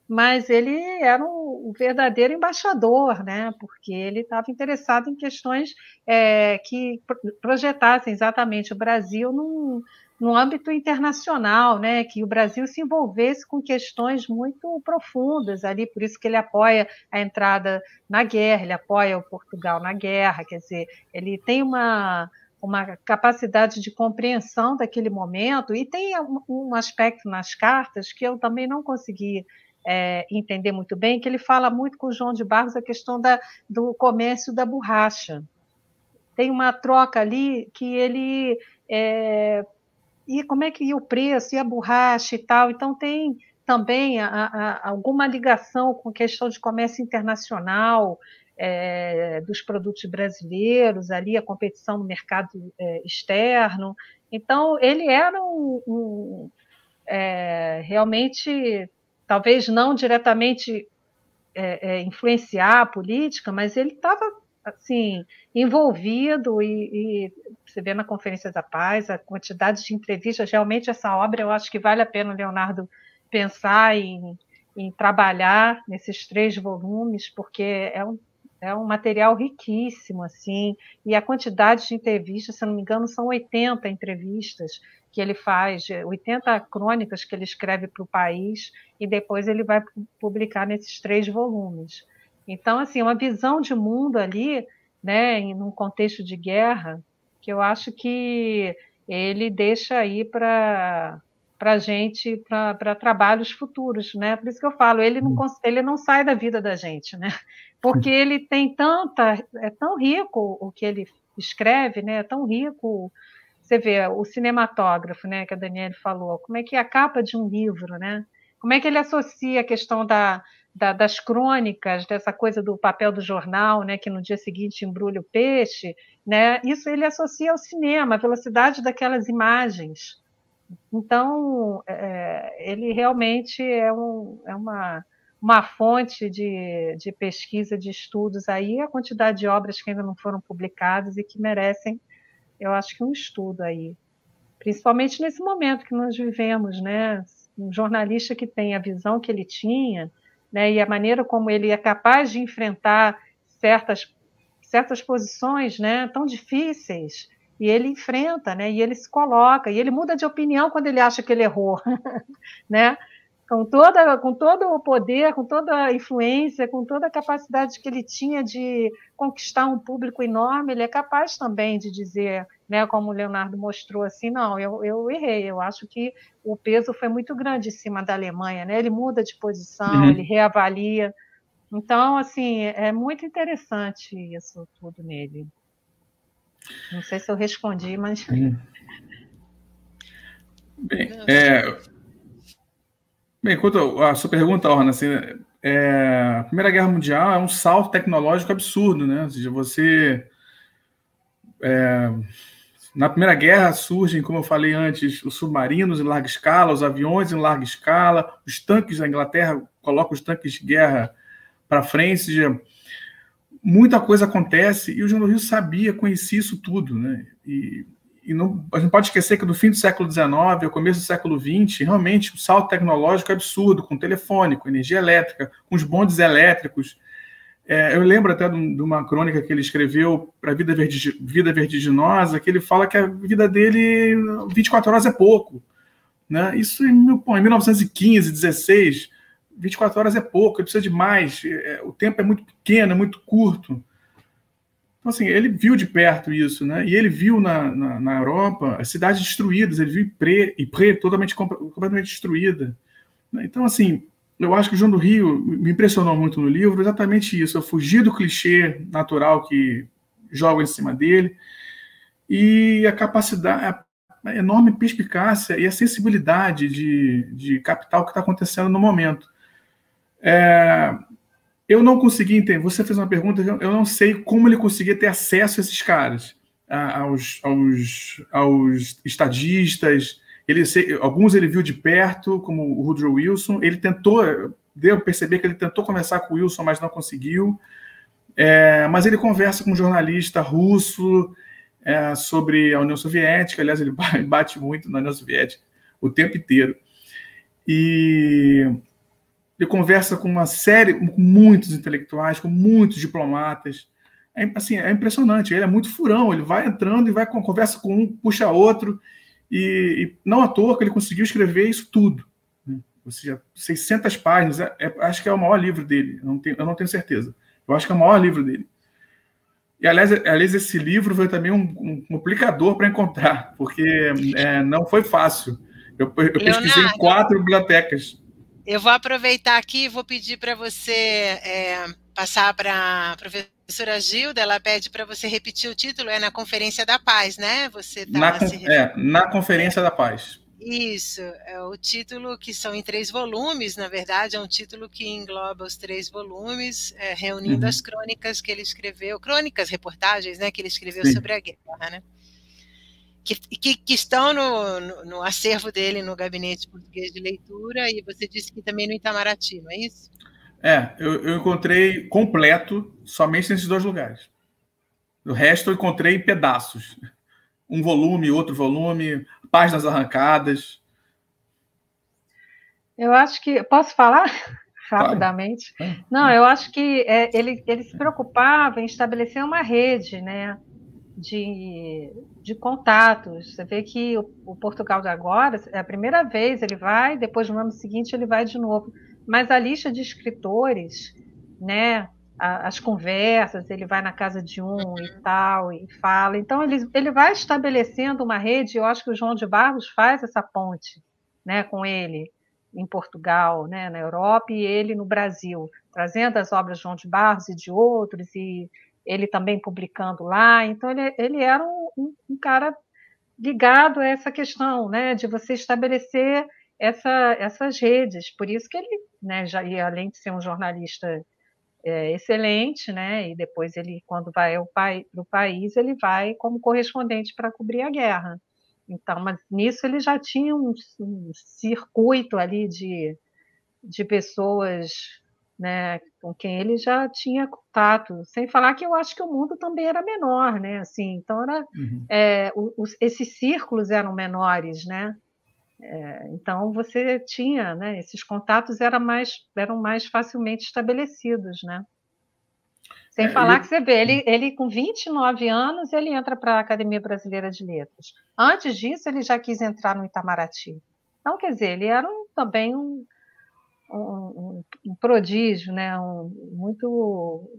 mas ele era um, um, verdadeiro embaixador, né? Porque ele estava interessado em questões é, que projetassem exatamente o Brasil num, no âmbito internacional, né, que o Brasil se envolvesse com questões muito profundas ali, por isso que ele apoia a entrada na guerra, ele apoia o Portugal na guerra, quer dizer, ele tem uma uma capacidade de compreensão daquele momento e tem um aspecto nas cartas que eu também não consegui é, entender muito bem, que ele fala muito com o João de Barros a questão da, do comércio da borracha. Tem uma troca ali que ele é, e como é que ia o preço, e a borracha e tal. Então, tem também a, a, alguma ligação com questão de comércio internacional é, dos produtos brasileiros, ali a competição no mercado é, externo. Então, ele era um, um é, realmente, talvez não diretamente é, é, influenciar a política, mas ele estava assim, envolvido e, e você vê na Conferência da Paz a quantidade de entrevistas. Realmente, essa obra, eu acho que vale a pena o Leonardo pensar em, em trabalhar nesses três volumes, porque é um, é um material riquíssimo, assim, e a quantidade de entrevistas, se não me engano, são 80 entrevistas que ele faz, 80 crônicas que ele escreve para o país, e depois ele vai publicar nesses três volumes. Então, assim, uma visão de mundo ali, né, em um contexto de guerra, que eu acho que ele deixa aí para para gente, para trabalhos futuros, né? Por isso que eu falo, ele não, hum. ele não sai da vida da gente, né? Porque ele tem tanta, é tão rico o que ele escreve, né? É tão rico. Você vê o cinematógrafo, né? Que a Daniele falou, como é que é a capa de um livro, né? Como é que ele associa a questão da, da, das crônicas, dessa coisa do papel do jornal, né, que no dia seguinte embrulha o peixe, né, isso ele associa ao cinema, a velocidade daquelas imagens. Então, é, ele realmente é, um, é uma, uma fonte de, de pesquisa, de estudos aí, a quantidade de obras que ainda não foram publicadas e que merecem, eu acho que um estudo aí. Principalmente nesse momento que nós vivemos, né? Um jornalista que tem a visão que ele tinha, né, e a maneira como ele é capaz de enfrentar certas, certas posições né, tão difíceis. E ele enfrenta, né, e ele se coloca, e ele muda de opinião quando ele acha que ele errou. né? com, toda, com todo o poder, com toda a influência, com toda a capacidade que ele tinha de conquistar um público enorme, ele é capaz também de dizer, né, como o Leonardo mostrou, assim, não, eu, eu errei, eu acho que o peso foi muito grande em cima da Alemanha, né? ele muda de posição, uhum. ele reavalia, então, assim, é muito interessante isso tudo nele. Não sei se eu respondi, mas... Uhum. Bem, é, Bem, quanto à sua pergunta, Orna, assim, é, a Primeira Guerra Mundial é um salto tecnológico absurdo, né? Ou seja, você. É, na Primeira Guerra surgem, como eu falei antes, os submarinos em larga escala, os aviões em larga escala, os tanques da Inglaterra colocam os tanques de guerra para frente. Seja, muita coisa acontece e o João do Rio sabia, conhecia isso tudo, né? E e não, a gente pode esquecer que do fim do século XIX ao começo do século XX, realmente o um salto tecnológico é absurdo, com telefone, com energia elétrica, com os bondes elétricos. É, eu lembro até de uma crônica que ele escreveu para Vida, Verdig, Vida Vertiginosa, que ele fala que a vida dele, 24 horas é pouco. Né? Isso em, pô, em 1915, 16, 24 horas é pouco, ele precisa de mais, é, o tempo é muito pequeno, é muito curto. Então, assim, ele viu de perto isso, né? E ele viu na, na, na Europa as cidades destruídas, ele viu Iprê, Iprê totalmente, completamente destruída. Né? Então, assim, eu acho que o João do Rio me impressionou muito no livro exatamente isso, a fugir do clichê natural que joga em cima dele e a capacidade, a enorme perspicácia e a sensibilidade de, de capital que está acontecendo no momento. É, eu não consegui entender. Você fez uma pergunta, eu não sei como ele conseguia ter acesso a esses caras, a, aos, aos, aos estadistas. Ele, alguns ele viu de perto, como o Woodrow Wilson. Ele tentou, deu perceber que ele tentou conversar com o Wilson, mas não conseguiu. É, mas ele conversa com um jornalista russo é, sobre a União Soviética. Aliás, ele bate muito na União Soviética o tempo inteiro. E ele conversa com uma série, com muitos intelectuais, com muitos diplomatas. É, assim, é impressionante. Ele é muito furão. Ele vai entrando e vai conversa com um, puxa outro. E, e não à toa que ele conseguiu escrever isso tudo. Né? Ou seja, 600 páginas. É, é, acho que é o maior livro dele. Eu não, tenho, eu não tenho certeza. Eu acho que é o maior livro dele. E, aliás, aliás, esse livro foi também um, um complicador para encontrar, porque é, não foi fácil. Eu, eu pesquisei em quatro bibliotecas. Eu vou aproveitar aqui e vou pedir para você é, passar para a professora Gilda. Ela pede para você repetir o título, é na Conferência da Paz, né? Você na, se... É, na Conferência da Paz. Isso, é o título que são em três volumes, na verdade, é um título que engloba os três volumes, é, reunindo uhum. as crônicas que ele escreveu, crônicas, reportagens, né, que ele escreveu Sim. sobre a guerra, né? que, que, que estão no, no, no, acervo dele no Gabinete Português de Leitura, e você disse que também no Itamaraty, não é isso? É, eu, eu encontrei completo somente nesses dois lugares. O resto eu encontrei em pedaços. Um volume, outro volume, páginas arrancadas. Eu acho que. Posso falar? rapidamente. Não, eu acho que é, ele, ele se preocupava em estabelecer uma rede, né? de, de contatos. Você vê que o, o, Portugal de agora é a primeira vez ele vai, depois no ano seguinte ele vai de novo. Mas a lista de escritores, né, a, as conversas, ele vai na casa de um e uhum. tal e fala. Então ele, ele vai estabelecendo uma rede. Eu acho que o João de Barros faz essa ponte, né, com ele em Portugal, né, na Europa e ele no Brasil, trazendo as obras de João de Barros e de outros e ele também publicando lá. Então, ele, ele era um, um, um cara ligado a essa questão né, de você estabelecer essa, essas redes. Por isso que ele, né, já, e além de ser um jornalista é, excelente, né, e depois ele, quando vai ao pai, do país, ele vai como correspondente para cobrir a guerra. Então, mas nisso ele já tinha um, um circuito ali de, de pessoas né, com quem ele já tinha contato, sem falar que eu acho que o mundo também era menor, né, assim, então era, uhum. é, os, esses círculos eram menores, né, é, então você tinha, né, esses contatos eram mais, eram mais facilmente estabelecidos, né, sem é, falar que você vê, ele, hum. ele com 29 anos, ele entra para a Academia Brasileira de Letras, antes disso ele já quis entrar no Itamaraty, então, quer dizer, ele era um, também um um, um prodígio, né? Um, muito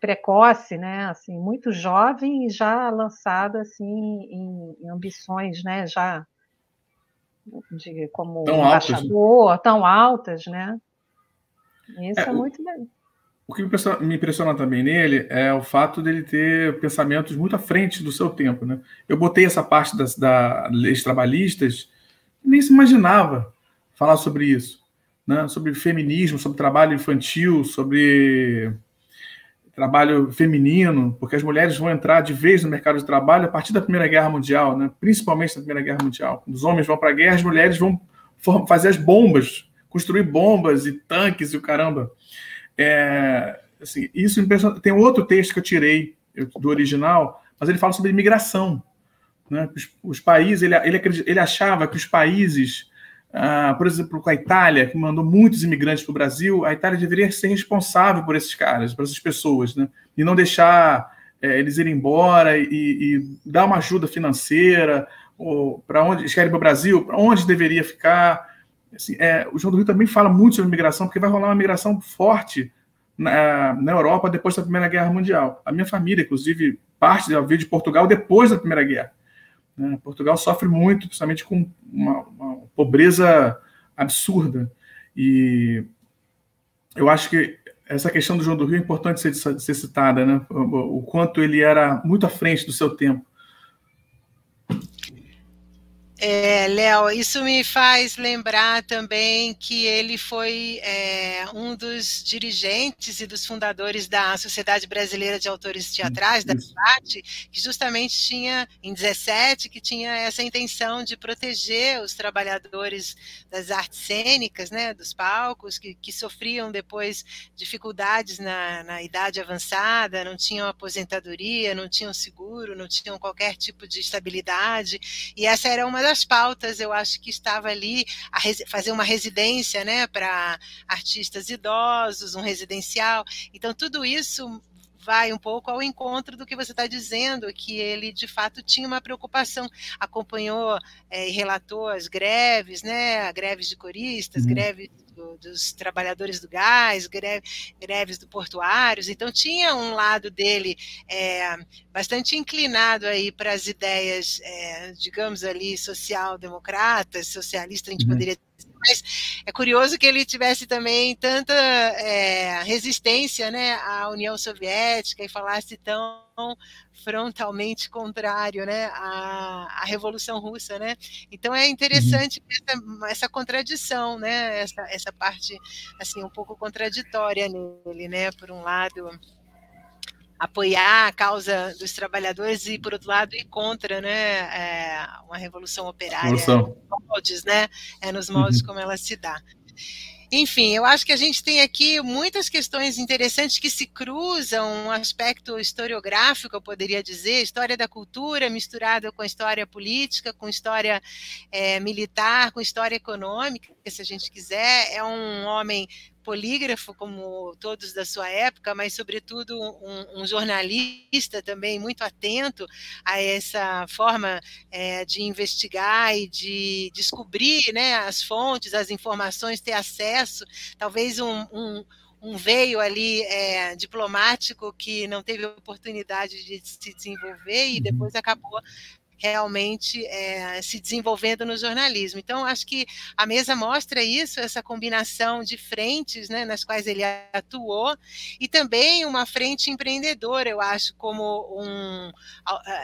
precoce, né? Assim, muito jovem e já lançado assim em, em ambições, né? Já de, como tão embaixador, altas, né? tão altas, né? Isso é, é muito bem. O que me impressiona, também nele é o fato dele ter pensamentos muito à frente do seu tempo. Né? Eu botei essa parte das da leis trabalhistas e nem se imaginava falar sobre isso né, sobre feminismo, sobre trabalho infantil, sobre trabalho feminino, porque as mulheres vão entrar de vez no mercado de trabalho a partir da Primeira Guerra Mundial, né, principalmente da Primeira Guerra Mundial. Quando os homens vão para a guerra, as mulheres vão fazer as bombas, construir bombas e tanques e o caramba. É, assim, isso é tem outro texto que eu tirei do original, mas ele fala sobre imigração. Né? Os, os países, ele, ele, ele achava que os países ah, por exemplo, com a Itália, que mandou muitos imigrantes para o Brasil, a Itália deveria ser responsável por esses caras, por essas pessoas, né? E não deixar é, eles irem embora e, e, dar uma ajuda financeira, ou para onde eles querem para o Brasil, para onde deveria ficar. Assim, é, o João do Rio também fala muito sobre imigração, porque vai rolar uma migração forte na, na Europa depois da Primeira Guerra Mundial. A minha família, inclusive, parte dela veio de Portugal depois da Primeira Guerra. Né? Portugal sofre muito, principalmente com uma, uma pobreza absurda. E eu acho que essa questão do João do Rio é importante ser, ser citada, né? O quanto ele era muito à frente do seu tempo. É, Léo, isso me faz lembrar também que ele foi é, um dos dirigentes e dos fundadores da Sociedade Brasileira de Autores Teatrais, da SBAT, que justamente tinha, em 17, que tinha essa intenção de proteger os trabalhadores das artes cênicas, né, dos palcos, que, que sofriam depois dificuldades na, na idade avançada, não tinham aposentadoria, não tinham seguro, não tinham qualquer tipo de estabilidade, e essa era uma das outras pautas, eu acho que estava ali a fazer uma residência né, para artistas idosos, um residencial. Então, tudo isso vai um pouco ao encontro do que você está dizendo, que ele de fato tinha uma preocupação, acompanhou é, e relatou as greves, né, greves de coristas, uhum. greves do, dos trabalhadores do gás, greve, greves do portuários, então tinha um lado dele é, bastante inclinado aí para as ideias, é, digamos ali, social-democratas, socialista, a gente uhum. poderia mas é curioso que ele tivesse também tanta é, resistência né, à União Soviética e falasse tão frontalmente contrário né, à, à Revolução Russa. Né? Então é interessante uhum. essa, essa, contradição, né, essa, essa parte assim um pouco contraditória nele, né? Por um lado apoiar a causa dos trabalhadores e, uhum. por outro lado, ir contra né, é, uma revolução operária revolução. nos moldes, né? É nos uhum. moldes uhum. como ela se dá. Enfim, eu acho que a gente tem aqui muitas questões interessantes que se cruzam, um aspecto historiográfico, eu poderia dizer, história da cultura misturada com história política, com história é, militar, com história econômica, se a gente quiser. É um homem polígrafo, como todos da sua época, mas, sobretudo, um, um jornalista também muito atento a essa forma é, de investigar e de descobrir né, as fontes, as informações, ter acesso, talvez um, um um veio ali é, diplomático que não teve oportunidade de se desenvolver e uhum. depois acabou realmente é, se desenvolvendo no jornalismo. Então, acho que a mesa mostra isso, essa combinação de frentes né, nas quais ele atuou, e também uma frente empreendedora, eu acho, como um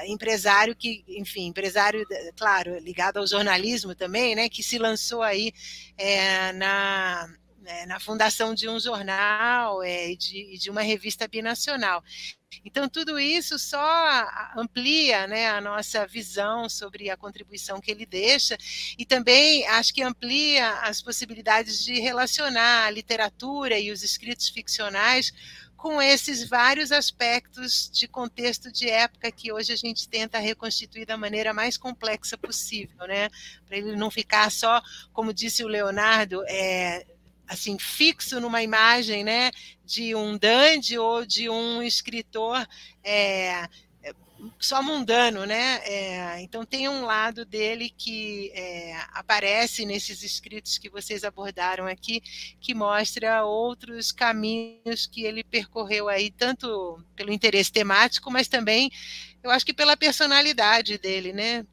empresário que, enfim, empresário, eh, claro, ligado ao jornalismo também, né, que se lançou aí é, na né, na fundação de um jornal é, e é, de, de, uma revista binacional. Então, tudo isso só amplia né, a nossa visão sobre a contribuição que ele deixa e também acho que amplia as possibilidades de relacionar a literatura e os escritos ficcionais com esses vários aspectos de contexto de época que hoje a gente tenta reconstituir da maneira mais complexa possível, né? Para ele não ficar só, como disse o Leonardo, é, assim fixo numa imagem, né, de um dandy ou de um escritor é, é, só mundano, né? É, então tem um lado dele que é, aparece nesses escritos que vocês abordaram aqui, que mostra outros caminhos que ele percorreu aí, tanto pelo interesse temático, mas também eu acho que pela personalidade dele, né?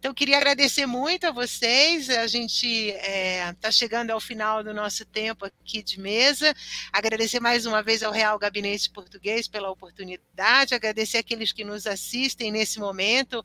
Então, queria agradecer muito a vocês. A gente está é, tá chegando ao final do nosso tempo aqui de mesa. Agradecer mais uma vez ao Real Gabinete Português pela oportunidade. Agradecer aqueles que nos assistem nesse momento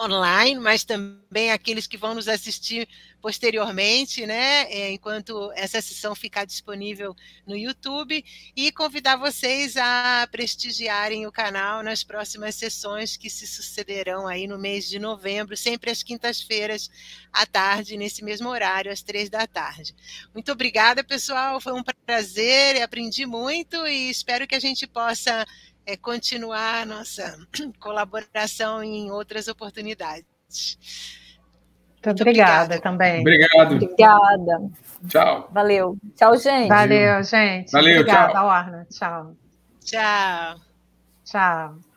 online, mas também aqueles que vão nos assistir posteriormente, né? É, enquanto essa sessão ficar disponível no YouTube e convidar vocês a prestigiarem o canal nas próximas sessões que se sucederão aí no mês de novembro, sempre às quintas-feiras à tarde, nesse mesmo horário, às três da tarde. Muito obrigada, pessoal. Foi um prazer, aprendi muito e espero que a gente possa é, continuar nossa colaboração em outras oportunidades. Muito, Muito obrigada, obrigada também. Obrigado. Obrigada. Tchau. Valeu. Tchau, gente. Valeu, gente. Valeu, obrigada, tchau. Orna. Tchau. Tchau. Tchau.